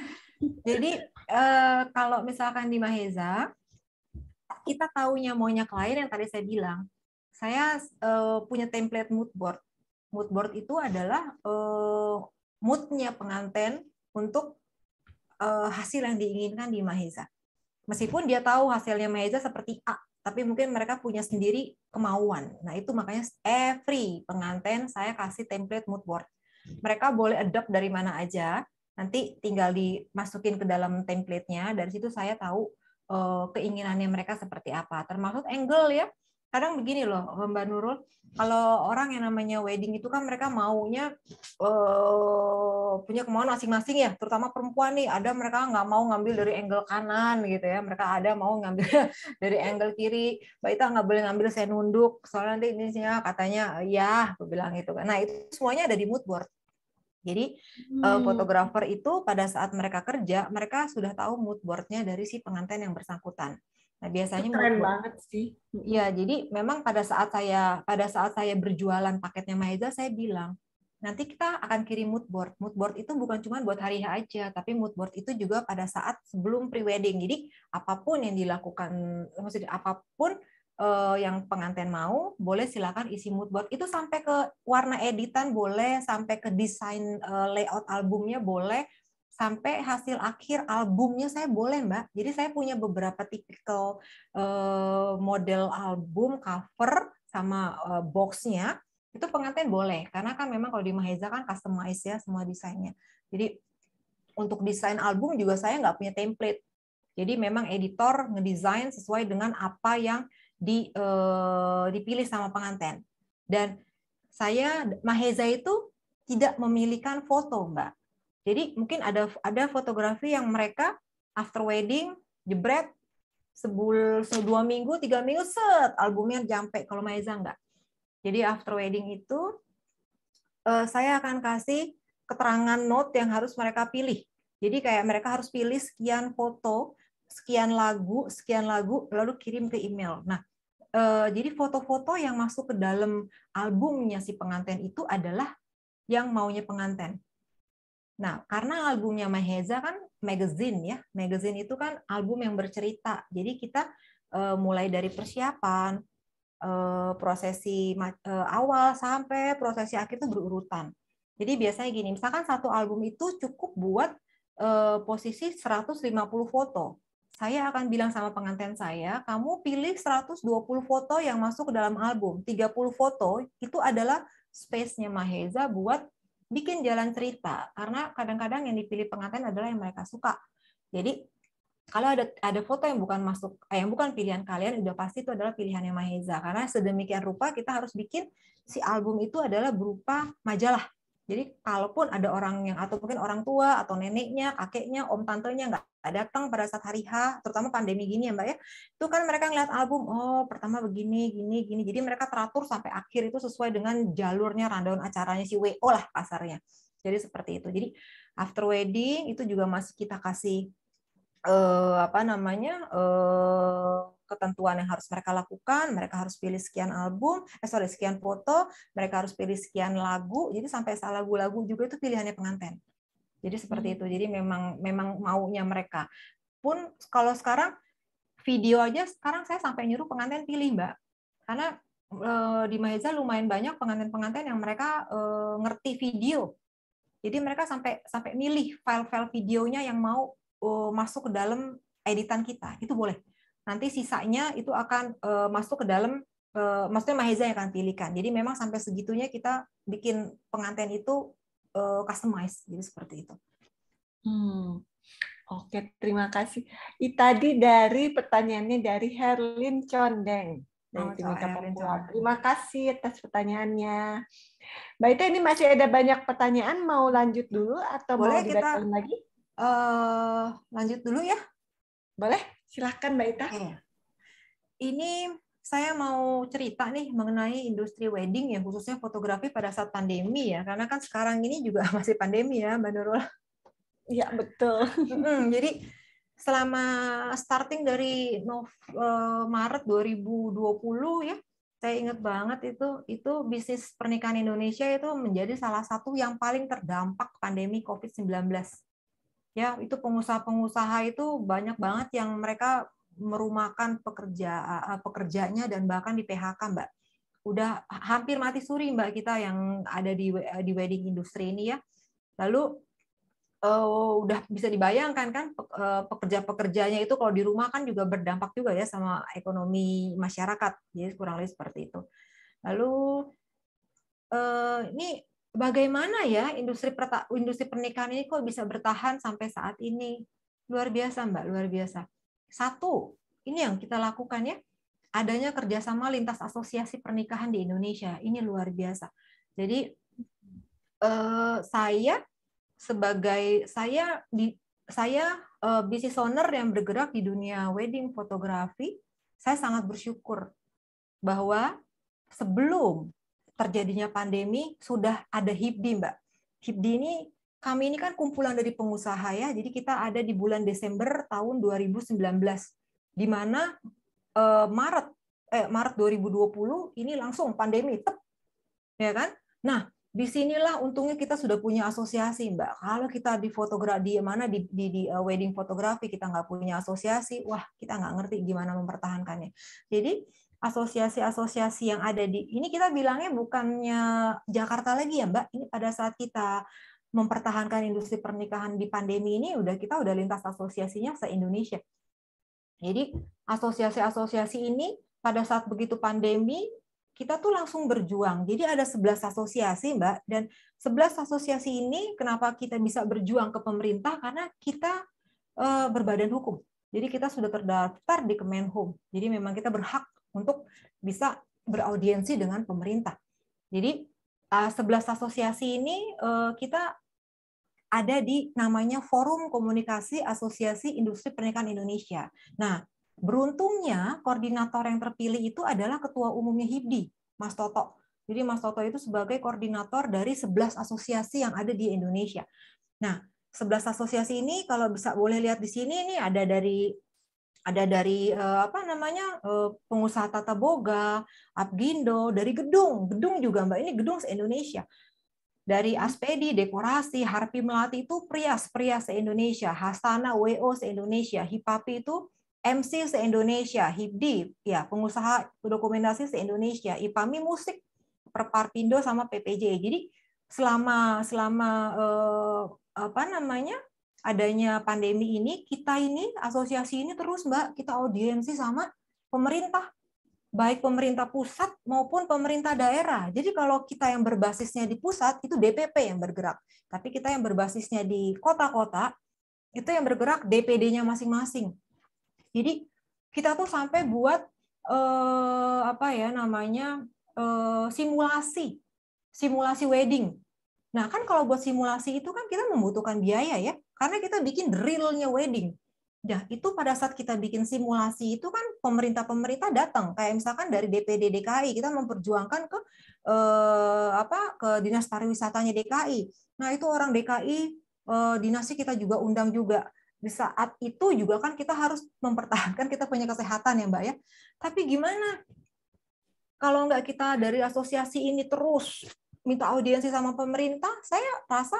Jadi Eh, kalau misalkan di Maheza, kita taunya maunya klien yang tadi saya bilang, saya uh, punya template mood board. Mood board itu adalah uh, moodnya penganten untuk uh, hasil yang diinginkan di Maheza. Meskipun dia tahu hasilnya Maheza seperti A, tapi mungkin mereka punya sendiri kemauan. Nah, itu makanya every penganten saya kasih template mood board. Mereka boleh adopt dari mana aja, Nanti tinggal dimasukin ke dalam template-nya, dari situ saya tahu eh, keinginannya mereka seperti apa. Termasuk angle ya. Kadang begini loh Mbak Nurul, kalau orang yang namanya wedding itu kan mereka maunya uh, punya kemauan masing-masing ya, terutama perempuan nih. Ada mereka nggak mau ngambil dari angle kanan gitu ya, mereka ada mau ngambil dari angle kiri. Mbak Ita nggak boleh ngambil saya nunduk, soalnya nanti ini katanya ya, aku bilang gitu. Kan. Nah itu semuanya ada di mood board jadi eh, hmm. fotografer itu pada saat mereka kerja, mereka sudah tahu mood boardnya dari si pengantin yang bersangkutan. Nah biasanya keren mood banget sih. Iya, jadi memang pada saat saya pada saat saya berjualan paketnya Maiza, saya bilang nanti kita akan kirim mood board. Mood board itu bukan cuma buat hari H aja, tapi mood board itu juga pada saat sebelum pre-wedding. Jadi apapun yang dilakukan, maksudnya apapun uh, yang pengantin mau, boleh silakan isi mood board. Itu sampai ke warna editan boleh, sampai ke desain uh, layout albumnya boleh, sampai hasil akhir albumnya saya boleh mbak. Jadi saya punya beberapa tipikal uh, model album cover sama uh, boxnya itu pengantin boleh karena kan memang kalau di Maheza kan customize ya semua desainnya. Jadi untuk desain album juga saya nggak punya template. Jadi memang editor ngedesain sesuai dengan apa yang di uh, dipilih sama pengantin. Dan saya Maheza itu tidak memilihkan foto, Mbak. Jadi mungkin ada ada fotografi yang mereka after wedding jebret sebul dua minggu tiga minggu set albumnya jampe kalau Maheza enggak. Jadi after wedding itu eh, saya akan kasih keterangan note yang harus mereka pilih. Jadi kayak mereka harus pilih sekian foto sekian lagu, sekian lagu, lalu kirim ke email. Nah, eh, jadi foto-foto yang masuk ke dalam albumnya si pengantin itu adalah yang maunya pengantin. Nah, karena albumnya Maheza kan magazine ya, magazine itu kan album yang bercerita. Jadi kita eh, mulai dari persiapan, eh, prosesi awal sampai prosesi akhir itu berurutan. Jadi biasanya gini, misalkan satu album itu cukup buat posisi 150 foto saya akan bilang sama pengantin saya, kamu pilih 120 foto yang masuk ke dalam album. 30 foto itu adalah space-nya Maheza buat bikin jalan cerita. Karena kadang-kadang yang dipilih pengantin adalah yang mereka suka. Jadi kalau ada ada foto yang bukan masuk eh, yang bukan pilihan kalian udah pasti itu adalah pilihannya Maheza karena sedemikian rupa kita harus bikin si album itu adalah berupa majalah jadi kalaupun ada orang yang atau mungkin orang tua atau neneknya, kakeknya, om tantenya nggak datang pada saat hari H, terutama pandemi gini ya Mbak ya, itu kan mereka ngeliat album, oh pertama begini, gini, gini. Jadi mereka teratur sampai akhir itu sesuai dengan jalurnya rundown acaranya si WO lah pasarnya. Jadi seperti itu. Jadi after wedding itu juga masih kita kasih eh, apa namanya eh, ketentuan yang harus mereka lakukan, mereka harus pilih sekian album, eh sorry, sekian foto, mereka harus pilih sekian lagu, jadi sampai salah lagu-lagu juga itu pilihannya pengantin Jadi seperti hmm. itu, jadi memang memang maunya mereka. Pun kalau sekarang video aja, sekarang saya sampai nyuruh pengantin pilih mbak, karena eh, di Maheza lumayan banyak pengantin-pengantin yang mereka eh, ngerti video. Jadi mereka sampai sampai milih file-file videonya yang mau eh, masuk ke dalam editan kita. Itu boleh nanti sisanya itu akan uh, masuk ke dalam uh, maksudnya Maheza yang akan pilihkan. Jadi memang sampai segitunya kita bikin pengantin itu uh, customize jadi seperti itu. Hmm. Oke, terima kasih. I tadi dari pertanyaannya dari Herlin Condeng dari oh, Terima kasih atas pertanyaannya. Mbak Ita ini masih ada banyak pertanyaan, mau lanjut dulu atau Boleh mau kita lagi? Uh, lanjut dulu ya. Boleh? Silahkan Mbak Ita. Iya. Ini saya mau cerita nih mengenai industri wedding ya khususnya fotografi pada saat pandemi ya karena kan sekarang ini juga masih pandemi ya Mbak Nurul. Iya betul. Hmm, jadi selama starting dari eh, Maret 2020 ya, saya ingat banget itu itu bisnis pernikahan Indonesia itu menjadi salah satu yang paling terdampak pandemi COVID-19 ya itu pengusaha-pengusaha itu banyak banget yang mereka merumahkan pekerja pekerjanya dan bahkan di PHK Mbak. Udah hampir mati suri Mbak kita yang ada di di wedding industri ini ya. Lalu uh, udah bisa dibayangkan kan eh, pekerja-pekerjanya itu kalau di rumah kan juga berdampak juga ya sama ekonomi masyarakat. Jadi kurang lebih seperti itu. Lalu eh, ini bagaimana ya industri industri pernikahan ini kok bisa bertahan sampai saat ini? Luar biasa, Mbak, luar biasa. Satu, ini yang kita lakukan ya. Adanya kerjasama lintas asosiasi pernikahan di Indonesia. Ini luar biasa. Jadi eh, saya sebagai saya di saya eh, business owner yang bergerak di dunia wedding fotografi, saya sangat bersyukur bahwa sebelum terjadinya pandemi sudah ada HIPDI, Mbak. HIPDI ini kami ini kan kumpulan dari pengusaha ya, jadi kita ada di bulan Desember tahun 2019, di mana eh, Maret eh, Maret 2020 ini langsung pandemi, tep, ya kan? Nah, di sinilah untungnya kita sudah punya asosiasi, Mbak. Kalau kita di fotografi di mana di, di, di eh, wedding fotografi kita nggak punya asosiasi, wah kita nggak ngerti gimana mempertahankannya. Jadi asosiasi-asosiasi yang ada di ini kita bilangnya bukannya Jakarta lagi ya Mbak ini pada saat kita mempertahankan industri pernikahan di pandemi ini udah kita udah lintas asosiasinya se Indonesia jadi asosiasi-asosiasi ini pada saat begitu pandemi kita tuh langsung berjuang. Jadi ada 11 asosiasi, Mbak, dan 11 asosiasi ini kenapa kita bisa berjuang ke pemerintah karena kita eh, berbadan hukum. Jadi kita sudah terdaftar di Kemenhum. Jadi memang kita berhak untuk bisa beraudiensi dengan pemerintah. Jadi 11 eh, asosiasi ini eh, kita ada di namanya Forum Komunikasi Asosiasi Industri Pernikahan Indonesia. Nah, beruntungnya koordinator yang terpilih itu adalah ketua umumnya HIPDI, Mas Toto. Jadi Mas Toto itu sebagai koordinator dari sebelas asosiasi yang ada di Indonesia. Nah, sebelas asosiasi ini kalau bisa boleh lihat di sini ini ada dari ada dari eh, apa namanya eh, pengusaha tata boga, Abgindo, dari gedung, gedung juga Mbak, ini gedung se-Indonesia. Dari hmm. Aspedi, dekorasi, Harpi Melati itu prias-prias se-Indonesia, Hasana WO se-Indonesia, Hipapi itu MC se-Indonesia, HIPDI, ya pengusaha dokumentasi se-Indonesia, IPAMI musik, Perparpindo sama PPJ. Jadi selama selama eh, apa namanya adanya pandemi ini kita ini asosiasi ini terus Mbak kita audiensi sama pemerintah baik pemerintah pusat maupun pemerintah daerah. Jadi kalau kita yang berbasisnya di pusat itu DPP yang bergerak, tapi kita yang berbasisnya di kota-kota itu yang bergerak DPD-nya masing-masing. Jadi kita tuh sampai buat eh, apa ya namanya eh, simulasi simulasi wedding. Nah, kan kalau buat simulasi itu kan kita membutuhkan biaya ya, karena kita bikin realnya wedding. Nah, itu pada saat kita bikin simulasi itu kan pemerintah-pemerintah datang, kayak misalkan dari DPD DKI kita memperjuangkan ke eh, apa ke dinas pariwisatanya DKI. Nah, itu orang DKI eh, dinasnya kita juga undang juga. Di saat itu juga kan kita harus mempertahankan kita punya kesehatan ya, Mbak ya. Tapi gimana kalau nggak kita dari asosiasi ini terus minta audiensi sama pemerintah, saya rasa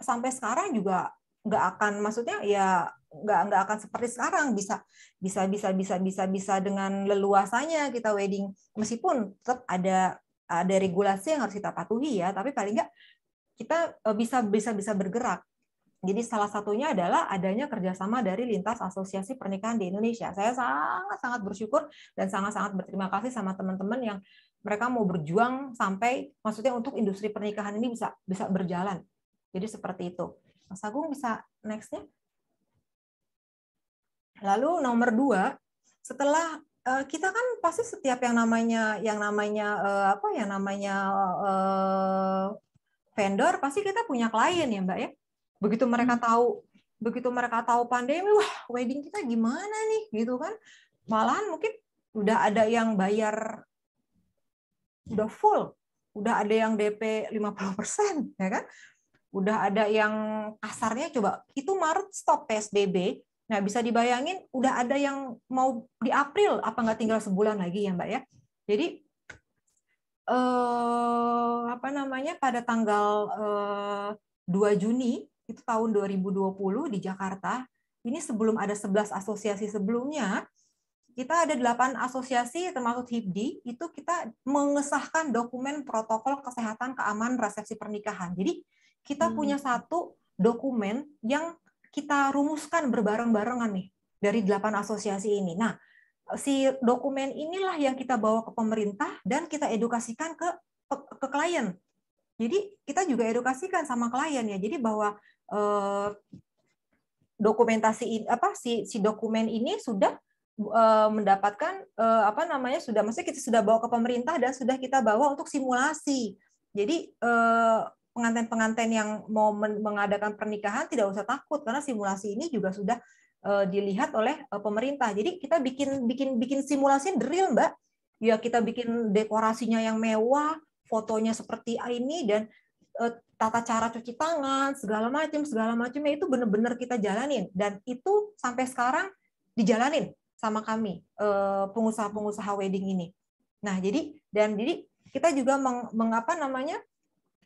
sampai sekarang juga nggak akan maksudnya ya nggak nggak akan seperti sekarang bisa bisa bisa bisa bisa bisa dengan leluasanya kita wedding meskipun tetap ada ada regulasi yang harus kita patuhi ya tapi paling nggak kita eh, bisa bisa bisa bergerak jadi salah satunya adalah adanya kerjasama dari lintas asosiasi pernikahan di Indonesia saya sangat sangat bersyukur dan sangat sangat berterima kasih sama teman-teman yang mereka mau berjuang sampai maksudnya untuk industri pernikahan ini bisa bisa berjalan. Jadi seperti itu. Mas Agung bisa nextnya. Lalu nomor dua, setelah eh, kita kan pasti setiap yang namanya yang namanya eh, apa ya namanya eh, vendor pasti kita punya klien ya mbak ya. Begitu mereka hmm. tahu begitu mereka tahu pandemi, wah wedding kita gimana nih gitu kan. Malahan mungkin udah ada yang bayar udah full, udah ada yang DP 50%, ya kan? Udah ada yang kasarnya coba itu Maret stop PSBB. Nah, bisa dibayangin udah ada yang mau di April apa nggak tinggal sebulan lagi ya, Mbak ya. Jadi eh apa namanya pada tanggal eh, 2 Juni itu tahun 2020 di Jakarta, ini sebelum ada 11 asosiasi sebelumnya, kita ada delapan asosiasi termasuk HIPDI itu kita mengesahkan dokumen protokol kesehatan keamanan resepsi pernikahan. Jadi kita hmm. punya satu dokumen yang kita rumuskan berbareng-barengan nih dari delapan asosiasi ini. Nah, si dokumen inilah yang kita bawa ke pemerintah dan kita edukasikan ke ke klien. Jadi kita juga edukasikan sama klien ya. Jadi bahwa eh, dokumentasi apa si si dokumen ini sudah Eh, mendapatkan eh, apa namanya sudah maksudnya kita sudah bawa ke pemerintah dan sudah kita bawa untuk simulasi. Jadi eh, pengantin-pengantin yang mau mengadakan pernikahan tidak usah takut karena simulasi ini juga sudah dilihat oleh pemerintah. Jadi kita bikin bikin bikin simulasi real Mbak. Ya kita bikin dekorasinya yang mewah, fotonya seperti ini dan tata cara cuci tangan segala macam segala macamnya itu benar-benar kita jalanin dan itu sampai sekarang dijalanin sama kami eh, pengusaha-pengusaha wedding ini. Nah, jadi dan jadi kita juga meng, mengapa namanya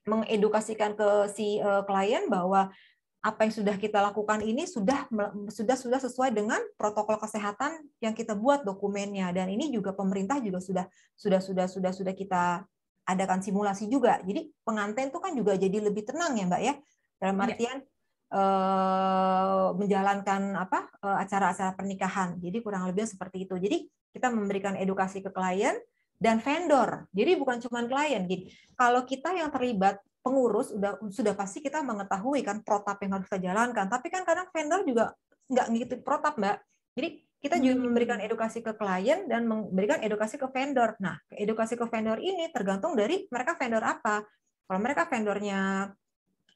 mengedukasikan ke si eh, klien bahwa apa yang sudah kita lakukan ini sudah sudah sudah sesuai dengan protokol kesehatan yang kita buat dokumennya dan ini juga pemerintah juga sudah sudah sudah sudah sudah kita adakan simulasi juga. Jadi pengantin itu kan juga jadi lebih tenang ya, Mbak ya. Dalam iya. artian ya Eh, menjalankan apa eh, acara-acara pernikahan. Jadi kurang lebih seperti itu. Jadi kita memberikan edukasi ke klien dan vendor. Jadi bukan cuma klien. Jadi kalau kita yang terlibat pengurus sudah sudah pasti kita mengetahui kan protap yang harus kita jalankan. Tapi kan kadang vendor juga nggak ngikut protap, Mbak. Jadi kita juga hmm. memberikan edukasi ke klien dan memberikan edukasi ke vendor. Nah, edukasi ke vendor ini tergantung dari mereka vendor apa. Kalau mereka vendornya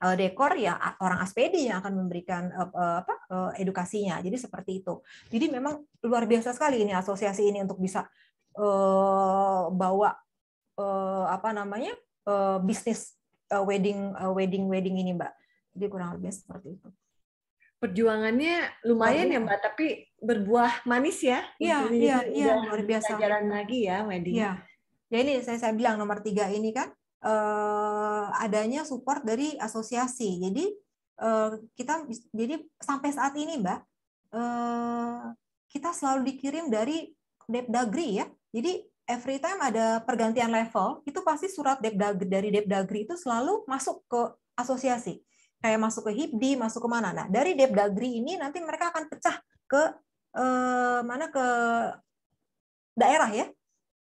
Eh, dekor ya orang ASPD yang akan memberikan eh, apa eh, edukasinya. Jadi seperti itu. Jadi memang luar biasa sekali ini asosiasi ini untuk bisa bawa apa namanya bisnis wedding wedding wedding ini mbak jadi kurang lebih seperti itu perjuangannya lumayan ya iya. mbak tapi berbuah manis ya iya iya iya luar biasa jalan lagi ya wedding ya ya ini saya saya bilang nomor tiga ini kan eh, adanya support dari asosiasi. Jadi eh, kita jadi sampai saat ini, Mbak, eh, kita selalu dikirim dari Depdagri ya. Jadi every time ada pergantian level, itu pasti surat Depdagri dari Depdagri itu selalu masuk ke asosiasi. Kayak masuk ke HIPDI, masuk ke mana. Nah, dari Depdagri ini nanti mereka akan pecah ke eh, mana ke daerah ya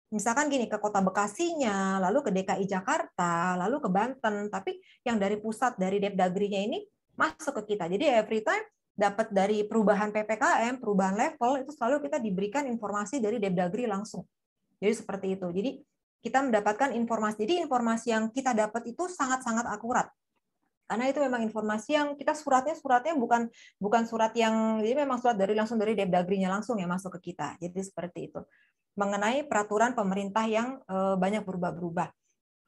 misalkan gini ke kota Bekasinya, lalu ke DKI Jakarta, lalu ke Banten, tapi yang dari pusat dari depdagrinya nya ini masuk ke kita. Jadi every time dapat dari perubahan PPKM, perubahan level itu selalu kita diberikan informasi dari Depdagri langsung. Jadi seperti itu. Jadi kita mendapatkan informasi. Jadi informasi yang kita dapat itu sangat-sangat akurat. Karena itu memang informasi yang kita suratnya suratnya bukan bukan surat yang jadi memang surat dari langsung dari depdagrinya nya langsung yang masuk ke kita. Jadi seperti itu mengenai peraturan pemerintah yang eh, banyak berubah-berubah.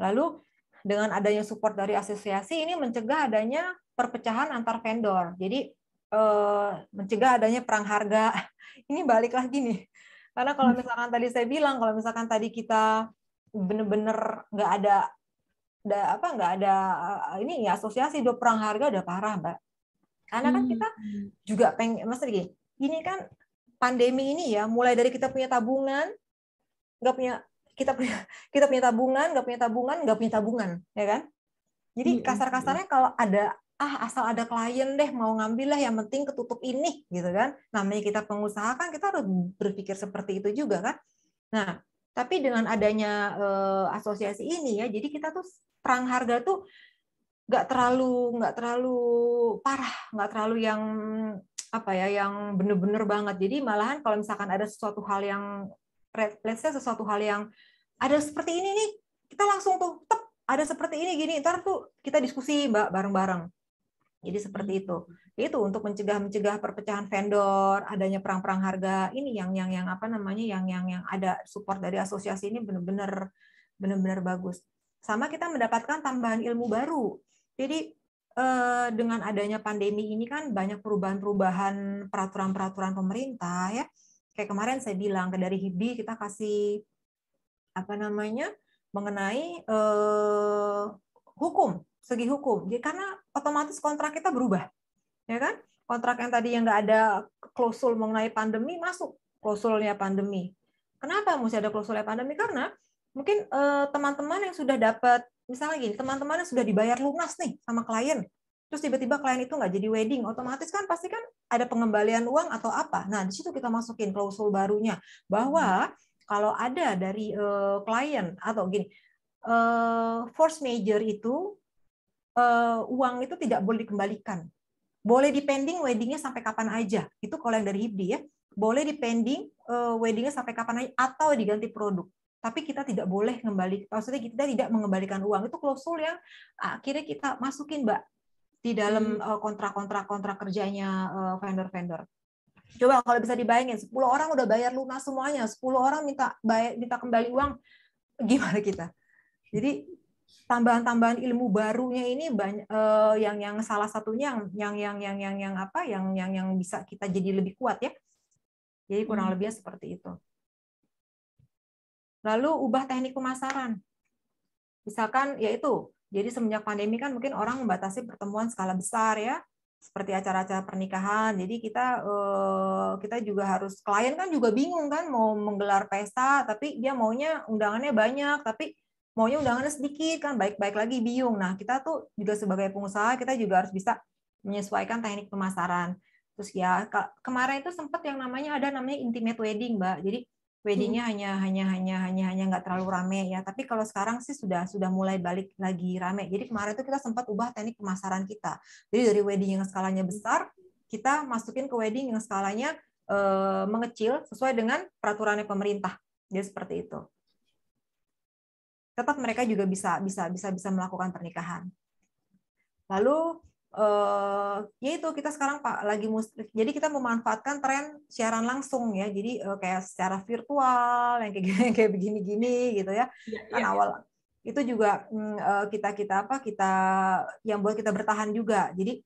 Lalu dengan adanya support dari asosiasi ini mencegah adanya perpecahan antar vendor. Jadi eh, mencegah adanya perang harga. Ini balik lagi nih. Karena kalau misalkan tadi saya bilang kalau misalkan tadi kita benar-benar nggak ada ada apa nggak ada eh, ini ya asosiasi do perang harga udah parah mbak karena kan kita hmm. juga pengen mas gini ini kan pandemi ini ya mulai dari kita punya tabungan nggak punya kita punya kita punya tabungan nggak punya tabungan nggak punya tabungan ya kan jadi iya, kasar-kasarnya iya. kalau ada ah asal ada klien deh mau ngambil lah yang penting ketutup ini gitu kan namanya kita pengusaha kan kita harus berpikir seperti itu juga kan nah tapi dengan adanya eh, asosiasi ini ya jadi kita tuh perang harga tuh nggak terlalu nggak terlalu parah nggak terlalu yang apa ya yang bener-bener banget jadi malahan kalau misalkan ada sesuatu hal yang let's say sesuatu hal yang ada seperti ini nih, kita langsung tuh tep, ada seperti ini gini, ntar tuh kita diskusi mbak bareng-bareng. Jadi seperti hmm. itu. Itu untuk mencegah mencegah perpecahan vendor, adanya perang-perang harga. Ini yang yang yang apa namanya yang yang yang ada support dari asosiasi ini benar-benar benar-benar bagus. Sama kita mendapatkan tambahan ilmu baru. Jadi eh, dengan adanya pandemi ini kan banyak perubahan-perubahan peraturan-peraturan pemerintah ya kayak kemarin saya bilang dari Hibi kita kasih apa namanya mengenai eh, hukum segi hukum jadi karena otomatis kontrak kita berubah ya kan kontrak yang tadi yang nggak ada klausul mengenai pandemi masuk klausulnya pandemi kenapa mesti ada klausulnya pandemi karena mungkin eh, teman-teman eh, yang sudah dapat misalnya gini teman-teman yang sudah dibayar lunas nih sama klien terus tiba-tiba klien itu nggak jadi wedding, otomatis kan pasti kan ada pengembalian uang atau apa. Nah, di situ kita masukin klausul barunya bahwa hmm. kalau ada dari uh, klien atau gini, uh, force major itu uh, uang itu tidak boleh dikembalikan. Boleh dipending weddingnya sampai kapan aja. Itu kalau yang dari HIBDI ya. Boleh dipending uh, weddingnya sampai kapan aja atau diganti produk tapi kita tidak boleh kembali maksudnya kita tidak mengembalikan uang itu klausul yang akhirnya kita masukin mbak di dalam hmm. eh, kontrak-kontrak kontrak kerjanya eh, vendor-vendor. Coba kalau bisa dibayangin, 10 orang udah bayar lunas semuanya, 10 orang minta bayar, minta kembali uang, gimana kita? Jadi tambahan-tambahan ilmu barunya ini banyak eh, yang yang salah satunya yang yang yang yang yang, yang apa yang yang yang bisa kita jadi lebih kuat ya. Jadi kurang hmm. lebihnya seperti itu. Lalu ubah teknik pemasaran. Misalkan yaitu jadi semenjak pandemi kan mungkin orang membatasi pertemuan skala besar ya, seperti acara-acara pernikahan. Jadi kita eh, kita juga harus klien kan juga bingung kan mau menggelar pesta, tapi dia maunya undangannya banyak, tapi maunya undangannya sedikit kan baik-baik lagi bingung. Nah kita tuh juga sebagai pengusaha kita juga harus bisa menyesuaikan teknik pemasaran. Terus ya kemarin itu sempat yang namanya ada namanya intimate wedding mbak. Jadi weddingnya hmm. hanya hanya hanya hanya hanya nggak terlalu rame ya tapi kalau sekarang sih sudah sudah mulai balik lagi rame jadi kemarin itu kita sempat ubah teknik pemasaran kita jadi dari wedding yang skalanya besar kita masukin ke wedding yang skalanya e, mengecil sesuai dengan peraturannya pemerintah jadi seperti itu tetap mereka juga bisa bisa bisa bisa melakukan pernikahan lalu uh, eh, yaitu kita sekarang pak lagi musik jadi kita memanfaatkan tren siaran langsung ya jadi uh, kayak secara virtual yang kayak gini, begini-gini gitu ya, yeah, iya, kan yeah. awal itu juga uh, mm, eh, kita kita apa kita yang buat kita bertahan juga jadi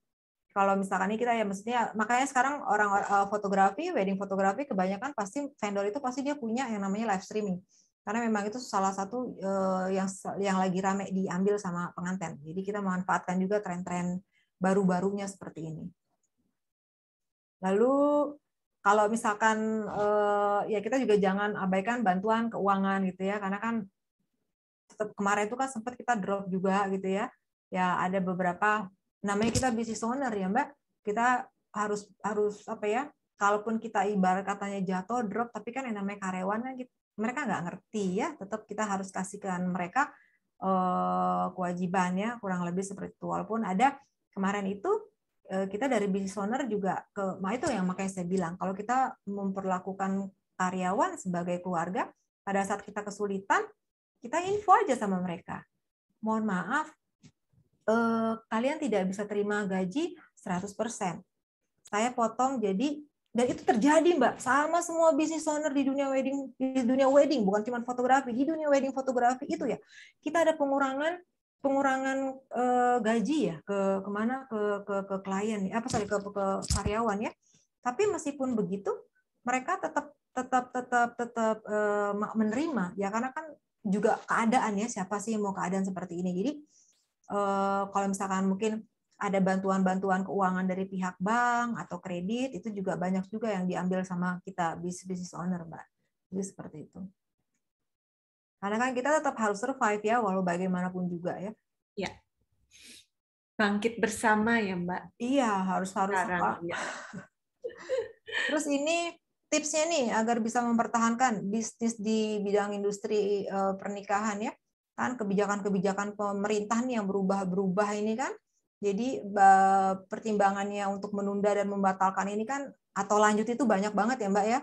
kalau misalkan ini kita ya maksudnya makanya sekarang orang uh, fotografi wedding fotografi kebanyakan pasti vendor itu pasti dia punya yang namanya live streaming karena memang itu salah satu uh, yang yang lagi rame diambil sama pengantin jadi kita memanfaatkan juga tren-tren baru-barunya seperti ini. Lalu kalau misalkan eh, ya kita juga jangan abaikan bantuan keuangan gitu ya karena kan kemarin itu kan sempat kita drop juga gitu ya. Ya ada beberapa namanya kita bisnis owner ya Mbak. Kita harus harus apa ya? Kalaupun kita ibarat katanya jatuh drop tapi kan yang namanya karyawan kan gitu, mereka nggak ngerti ya. Tetap kita harus kasihkan mereka eh, kewajibannya kurang lebih seperti itu. Walaupun ada Kemarin itu eh, kita dari business owner juga ke nah itu yang makanya saya bilang kalau kita memperlakukan karyawan sebagai keluarga pada saat kita kesulitan kita info aja sama mereka mohon maaf eh, kalian tidak bisa terima gaji 100% saya potong jadi dan itu terjadi mbak sama semua business owner di dunia wedding di dunia wedding bukan cuma fotografi di dunia wedding fotografi itu ya kita ada pengurangan pengurangan uh, gaji ya ke kemana ke ke ke klien ya, apa sorry ke, ke karyawan ya tapi meskipun begitu mereka tetap tetap tetap tetap uh, menerima ya karena kan juga keadaan ya siapa sih yang mau keadaan seperti ini jadi uh, kalau misalkan mungkin ada bantuan-bantuan keuangan dari pihak bank atau kredit itu juga banyak juga yang diambil sama kita bisnis owner mbak jadi seperti itu karena kan kita tetap harus survive ya, walau bagaimanapun juga ya. Iya. Bangkit bersama ya Mbak. Iya, harus harus. Sekarang, ya. Terus ini tipsnya nih agar bisa mempertahankan bisnis di bidang industri eh, pernikahan ya. Kan kebijakan-kebijakan pemerintah nih yang berubah-berubah ini kan. Jadi pertimbangannya untuk menunda dan membatalkan ini kan atau lanjut itu banyak banget ya Mbak ya.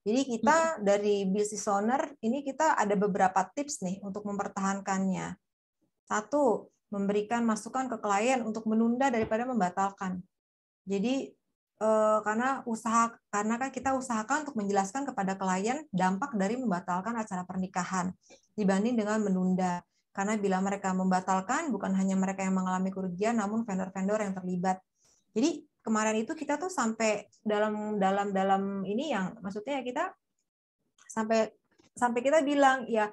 Jadi kita dari business owner ini kita ada beberapa tips nih untuk mempertahankannya. Satu, memberikan masukan ke klien untuk menunda daripada membatalkan. Jadi eh, karena usaha karena kan kita usahakan untuk menjelaskan kepada klien dampak dari membatalkan acara pernikahan dibanding dengan menunda. Karena bila mereka membatalkan bukan hanya mereka yang mengalami kerugian namun vendor-vendor yang terlibat. Jadi kemarin itu kita tuh sampai dalam dalam dalam ini yang maksudnya ya kita sampai sampai kita bilang ya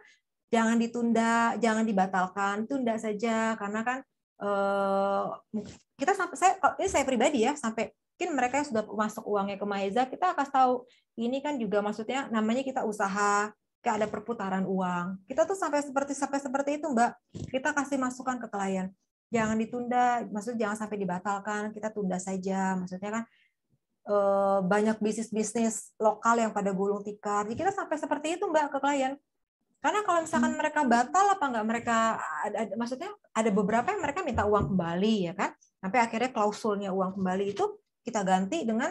jangan ditunda, jangan dibatalkan, tunda saja karena kan eh, kita sampai saya ini saya pribadi ya sampai mungkin mereka yang sudah masuk uangnya ke Maiza kita akan tahu ini kan juga maksudnya namanya kita usaha kayak ada perputaran uang kita tuh sampai seperti sampai seperti itu mbak kita kasih masukan ke klien jangan ditunda, maksudnya jangan sampai dibatalkan, kita tunda saja. Maksudnya kan eh, banyak bisnis-bisnis lokal yang pada gulung tikar. Jadi kita sampai seperti itu Mbak ke klien. Karena kalau misalkan hmm. mereka batal apa enggak mereka ada, ada maksudnya ada beberapa yang mereka minta uang kembali ya kan. Sampai akhirnya klausulnya uang kembali itu kita ganti dengan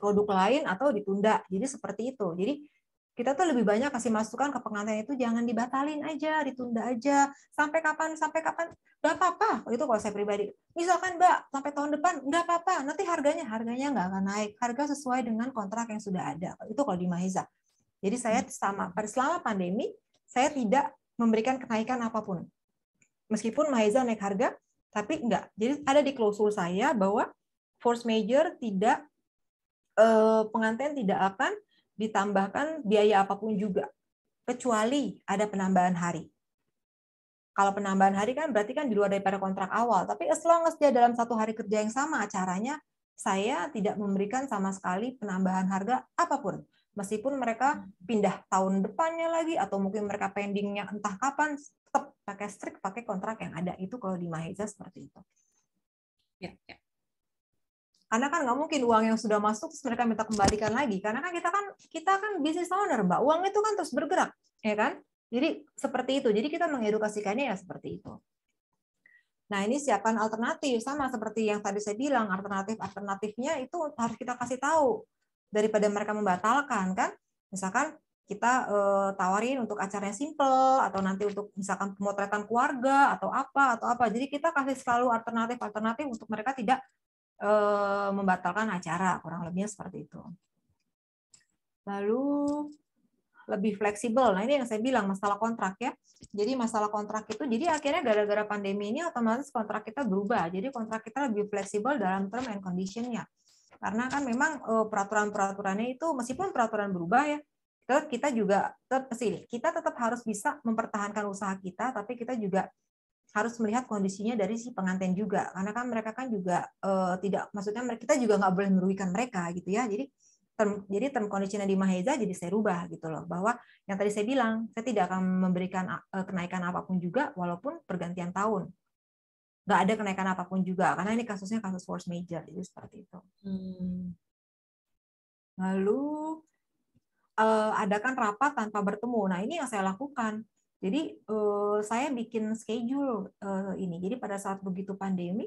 produk lain atau ditunda. Jadi seperti itu. Jadi kita tuh lebih banyak kasih masukan ke pengantin itu jangan dibatalin aja, ditunda aja sampai kapan sampai kapan nggak apa-apa itu kalau saya pribadi. Misalkan mbak sampai tahun depan nggak apa-apa, nanti harganya harganya nggak akan naik, harga sesuai dengan kontrak yang sudah ada. Itu kalau di Mahiza. Jadi saya hmm. sama selama pandemi saya tidak memberikan kenaikan apapun. Meskipun Mahiza naik harga, tapi enggak. Jadi ada di klausul saya bahwa force major tidak eh, pengantin tidak akan ditambahkan biaya apapun juga, kecuali ada penambahan hari. Kalau penambahan hari kan berarti kan di luar daripada kontrak awal, tapi as long as dia dalam satu hari kerja yang sama acaranya, saya tidak memberikan sama sekali penambahan harga apapun. Meskipun mereka pindah tahun depannya lagi, atau mungkin mereka pendingnya entah kapan, tetap pakai strik, pakai kontrak yang ada. Itu kalau di Mahesa seperti itu. Ya, ya. Karena kan nggak mungkin uang yang sudah masuk terus mereka minta kembalikan lagi. Karena kan kita kan kita kan bisnis owner, Mbak. Uang itu kan terus bergerak, ya kan? Jadi seperti itu. Jadi kita mengedukasikannya ya seperti itu. Nah, ini siapkan alternatif sama seperti yang tadi saya bilang, alternatif-alternatifnya itu harus kita kasih tahu daripada mereka membatalkan kan. Misalkan kita e, tawarin untuk acaranya simple atau nanti untuk misalkan pemotretan keluarga atau apa atau apa. Jadi kita kasih selalu alternatif-alternatif untuk mereka tidak Eh, membatalkan acara, kurang lebihnya seperti itu. Lalu lebih fleksibel. Nah, ini yang saya bilang masalah kontrak ya. Jadi masalah kontrak itu jadi akhirnya gara-gara pandemi ini otomatis kontrak kita berubah. Jadi kontrak kita lebih fleksibel dalam term and conditionnya. Karena kan memang eh, peraturan-peraturannya itu meskipun peraturan berubah ya, kita juga tetap kita tetap harus bisa mempertahankan usaha kita, tapi kita juga harus melihat kondisinya dari si pengantin juga karena kan mereka kan juga uh, tidak maksudnya kita juga nggak boleh merugikan mereka gitu ya jadi term, jadi term kondisinya di Maheza jadi saya rubah gitu loh bahwa yang tadi saya bilang saya tidak akan memberikan eh, kenaikan apapun juga walaupun pergantian tahun nggak ada kenaikan apapun juga karena ini kasusnya kasus force major itu seperti itu hmm. lalu eh, kan rapat tanpa bertemu nah ini yang saya lakukan jadi uh, saya bikin schedule uh, ini. Jadi pada saat begitu pandemi,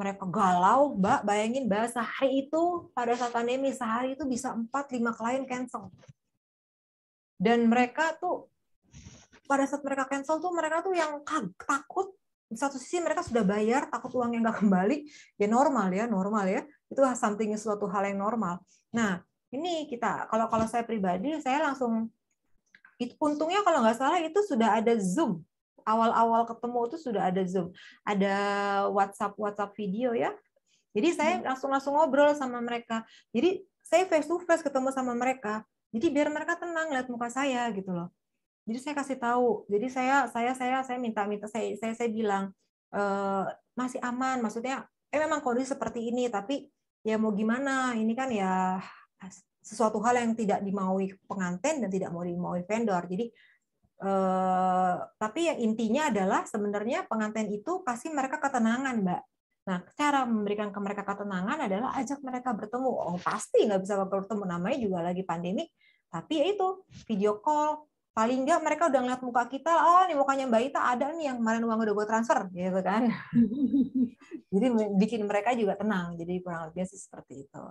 mereka galau, Mbak, bayangin Mbak sehari itu pada saat pandemi sehari itu bisa 4 5 klien cancel. Dan mereka tuh pada saat mereka cancel tuh mereka tuh yang takut di satu sisi mereka sudah bayar takut uangnya nggak kembali ya normal ya normal ya itu something suatu hal yang normal nah ini kita kalau kalau saya pribadi saya langsung untungnya kalau nggak salah itu sudah ada Zoom awal-awal ketemu itu sudah ada Zoom, ada WhatsApp WhatsApp video ya. Jadi saya hmm. langsung langsung ngobrol sama mereka. Jadi saya face to face ketemu sama mereka. Jadi biar mereka tenang lihat muka saya gitu loh. Jadi saya kasih tahu. Jadi saya saya saya saya minta minta saya saya saya bilang e, masih aman. Maksudnya eh memang kondisi seperti ini tapi ya mau gimana? Ini kan ya sesuatu hal yang tidak dimaui pengantin dan tidak mau dimaui vendor. Jadi eh, tapi yang intinya adalah sebenarnya pengantin itu kasih mereka ketenangan, Mbak. Nah, cara memberikan ke mereka ketenangan adalah ajak mereka bertemu. Oh, pasti nggak bisa bertemu namanya juga lagi pandemi. Tapi ya itu video call, paling nggak mereka udah ngeliat muka kita oh ini mukanya mbak Ita ada nih yang kemarin uang udah gue transfer gitu kan jadi bikin mereka juga tenang jadi kurang lebih sih seperti itu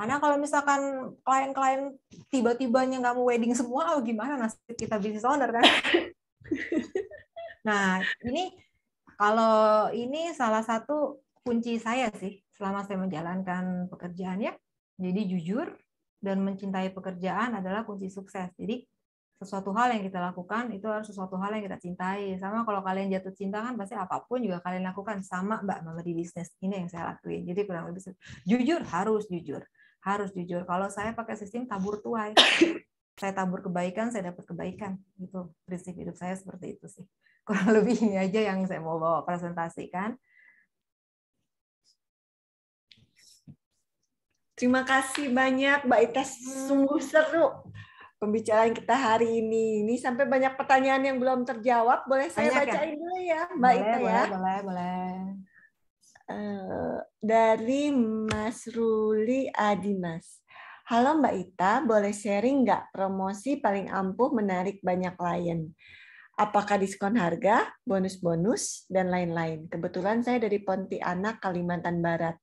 karena kalau misalkan klien-klien tiba-tibanya nggak mau wedding semua, oh gimana nasib kita bisnis owner kan? nah, ini kalau ini salah satu kunci saya sih selama saya menjalankan pekerjaan ya. Jadi jujur dan mencintai pekerjaan adalah kunci sukses. Jadi sesuatu hal yang kita lakukan itu harus sesuatu hal yang kita cintai. Sama kalau kalian jatuh cinta kan pasti apapun juga kalian lakukan sama Mbak di bisnis. Ini yang saya lakuin. Jadi kurang lebih jujur harus jujur harus jujur. Kalau saya pakai sistem tabur tuai, saya tabur kebaikan, saya dapat kebaikan. Itu prinsip hidup saya seperti itu sih. Kurang lebih ini aja yang saya mau bawa presentasikan. Terima kasih banyak Mbak Ita, sungguh seru pembicaraan kita hari ini. Ini sampai banyak pertanyaan yang belum terjawab, boleh saya banyak ya? bacain ya? dulu ya Mbak boleh, Ita ya? Boleh, boleh, boleh. Eh, dari Mas Ruli Adimas. Halo Mbak Ita, boleh sharing nggak promosi paling ampuh menarik banyak klien? Apakah diskon harga, bonus-bonus, dan lain-lain? Kebetulan saya dari Pontianak, Kalimantan Barat.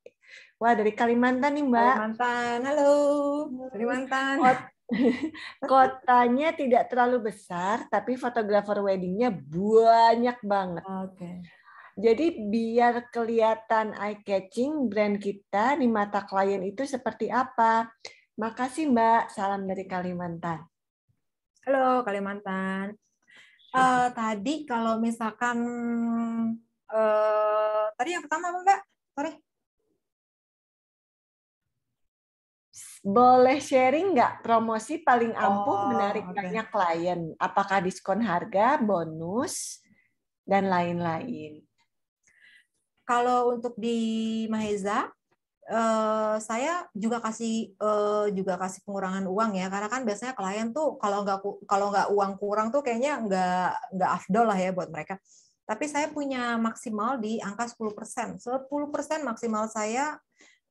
Wah, dari Kalimantan nih Mbak. Kalimantan, halo. Kalimantan. Kotanya tidak terlalu besar, tapi fotografer weddingnya banyak banget. Oke. Okay. Jadi biar kelihatan eye catching brand kita di mata klien itu seperti apa. Makasih Mbak, salam dari Kalimantan. Halo Kalimantan. Uh, tadi kalau misalkan uh, tadi yang pertama apa Mbak? Sorry. Boleh sharing nggak promosi paling ampuh oh, menarik okay. banyak klien? Apakah diskon harga, bonus, dan lain-lain? Kalau untuk di Maheza, Uh, saya juga kasih uh, juga kasih pengurangan uang ya karena kan biasanya klien tuh kalau nggak kalau nggak uang kurang tuh kayaknya nggak nggak afdol lah ya buat mereka tapi saya punya maksimal di angka 10%. 10% maksimal saya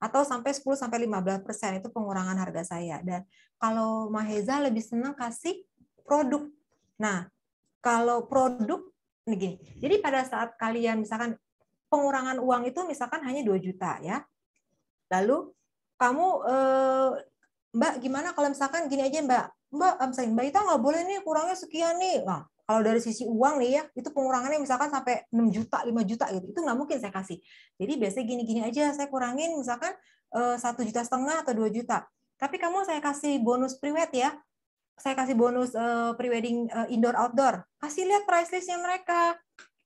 atau sampai 10 sampai persen itu pengurangan harga saya. Dan kalau Maheza lebih senang kasih produk. Nah, kalau produk begini. Jadi pada saat kalian misalkan pengurangan uang itu misalkan hanya 2 juta ya. Lalu kamu eh, Mbak gimana kalau misalkan gini aja Mbak, Mbak misalnya Mbak itu nggak boleh nih kurangnya sekian nih. Nah, kalau dari sisi uang nih ya, itu pengurangannya misalkan sampai 6 juta, 5 juta gitu. Itu nggak mungkin saya kasih. Jadi biasanya gini-gini aja, saya kurangin misalkan eh, satu juta setengah atau 2 juta. Tapi kamu saya kasih bonus priwet ya. Saya kasih bonus uh, prewedding uh, indoor outdoor. Kasih lihat price listnya mereka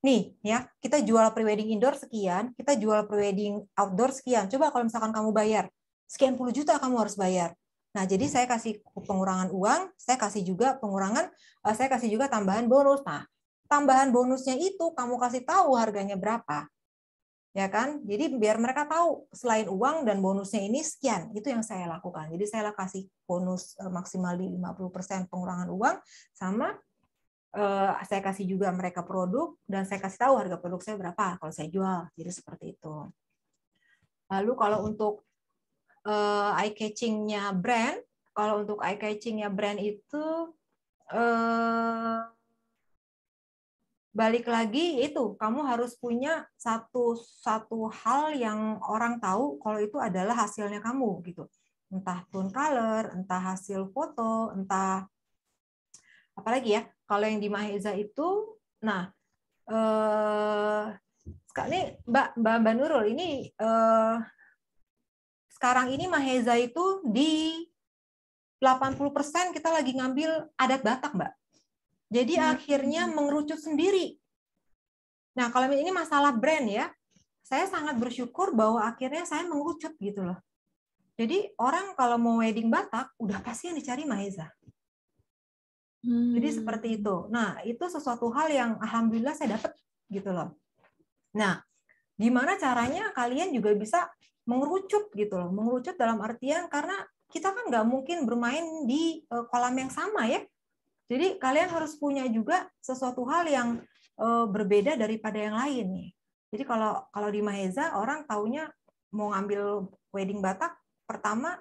nih ya kita jual prewedding indoor sekian, kita jual prewedding outdoor sekian. Coba kalau misalkan kamu bayar sekian puluh juta kamu harus bayar. Nah, jadi hmm. saya kasih pengurangan uang, saya kasih juga pengurangan, eh, saya kasih juga tambahan bonus. Nah, tambahan bonusnya itu kamu kasih tahu harganya berapa. Ya kan? Jadi biar mereka tahu selain uang dan bonusnya ini sekian. Itu yang saya lakukan. Jadi saya kasih bonus eh, maksimal di 50% pengurangan uang sama uh, saya kasih juga mereka produk dan saya kasih tahu harga produk saya berapa kalau saya jual. Jadi seperti itu. Lalu kalau untuk uh, eh, eye catchingnya brand, kalau untuk eye catchingnya brand itu uh, balik lagi itu kamu harus punya satu satu hal yang orang tahu kalau itu adalah hasilnya kamu gitu. Entah tone color, entah hasil foto, entah apalagi ya kalau yang di Mahesa itu nah eh, ini Mbak Mbak Mba Nurul ini eh, sekarang ini Mahesa itu di 80% kita lagi ngambil adat Batak, Mbak. Jadi hmm. akhirnya mengerucut sendiri. Nah, kalau ini masalah brand ya, saya sangat bersyukur bahwa akhirnya saya mengerucut gitu loh. Jadi orang kalau mau wedding Batak, udah pasti yang dicari Maheza. Hmm. Jadi seperti itu. Nah, itu sesuatu hal yang alhamdulillah saya dapat gitu loh. Nah, gimana caranya kalian juga bisa mengerucut gitu loh, mengerucut dalam artian karena kita kan nggak mungkin bermain di e, kolam yang sama ya. Jadi kalian harus punya juga sesuatu hal yang e, berbeda daripada yang lain nih. Jadi kalau kalau di Maheza orang taunya mau ngambil wedding Batak pertama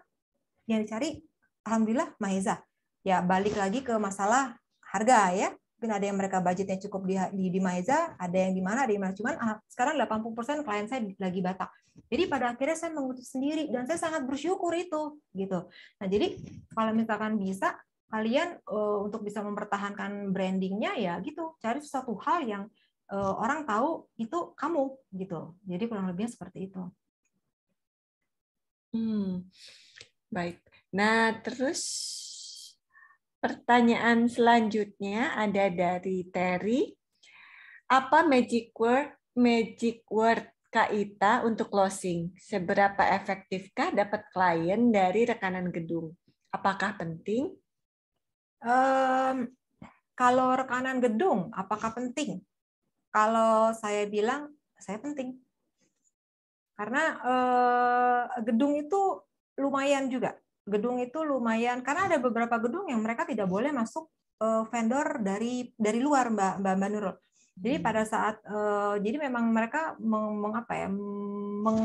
yang dicari alhamdulillah Maheza ya balik lagi ke masalah harga ya mungkin ada yang mereka budgetnya cukup di di, di Maiza, ada yang di mana, di mana. Cuman ah, sekarang 80% klien saya lagi Batak. Jadi pada akhirnya saya mengutus sendiri dan saya sangat bersyukur itu gitu. Nah, jadi kalau misalkan bisa kalian uh, untuk bisa mempertahankan brandingnya ya gitu, cari sesuatu hal yang uh, orang tahu itu kamu gitu. Jadi kurang lebihnya seperti itu. Hmm. Baik. Nah, terus Pertanyaan selanjutnya ada dari Terry. Apa magic word magic word kaita untuk closing? Seberapa efektifkah dapat klien dari rekanan gedung? Apakah penting? Um, kalau rekanan gedung, apakah penting? Kalau saya bilang, saya penting. Karena uh, gedung itu lumayan juga gedung itu lumayan karena ada beberapa gedung yang mereka tidak boleh masuk eh, vendor dari dari luar Mbak Mbak, Mbak Nurul. Jadi hmm. pada saat eh, jadi memang mereka meng, meng apa ya meng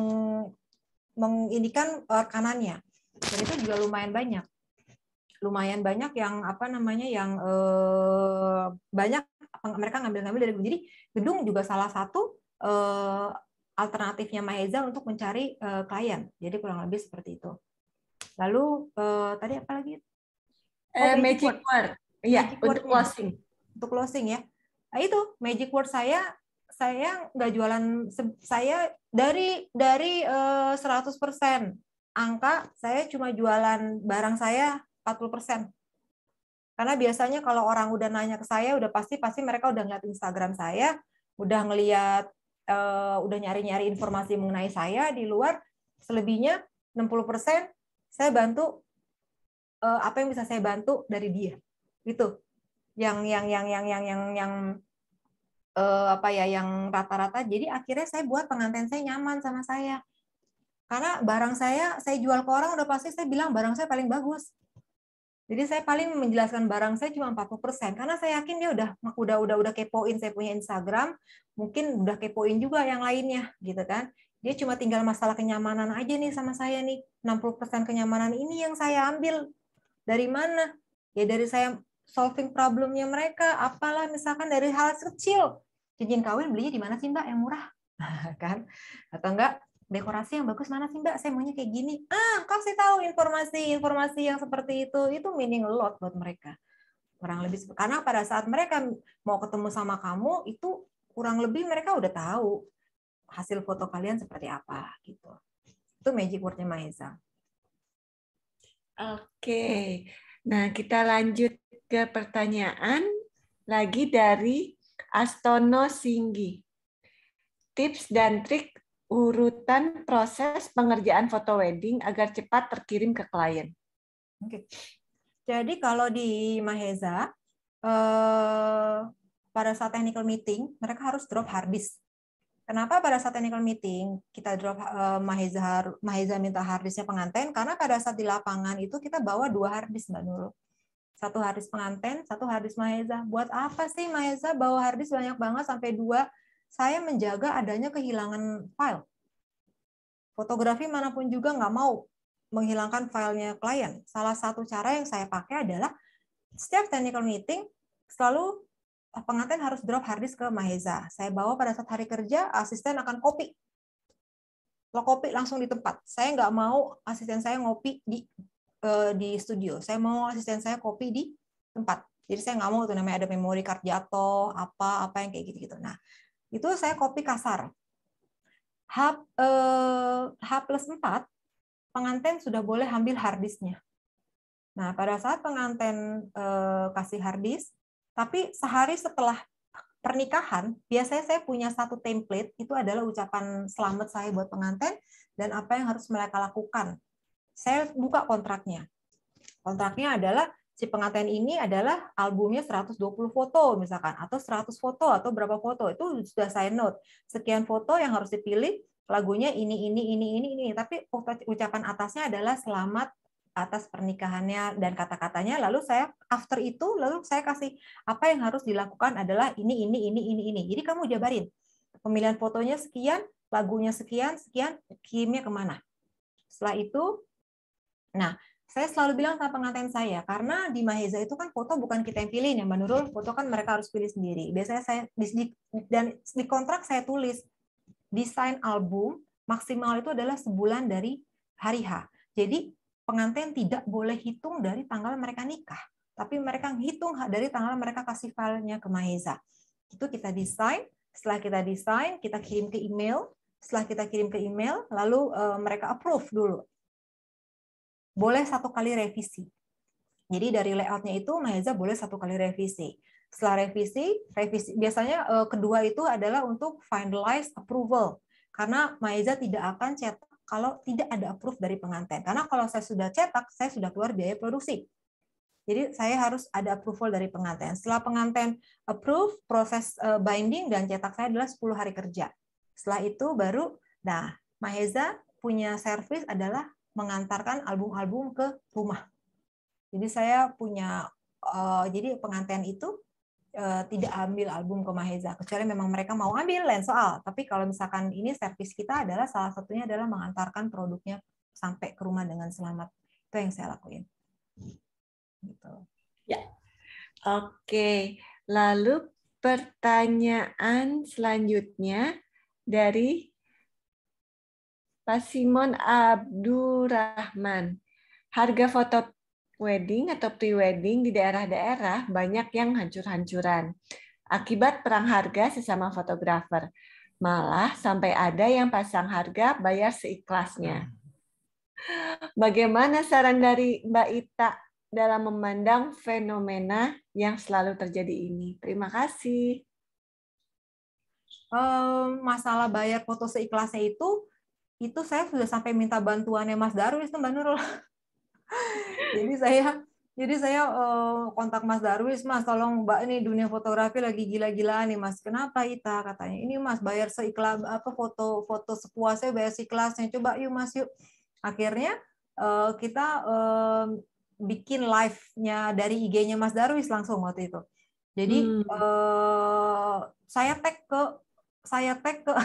mengindikan kanannya dan itu juga lumayan banyak lumayan banyak yang apa namanya yang eh, banyak mereka ngambil-ngambil dari gedung jadi gedung juga salah satu alternatifnya Maheza untuk mencari klien jadi kurang lebih seperti itu Lalu uh, tadi apa lagi? Oh, eh, magic, word. word. Iya, magic untuk word closing. Untuk closing ya. Nah, itu magic word saya saya nggak jualan saya dari dari uh, eh, 100% angka saya cuma jualan barang saya 40%. Karena biasanya kalau orang udah nanya ke saya udah pasti pasti mereka udah ngeliat Instagram saya, udah ngeliat uh, udah nyari-nyari informasi mengenai saya di luar selebihnya 60% persen saya bantu uh, apa yang bisa saya bantu dari dia gitu yang yang yang yang yang yang yang uh, apa ya yang rata-rata jadi akhirnya saya buat pengantin saya nyaman sama saya karena barang saya saya jual ke orang udah pasti saya bilang barang saya paling bagus jadi saya paling menjelaskan barang saya cuma 40% karena saya yakin dia udah udah udah udah kepoin saya punya Instagram, mungkin udah kepoin juga yang lainnya gitu kan dia cuma tinggal masalah kenyamanan aja nih sama saya nih 60% kenyamanan ini yang saya ambil dari mana ya dari saya solving problemnya mereka apalah misalkan dari hal kecil cincin kawin belinya di mana sih mbak yang murah kan atau enggak dekorasi yang bagus mana sih mbak saya maunya kayak gini ah kasih tahu informasi informasi yang seperti itu itu meaning a lot buat mereka kurang lebih karena pada saat mereka mau ketemu sama kamu itu kurang lebih mereka udah tahu hasil foto kalian seperti apa gitu. Itu magic wordnya Mahesa. Oke, nah kita lanjut ke pertanyaan lagi dari Astono Singgi. Tips dan trik urutan proses pengerjaan foto wedding agar cepat terkirim ke klien. Oke. Jadi kalau di Mahesa, eh, pada saat technical meeting mereka harus drop hard disk Kenapa pada saat technical meeting kita drop uh, Mahiza, Mahiza minta harddisknya pengantin? Karena pada saat di lapangan itu kita bawa dua harddisk mbak Nurul. Satu harddisk pengantin, satu harddisk Mahiza. Buat apa sih Mahiza bawa harddisk banyak banget sampai dua? Saya menjaga adanya kehilangan file. Fotografi manapun juga nggak mau menghilangkan filenya klien. Salah satu cara yang saya pakai adalah setiap technical meeting selalu pengantin harus drop harddisk ke Maheza. Saya bawa pada saat hari kerja, asisten akan kopi. Lo kopi langsung di tempat. Saya nggak mau asisten saya ngopi di uh, di studio. Saya mau asisten saya kopi di tempat. Jadi saya nggak mau itu namanya ada memori card jatuh, apa apa yang kayak gitu-gitu. Nah, itu saya kopi kasar. H, eh, uh, H plus 4, pengantin sudah boleh ambil harddisknya. Nah, pada saat pengantin uh, kasih harddisk, tapi sehari setelah pernikahan, biasanya saya punya satu template, itu adalah ucapan selamat saya buat pengantin, dan apa yang harus mereka lakukan. Saya buka kontraknya. Kontraknya adalah si pengantin ini adalah albumnya 120 foto misalkan atau 100 foto atau berapa foto itu sudah saya note sekian foto yang harus dipilih lagunya ini ini ini ini ini tapi ucapan atasnya adalah selamat atas pernikahannya dan kata-katanya lalu saya after itu lalu saya kasih apa yang harus dilakukan adalah ini ini ini ini ini jadi kamu jabarin pemilihan fotonya sekian lagunya sekian sekian kirimnya kemana setelah itu nah saya selalu bilang sama pengantin saya karena di Maheza itu kan foto bukan kita yang pilih ya menurut foto kan mereka harus pilih sendiri biasanya saya dan di kontrak saya tulis desain album maksimal itu adalah sebulan dari hari H jadi pengantin tidak boleh hitung dari tanggal mereka nikah, tapi mereka hitung dari tanggal mereka kasih filenya ke Mahesa. Itu kita desain, setelah kita desain, kita kirim ke email, setelah kita kirim ke email, lalu eh, mereka approve dulu. Boleh satu kali revisi. Jadi dari layoutnya itu Mahesa boleh satu kali revisi. Setelah revisi, revisi biasanya eh, kedua itu adalah untuk finalize approval karena Mahesa tidak akan cetak kalau tidak ada approve dari penganten. Karena kalau saya sudah cetak, saya sudah keluar biaya produksi. Jadi saya harus ada approval dari penganten. Setelah penganten approve, proses eh, binding dan cetak saya adalah 10 hari kerja. Setelah itu baru, nah Maheza punya service adalah mengantarkan album-album ke rumah. Jadi saya punya, eh, jadi penganten itu Eh, tidak ambil album ke Maheza kecuali memang mereka mau ambil lain soal tapi kalau misalkan ini servis kita adalah salah satunya adalah mengantarkan produknya sampai ke rumah dengan selamat itu yang saya lakuin gitu ya oke lalu pertanyaan selanjutnya dari Pak Simon Abdurrahman harga foto wedding atau pre-wedding di daerah-daerah banyak yang hancur-hancuran akibat perang harga sesama fotografer. Malah sampai ada yang pasang harga bayar seikhlasnya. Hmm. Bagaimana saran dari Mbak Ita dalam memandang fenomena yang selalu terjadi ini? Terima kasih. Um, masalah bayar foto seikhlasnya itu, itu saya sudah sampai minta bantuannya Mas Darwis, Mbak Nurul. jadi saya jadi saya eh, kontak Mas Darwis, Mas tolong Mbak ini dunia fotografi lagi gila-gilaan nih Mas. Kenapa Ita katanya? Ini Mas bayar seikhlas apa foto foto sepuasnya bayar seikhlasnya. Coba yuk Mas yuk. Akhirnya eh, kita eh, bikin live-nya dari IG-nya Mas Darwis langsung waktu itu. Jadi hmm. saya tag ke saya tag ke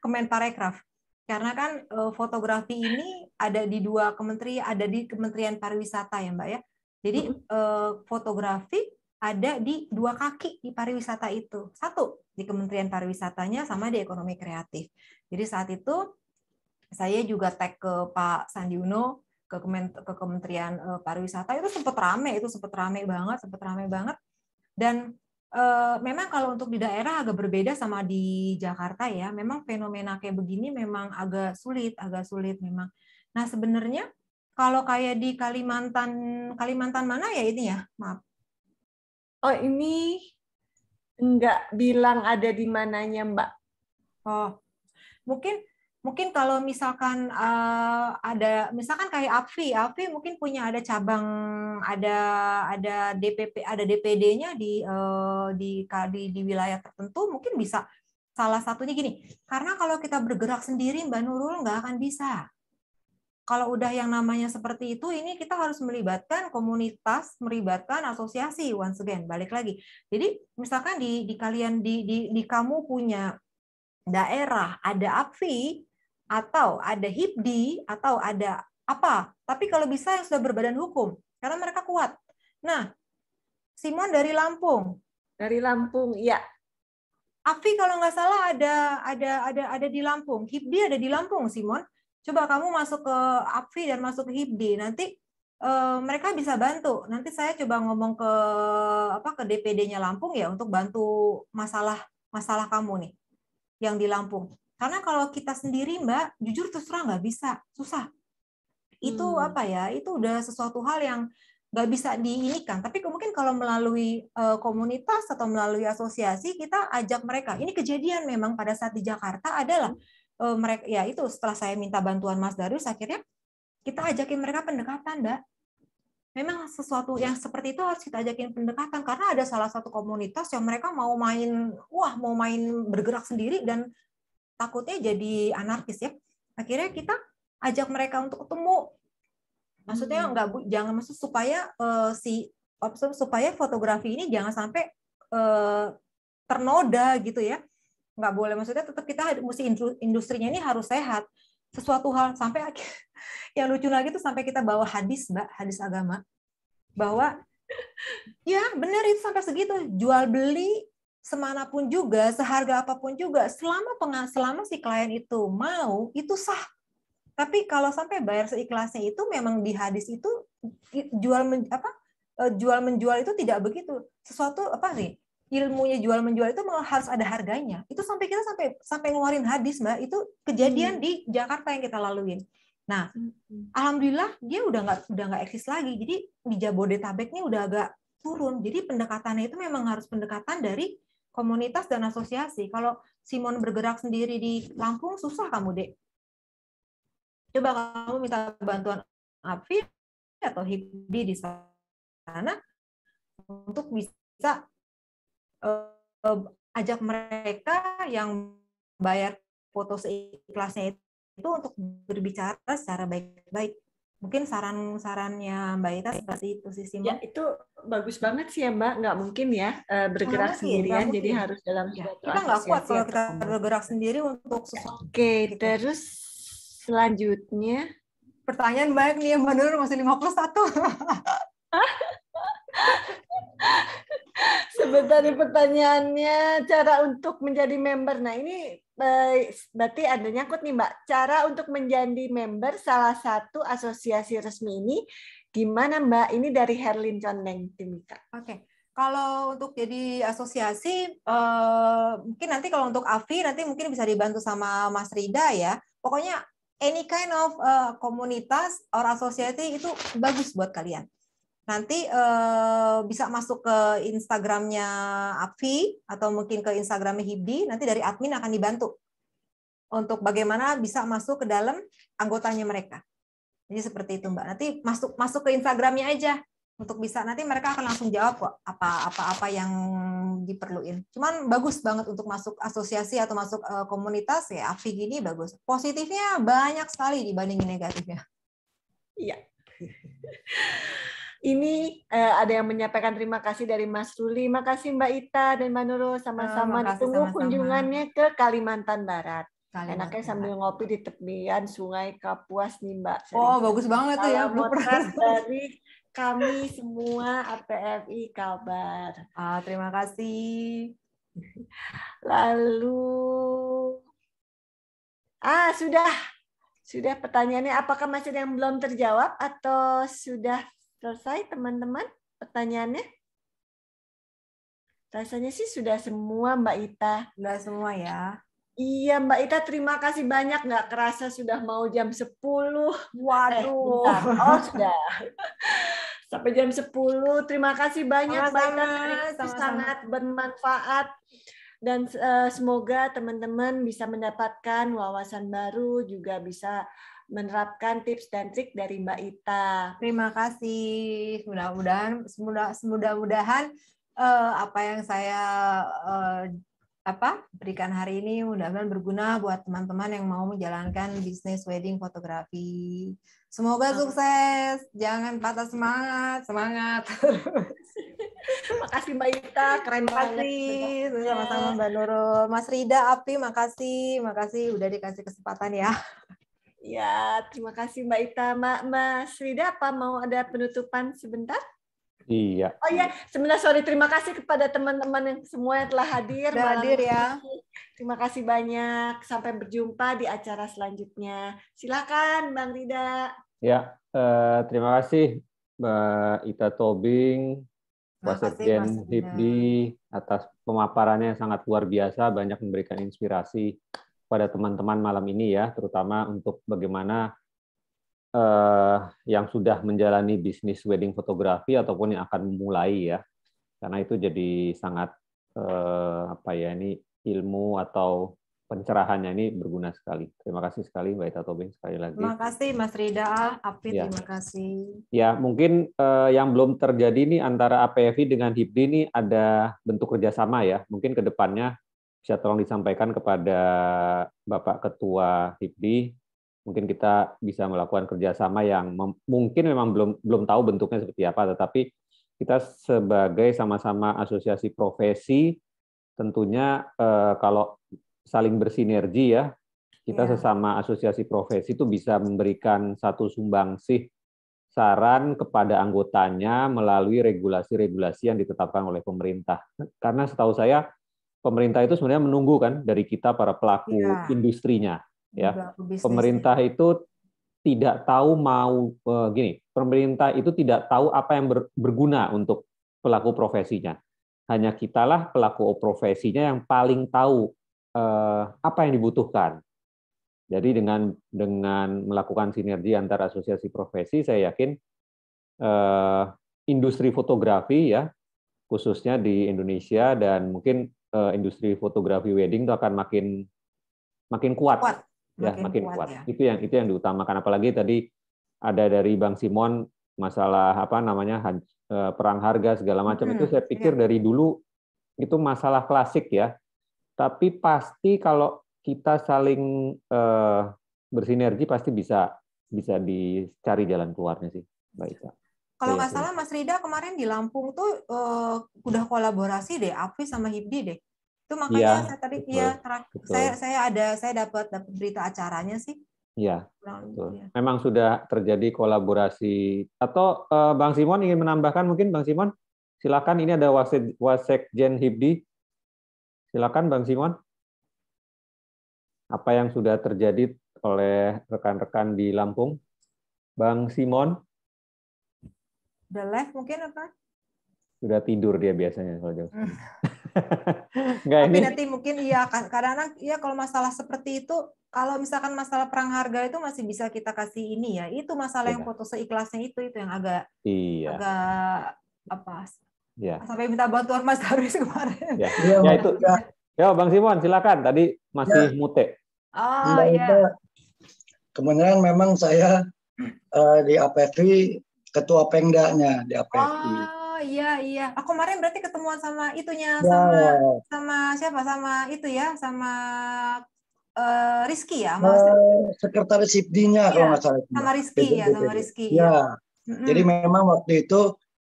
Kemenparekraf. Karena kan eh, fotografi ini ada di dua kementerian, ada di Kementerian Pariwisata ya, Mbak ya. Jadi eh, fotografi ada di dua kaki di pariwisata itu. Satu di Kementerian Pariwisatanya sama di ekonomi kreatif. Jadi saat itu saya juga tag ke Pak Sandi Uno ke, ke Kementerian eh, Pariwisata itu sempat rame, itu sempat rame banget, sempat rame banget. Dan Eh, memang kalau untuk di daerah agak berbeda sama di Jakarta ya. Memang fenomena kayak begini memang agak sulit, agak sulit memang. Nah sebenarnya kalau kayak di Kalimantan, Kalimantan mana ya ini ya? Maaf. Oh ini nggak bilang ada di mananya Mbak. Oh mungkin mungkin kalau misalkan uh, ada misalkan kayak Afi, Afi mungkin punya ada cabang ada ada DPP ada DPD-nya di, uh, di di di wilayah tertentu mungkin bisa salah satunya gini karena kalau kita bergerak sendiri Mbak Nurul nggak akan bisa kalau udah yang namanya seperti itu ini kita harus melibatkan komunitas melibatkan asosiasi once again balik lagi jadi misalkan di di kalian di di, di kamu punya daerah ada APFI atau ada hipdi atau ada apa. Tapi kalau bisa yang sudah berbadan hukum karena mereka kuat. Nah, Simon dari Lampung. Dari Lampung, ya Afi kalau nggak salah ada ada ada ada di Lampung. hipdi ada di Lampung, Simon. Coba kamu masuk ke Afi dan masuk ke hipdi Nanti eh, mereka bisa bantu. Nanti saya coba ngomong ke apa ke DPD-nya Lampung ya untuk bantu masalah masalah kamu nih yang di Lampung. Karena kalau kita sendiri Mbak, jujur terus terang nggak bisa, susah. Itu hmm. apa ya? Itu udah sesuatu hal yang nggak bisa diinikan. Tapi mungkin kalau melalui eh, komunitas atau melalui asosiasi kita ajak mereka. Ini kejadian memang pada saat di Jakarta adalah eh, mereka ya itu setelah saya minta bantuan Mas Darus akhirnya kita ajakin mereka pendekatan, Mbak. Memang sesuatu yang seperti itu harus kita ajakin pendekatan karena ada salah satu komunitas yang mereka mau main wah mau main bergerak sendiri dan takutnya jadi anarkis ya akhirnya kita ajak mereka untuk ketemu maksudnya hmm. nggak jangan maksud supaya uh, si supaya fotografi ini jangan sampai uh, ternoda gitu ya nggak boleh maksudnya tetap kita mesti industrinya ini harus sehat sesuatu hal sampai yang lucu lagi tuh sampai kita bawa hadis mbak hadis agama bahwa ya benar itu sampai segitu jual beli semanapun juga, seharga apapun juga, selama pengas selama si klien itu mau, itu sah. Tapi kalau sampai bayar seikhlasnya itu memang di hadis itu jual men, apa e, jual menjual itu tidak begitu. Sesuatu apa sih? ilmunya jual menjual itu harus ada harganya. Itu sampai kita sampai sampai ngeluarin hadis mbak itu kejadian hmm. di Jakarta yang kita laluin. Nah, hmm. alhamdulillah dia udah nggak udah nggak eksis lagi. Jadi di Jabodetabeknya udah agak turun. Jadi pendekatannya itu memang harus pendekatan dari komunitas dan asosiasi. Kalau Simon bergerak sendiri di Lampung, susah kamu, Dek. Coba kamu minta bantuan Afi atau Hibi di sana untuk bisa uh, ajak mereka yang bayar foto seikhlasnya itu untuk berbicara secara baik-baik mungkin saran-sarannya Mbak Ita seperti itu sih mbak Ya, itu bagus banget sih ya Mbak, nggak mungkin ya eh, bergerak Enggak sendirian, jadi harus dalam ya. Kita nggak kuat ya, kalau kita bergerak sendiri untuk Oke, okay, gitu. terus selanjutnya. Pertanyaan baik nih, Mbak Nur masih satu Sebentar pertanyaannya cara untuk menjadi member. Nah ini eh, berarti ada nyangkut nih Mbak. Cara untuk menjadi member salah satu asosiasi resmi ini gimana Mbak? Ini dari Herlin Condeng Timika. Oke. Okay. Kalau untuk jadi asosiasi, eh, mungkin nanti kalau untuk AFI nanti mungkin bisa dibantu sama Mas Rida ya. Pokoknya any kind of uh, komunitas or asosiasi itu bagus buat kalian nanti uh, bisa masuk ke Instagramnya Afi atau mungkin ke Instagramnya Hibdi nanti dari admin akan dibantu untuk bagaimana bisa masuk ke dalam anggotanya mereka jadi seperti itu mbak nanti masuk masuk ke Instagramnya aja untuk bisa nanti mereka akan langsung jawab kok apa apa apa yang diperluin cuman bagus banget untuk masuk asosiasi atau masuk uh, komunitas ya Afi gini bagus positifnya banyak sekali dibandingin negatifnya iya Ini uh, ada yang menyampaikan terima kasih dari Mas Ruli. Makasih Mbak Ita dan Mbak Nurul sama-sama oh, ditunggu sama -sama. kunjungannya ke Kalimantan Barat. Kalimantan Enaknya sambil ngopi di tepian Sungai Kapuas nih Mbak. Sering. Oh, bagus banget tuh ya. Blueprint dari kami semua APFI Kalbar. Ah, terima kasih. Lalu Ah, sudah. Sudah pertanyaannya apakah masih ada yang belum terjawab atau sudah Selesai teman-teman pertanyaannya? Rasanya sih sudah semua Mbak Ita. Sudah semua ya. Iya Mbak Ita terima kasih banyak nggak kerasa sudah mau jam 10. Waduh. Eh, oh sudah. Sampai jam 10. Terima kasih banyak Mbak Ita. sangat bermanfaat dan uh, semoga teman-teman bisa mendapatkan wawasan baru juga bisa menerapkan tips dan trik dari Mbak Ita. Terima kasih. Mudah-mudahan semudah semudah mudahan uh, eh, apa yang saya uh, apa berikan hari ini mudah-mudahan berguna buat teman-teman yang mau menjalankan bisnis wedding fotografi. Semoga sukses. Jangan patah semangat, semangat. makasih Mbak Ita, keren makasih. banget. Sama-sama Mbak Nurul. Mas Rida, Api, makasih, makasih udah dikasih kesempatan ya. Ya, terima kasih Mbak Ita. Mbak Mas Rida, apa mau ada penutupan sebentar? Iya. Oh ya, sebenarnya sorry terima kasih kepada teman-teman yang semua yang telah hadir. Sudah hadir ya. Terima kasih banyak. Sampai berjumpa di acara selanjutnya. Silakan Bang Rida. Ya, eh, terima kasih Mbak Ita Tobing, Mbak Sekjen Hibdi atas pemaparannya yang sangat luar biasa, banyak memberikan inspirasi pada teman-teman malam ini ya, terutama untuk bagaimana uh, yang sudah menjalani bisnis wedding fotografi ataupun yang akan memulai ya, karena itu jadi sangat uh, apa ya ini ilmu atau pencerahannya ini berguna sekali. Terima kasih sekali Mbak Ita Tobing sekali lagi. Terima kasih Mas Rida, Apit, ya. terima kasih. Ya, mungkin eh, yang belum terjadi nih antara APFI dengan HIPDI ini ada bentuk kerjasama ya. Mungkin ke depannya bisa tolong disampaikan kepada Bapak Ketua HIPDI mungkin kita bisa melakukan kerjasama yang mem mungkin memang belum belum tahu bentuknya seperti apa, tetapi kita sebagai sama-sama asosiasi profesi tentunya eh, kalau saling bersinergi ya kita ya. sesama asosiasi profesi itu bisa memberikan satu sumbangsih saran kepada anggotanya melalui regulasi-regulasi yang ditetapkan oleh pemerintah. Karena setahu saya pemerintah itu sebenarnya menunggu kan dari kita para pelaku ya. industrinya ya. Pelaku pemerintah iya. itu tidak tahu mau eh, gini, pemerintah itu tidak tahu apa yang berguna untuk pelaku profesinya. Hanya kitalah pelaku profesinya yang paling tahu eh, apa yang dibutuhkan. Jadi dengan dengan melakukan sinergi antara asosiasi profesi, saya yakin eh, industri fotografi ya khususnya di Indonesia dan mungkin Eh, industri fotografi wedding itu akan makin makin kuat, kuat. ya makin, makin kuat, kuat. Ya. itu yang itu yang diutamakan apalagi tadi ada dari bang Simon masalah apa namanya eh, perang harga segala macam hmm, itu saya pikir ya. dari dulu itu masalah klasik ya tapi pasti kalau kita saling eh, bersinergi pasti bisa bisa dicari jalan keluarnya sih baik kalau iya nggak salah Mas Rida kemarin di Lampung tuh uh, udah kolaborasi deh Apri sama Hibdi deh. Itu makanya ya, saya tadi iya, betul, ya terakhir saya saya ada saya dapat dapat berita acaranya sih. Iya. Ya. Memang sudah terjadi kolaborasi atau uh, Bang Simon ingin menambahkan mungkin Bang Simon silakan ini ada wasek wasekjen Hibdi. Silakan Bang Simon. Apa yang sudah terjadi oleh rekan-rekan di Lampung? Bang Simon. Udah live mungkin apa? Sudah tidur dia biasanya kalau jauh hmm. Tapi ini. nanti mungkin iya kan karena iya kalau masalah seperti itu kalau misalkan masalah perang harga itu masih bisa kita kasih ini ya. Itu masalah ya. yang iya. foto seikhlasnya itu itu yang agak iya. agak apa? Ya. Sampai minta bantuan Mas Darwis kemarin. Iya. Iya, ya, ya, ya itu. Ya. ya, Bang Simon silakan. Tadi masih ya. mute. Oh iya. Kebenaran memang saya uh, di APFI ketua pengdanya di API. Oh iya iya. Aku oh, kemarin berarti ketemuan sama itunya ya. sama sama siapa sama itu ya sama uh, Rizky ya. Sama eh, sekretaris IPD-nya ya. kalau nggak salah. Sama Rizky ya gitu sama Rizky. Ya. ya. Mm-hmm. Jadi memang waktu itu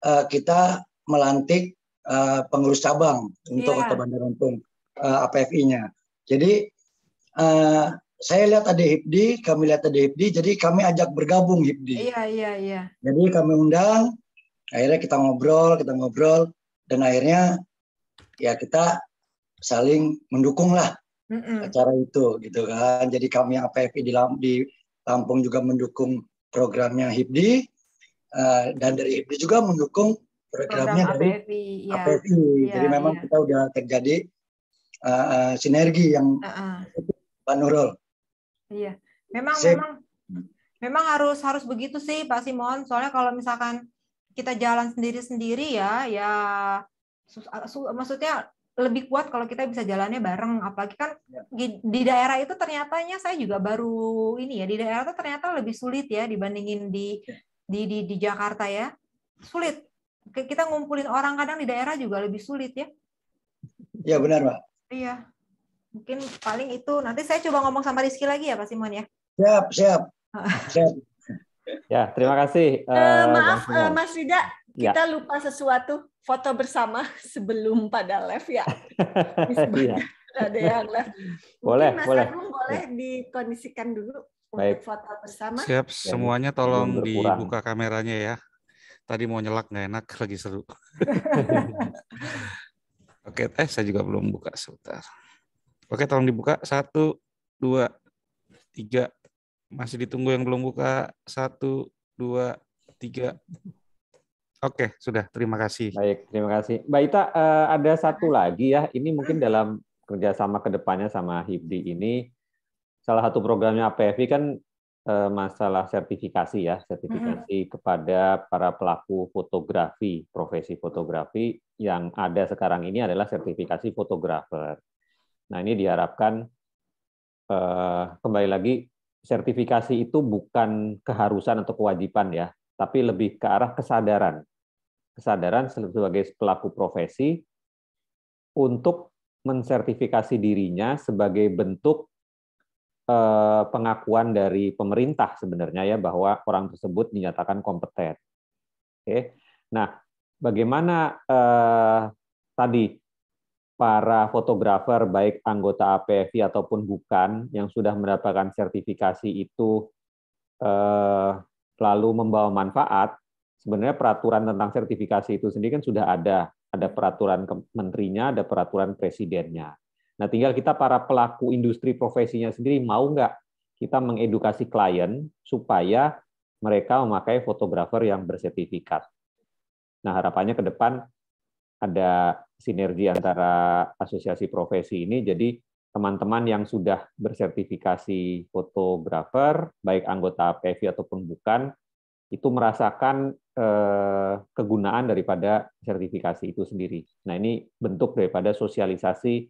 uh, kita melantik uh, pengurus cabang untuk yeah. Kota Bandar Lampung uh, APFI-nya. Jadi uh, saya lihat ada HIPDI, kami lihat ada HIPDI, jadi kami ajak bergabung HIPDI. Iya, iya, iya. Jadi kami undang, akhirnya kita ngobrol, kita ngobrol, dan akhirnya ya kita saling mendukung lah mm -mm. acara itu gitu kan. Jadi kami yang PFI di, Lampung juga mendukung programnya HIPDI, eh, dan dari HIPDI juga mendukung programnya Program dari APFI. Ya. APFI. Ya, jadi memang ya. kita udah terjadi uh, uh, sinergi yang uh -uh. Pak Nurul. Iya, memang Saya... memang memang harus harus begitu sih Pak Simon. Soalnya kalau misalkan kita jalan sendiri-sendiri ya, ya maksudnya lebih kuat kalau kita bisa jalannya bareng. Apalagi kan ya. di, daerah itu ternyatanya saya juga baru ini ya di daerah itu ternyata lebih sulit ya dibandingin di ya. di di, di Jakarta ya. Sulit. Kita ngumpulin orang kadang di daerah juga lebih sulit ya. Iya benar, Pak. Iya. Mungkin paling itu nanti saya coba ngomong sama Rizky lagi ya Pak Simon ya. Siap, siap. siap. Ya, terima kasih. Uh, maaf uh, Mas Rida, ya. kita ya. lupa sesuatu foto bersama sebelum pada live ya. Iya. Ada yang live. Boleh, Mas boleh. Agung boleh iya. dikondisikan dulu Baik. untuk foto bersama. Siap, semuanya tolong dibuka kameranya ya. Tadi mau nyelak nggak enak, lagi seru. Oke, eh saya juga belum buka sebentar. Oke, tolong dibuka. Satu, dua, tiga. Masih ditunggu yang belum buka. Satu, dua, tiga. Oke, sudah. Terima kasih. Baik, terima kasih. Mbak Ita, eh, ada satu lagi ya. Ini mungkin dalam kerjasama kedepannya sama HIPDI ini, salah satu programnya APFI kan eh, masalah sertifikasi ya, sertifikasi -hmm. kepada para pelaku fotografi, profesi fotografi yang ada sekarang ini adalah sertifikasi fotografer. Nah, ini diharapkan eh, kembali lagi sertifikasi itu bukan keharusan atau kewajiban ya, tapi lebih ke arah kesadaran. Kesadaran sebagai pelaku profesi untuk mensertifikasi dirinya sebagai bentuk eh, pengakuan dari pemerintah sebenarnya ya bahwa orang tersebut dinyatakan kompeten. Oke. Nah, bagaimana eh, tadi para fotografer baik anggota APFI ataupun bukan yang sudah mendapatkan sertifikasi itu eh, lalu membawa manfaat, sebenarnya peraturan tentang sertifikasi itu sendiri kan sudah ada, ada peraturan menterinya, ada peraturan presidennya. Nah, tinggal kita para pelaku industri profesinya sendiri mau nggak kita mengedukasi klien supaya mereka memakai fotografer yang bersertifikat. Nah, harapannya ke depan ada sinergi antara asosiasi profesi ini. Jadi teman-teman yang sudah bersertifikasi fotografer, baik anggota PFI ataupun bukan, itu merasakan eh, kegunaan daripada sertifikasi itu sendiri. Nah ini bentuk daripada sosialisasi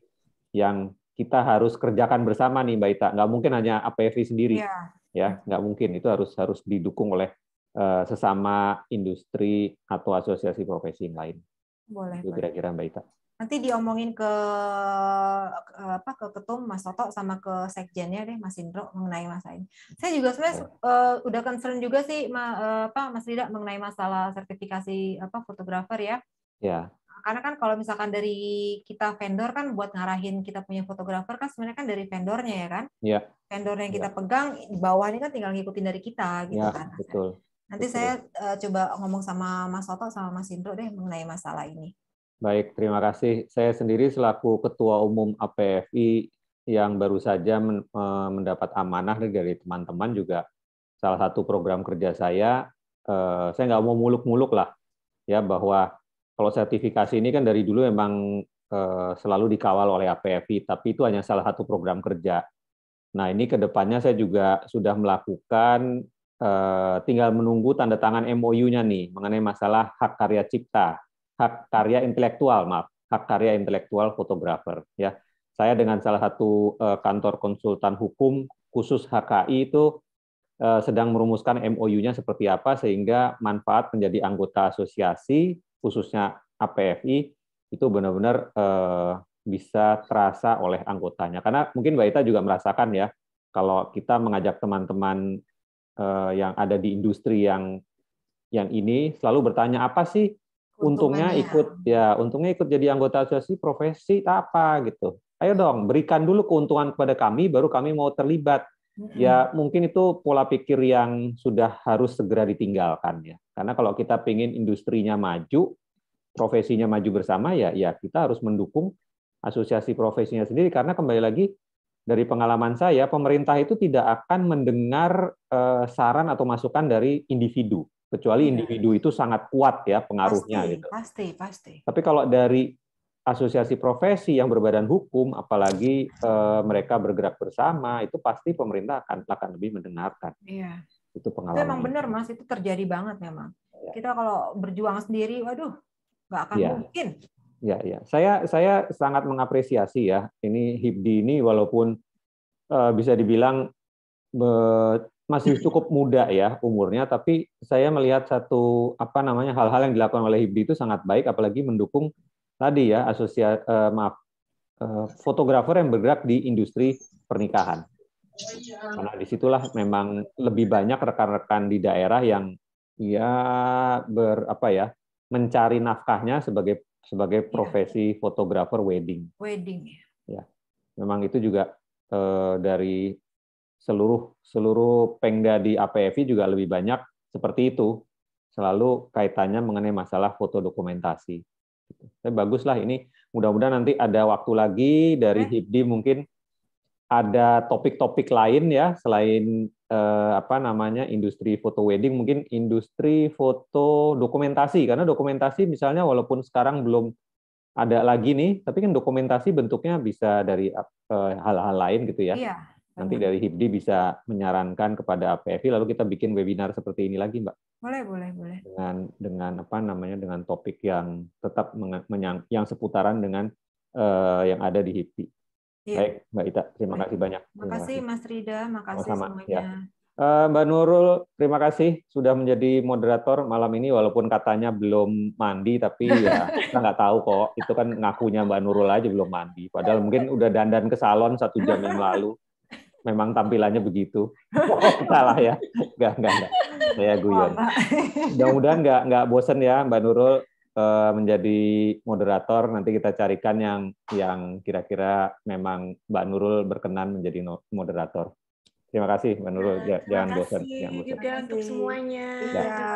yang kita harus kerjakan bersama nih Mbak Ita. Nggak mungkin hanya APFI sendiri, ya, ya nggak mungkin. Itu harus harus didukung oleh uh, sesama industri atau asosiasi profesi yang lain. Boleh. Itu iya, kira-kira Mbak Ita. Nanti diomongin ke, apa ke ketum Mas Toto sama ke sekjennya deh Mas Indro mengenai masalah ini. Saya juga sebenarnya uh, udah concern juga sih ma, uh, apa Mas Rida mengenai masalah sertifikasi apa fotografer ya. Ya. Karena kan kalau misalkan dari kita vendor kan buat ngarahin kita punya fotografer kan sebenarnya kan dari vendornya ya kan. Ya. Vendor yang kita ya. pegang di bawah ini kan tinggal ngikutin dari kita gitu iya, kan, ya, kan. Betul. Nanti Betul. saya uh, coba ngomong sama Mas Soto sama Mas Indro deh mengenai masalah ini. Baik, terima kasih. Saya sendiri selaku Ketua Umum APFI yang baru saja mendapat amanah dari teman-teman juga salah satu program kerja saya, eh, saya nggak mau muluk-muluk lah ya bahwa kalau sertifikasi ini kan dari dulu memang eh, selalu dikawal oleh APFI, tapi itu hanya salah satu program kerja. Nah ini kedepannya saya juga sudah melakukan Eh, tinggal menunggu tanda tangan MOU-nya nih mengenai masalah hak karya cipta, hak karya intelektual, maaf, hak karya intelektual fotografer. Ya, saya dengan salah satu eh, kantor konsultan hukum khusus HKI itu eh, sedang merumuskan MOU-nya seperti apa sehingga manfaat menjadi anggota asosiasi khususnya APFI itu benar-benar bisa terasa oleh anggotanya. Karena mungkin Mbak Ita juga merasakan ya, kalau kita mengajak teman-teman Eh, yang ada di industri yang yang ini selalu bertanya apa sih untungnya, untungnya ikut ya untungnya ikut jadi anggota asosiasi profesi apa gitu. Ayo dong berikan dulu keuntungan kepada kami baru kami mau terlibat. Ya mungkin itu pola pikir yang sudah harus segera ditinggalkan ya. Karena kalau kita ingin industrinya maju, profesinya maju bersama ya ya kita harus mendukung asosiasi profesinya sendiri karena kembali lagi dari pengalaman saya, pemerintah itu tidak akan mendengar uh, saran atau masukan dari individu, kecuali iya. individu itu sangat kuat ya pengaruhnya pasti, gitu. Pasti, pasti. Tapi kalau dari asosiasi profesi yang berbadan hukum, apalagi uh, mereka bergerak bersama, itu pasti pemerintah akan akan lebih mendengarkan. Iya. Itu pengalaman. Itu memang benar, Mas, itu terjadi banget memang. Ya. Kita kalau berjuang sendiri, waduh, nggak akan ya. mungkin. Ya, ya. Saya saya sangat mengapresiasi ya. Ini Hibdi ini walaupun uh, bisa dibilang be, masih cukup muda ya umurnya, tapi saya melihat satu apa namanya hal-hal yang dilakukan oleh Hibdi itu sangat baik, apalagi mendukung tadi ya asosiasi uh, eh, maaf uh, fotografer yang bergerak di industri pernikahan. Karena disitulah memang lebih banyak rekan-rekan di daerah yang ya ber apa ya mencari nafkahnya sebagai sebagai iya. profesi yeah. fotografer wedding. Wedding ya. ya Memang itu juga eh, dari seluruh seluruh pengda di APFI juga lebih banyak seperti itu. Selalu kaitannya mengenai masalah foto dokumentasi. Gitu. Tapi baguslah ini mudah-mudahan nanti ada waktu lagi dari HIPDI mungkin ada topik-topik lain ya selain eh, apa namanya industri foto wedding mungkin industri foto dokumentasi karena dokumentasi misalnya walaupun sekarang belum ada lagi nih tapi kan dokumentasi bentuknya bisa dari hal eh, hal-hal lain gitu ya. Iya. Nanti dari HIPDI bisa menyarankan kepada APFI lalu kita bikin webinar seperti ini lagi, Mbak. Boleh, boleh, boleh. Dengan dengan apa namanya dengan topik yang tetap menyang, yang seputaran dengan eh, yang ada di HIPDI. Iya. Baik, Mbak Ita, terima Baik. kasih banyak. Terima kasih Mas Rida, terima kasih -sama. Ya. semuanya. Ya. Mbak Nurul, terima kasih sudah menjadi moderator malam ini walaupun katanya belum mandi tapi ya kita nggak tahu kok itu kan ngakunya Mbak Nurul aja belum mandi padahal mungkin udah dandan ke salon satu jam yang lalu memang tampilannya begitu oh, salah ya nggak nggak nggak saya guyon mudah-mudahan nggak nggak bosen ya Mbak Nurul Eh, menjadi moderator nanti kita carikan yang yang kira-kira memang Mbak Nurul berkenan menjadi moderator. Terima kasih Mbak Nurul, ya, jangan bosan. Jangan bosan. Juga untuk semuanya. Ya. ya.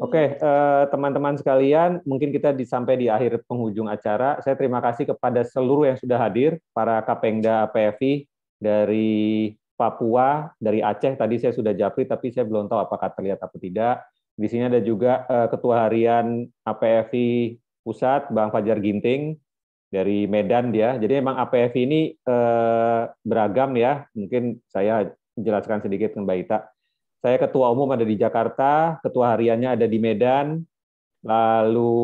Oke, eh, teman-teman sekalian, mungkin kita sampai di akhir penghujung acara. Saya terima kasih kepada seluruh yang sudah hadir, para Kapengda PFI dari Papua, dari Aceh. Tadi saya sudah japri, tapi saya belum tahu apakah terlihat atau tidak. Di sini ada juga eh, Ketua Harian APFI Pusat, Bang Fajar Ginting dari Medan dia. Jadi memang APFI ini eh, beragam ya. Mungkin saya jelaskan sedikit ke Mbak Ita. Saya ketua umum ada di Jakarta, ketua hariannya ada di Medan, lalu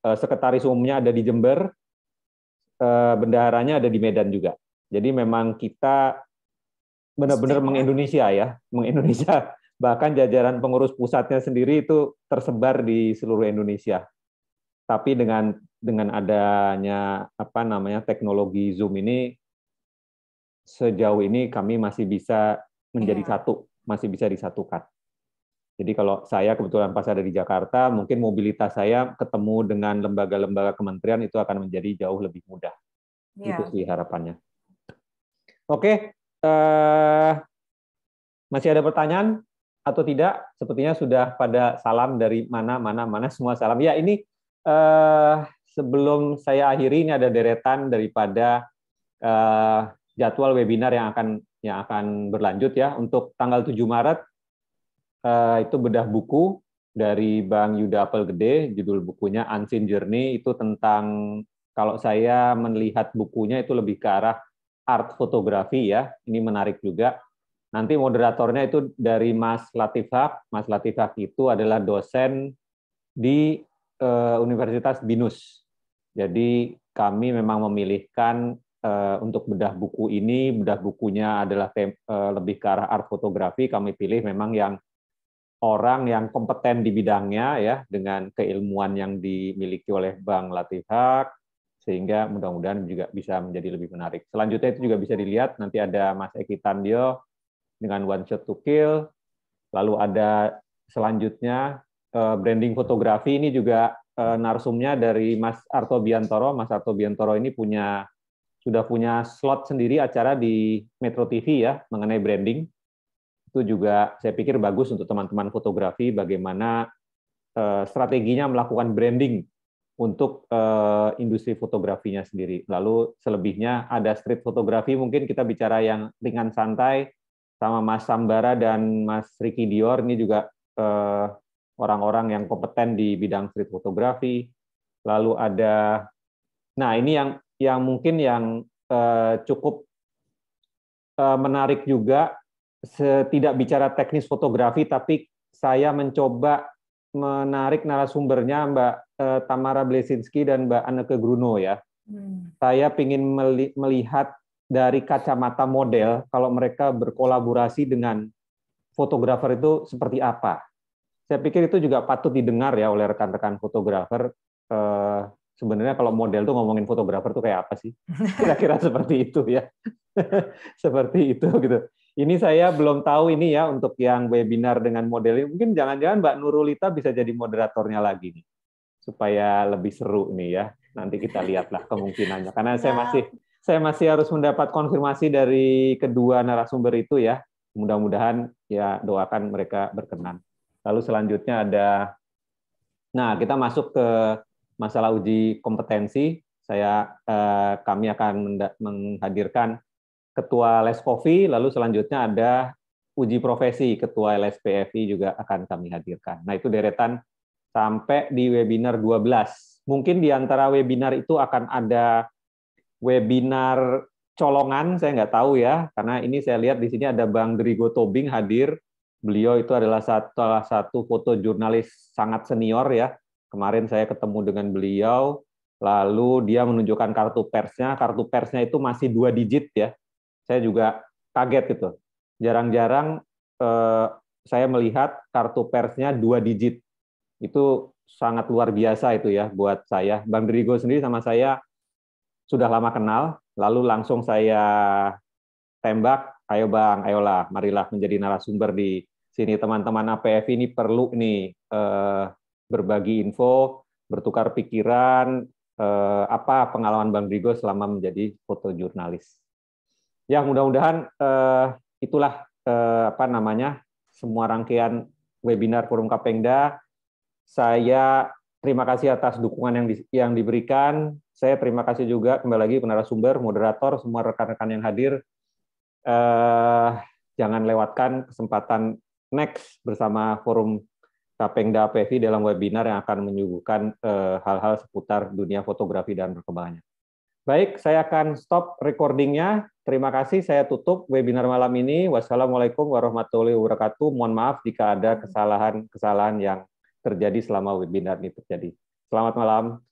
eh, sekretaris umumnya ada di Jember, bendaharanya ada di Medan juga. Jadi memang kita benar-benar mengindonesia ya, mengindonesia bahkan jajaran pengurus pusatnya sendiri itu tersebar di seluruh Indonesia. Tapi dengan dengan adanya apa namanya teknologi Zoom ini sejauh ini kami masih bisa menjadi yeah. satu, masih bisa disatukan. Jadi kalau saya kebetulan pas ada di Jakarta, mungkin mobilitas saya ketemu dengan lembaga-lembaga kementerian itu akan menjadi jauh lebih mudah. Yeah. Itu sih harapannya. Oke, uh, masih ada pertanyaan? atau tidak sepertinya sudah pada salam dari mana mana mana semua salam ya ini eh, sebelum saya akhiri ini ada deretan daripada eh, jadwal webinar yang akan yang akan berlanjut ya untuk tanggal 7 Maret eh, itu bedah buku dari Bang Yuda Gede judul bukunya Unseen Journey itu tentang kalau saya melihat bukunya itu lebih ke arah art fotografi ya ini menarik juga Nanti moderatornya itu dari Mas Latifak. Mas Latifak itu adalah dosen di eh, Universitas Binus. Jadi kami memang memilihkan eh, untuk bedah buku ini, bedah bukunya adalah eh, lebih ke arah art fotografi. Kami pilih memang yang orang yang kompeten di bidangnya ya dengan keilmuan yang dimiliki oleh Bang Latifak sehingga mudah-mudahan juga bisa menjadi lebih menarik. Selanjutnya itu juga bisa dilihat nanti ada Mas Eki Tandio dengan One Shot to Kill. Lalu ada selanjutnya eh, branding fotografi ini juga eh, narsumnya dari Mas Arto Biantoro. Mas Arto Biantoro ini punya sudah punya slot sendiri acara di Metro TV ya mengenai branding. Itu juga saya pikir bagus untuk teman-teman fotografi bagaimana eh, strateginya melakukan branding untuk industri fotografinya sendiri. Lalu selebihnya ada street fotografi mungkin kita bicara yang ringan santai sama Mas Sambara dan Mas Riki Dior ini juga eh, orang-orang eh, yang kompeten di bidang street fotografi. Lalu ada nah ini yang yang mungkin yang eh, cukup eh, menarik juga tidak bicara teknis fotografi tapi saya mencoba menarik narasumbernya Mbak eh, Tamara Blesinski dan Mbak Anneke Gruno ya. Hmm. Saya ingin melihat dari kacamata model kalau mereka berkolaborasi dengan fotografer itu seperti apa. Saya pikir itu juga patut didengar ya oleh rekan-rekan fotografer. Eh, sebenarnya kalau model tuh ngomongin fotografer tuh kayak apa sih? Kira-kira seperti itu ya. seperti itu gitu. Ini saya belum tahu ini ya untuk yang webinar dengan model ini. Mungkin jangan-jangan Mbak Nurulita bisa jadi moderatornya lagi nih. Supaya lebih seru nih ya. Nanti kita lihatlah kemungkinannya. Karena saya ya. masih saya masih harus mendapat konfirmasi dari kedua narasumber itu ya. Mudah-mudahan ya doakan mereka berkenan. Lalu selanjutnya ada Nah, kita masuk ke masalah uji kompetensi. Saya eh, kami akan menghadirkan ketua Les Coffee, lalu selanjutnya ada uji profesi ketua LSPFI juga akan kami hadirkan. Nah, itu deretan sampai di webinar 12. Mungkin di antara webinar itu akan ada webinar colongan, saya nggak tahu ya, karena ini saya lihat di sini ada Bang Drigo Tobing hadir. Beliau itu adalah salah satu foto jurnalis sangat senior ya. Kemarin saya ketemu dengan beliau, lalu dia menunjukkan kartu persnya. Kartu persnya itu masih dua digit ya. Saya juga kaget gitu. Jarang-jarang eh, saya melihat kartu persnya dua digit. Itu sangat luar biasa itu ya buat saya. Bang Drigo sendiri sama saya sudah lama kenal, lalu langsung saya tembak, ayo Bang, ayolah, marilah menjadi narasumber di sini. Teman-teman APF ini perlu nih eh, berbagi info, bertukar pikiran, eh, apa pengalaman Bang Brigo selama menjadi foto jurnalis Ya, mudah-mudahan eh, itulah eh, apa namanya semua rangkaian webinar Forum Kapengda. Saya terima kasih atas dukungan yang di, yang diberikan. Saya terima kasih juga kembali lagi ke narasumber, moderator, semua rekan-rekan yang hadir. Eh, jangan lewatkan kesempatan next bersama forum Kapengda PV dalam webinar yang akan menyuguhkan eh, hal-hal eh, seputar dunia fotografi dan perkembangannya. Baik, saya akan stop recordingnya. Terima kasih, saya tutup webinar malam ini. Wassalamualaikum warahmatullahi wabarakatuh. Mohon maaf jika ada kesalahan-kesalahan yang terjadi selama webinar ini terjadi. Selamat malam.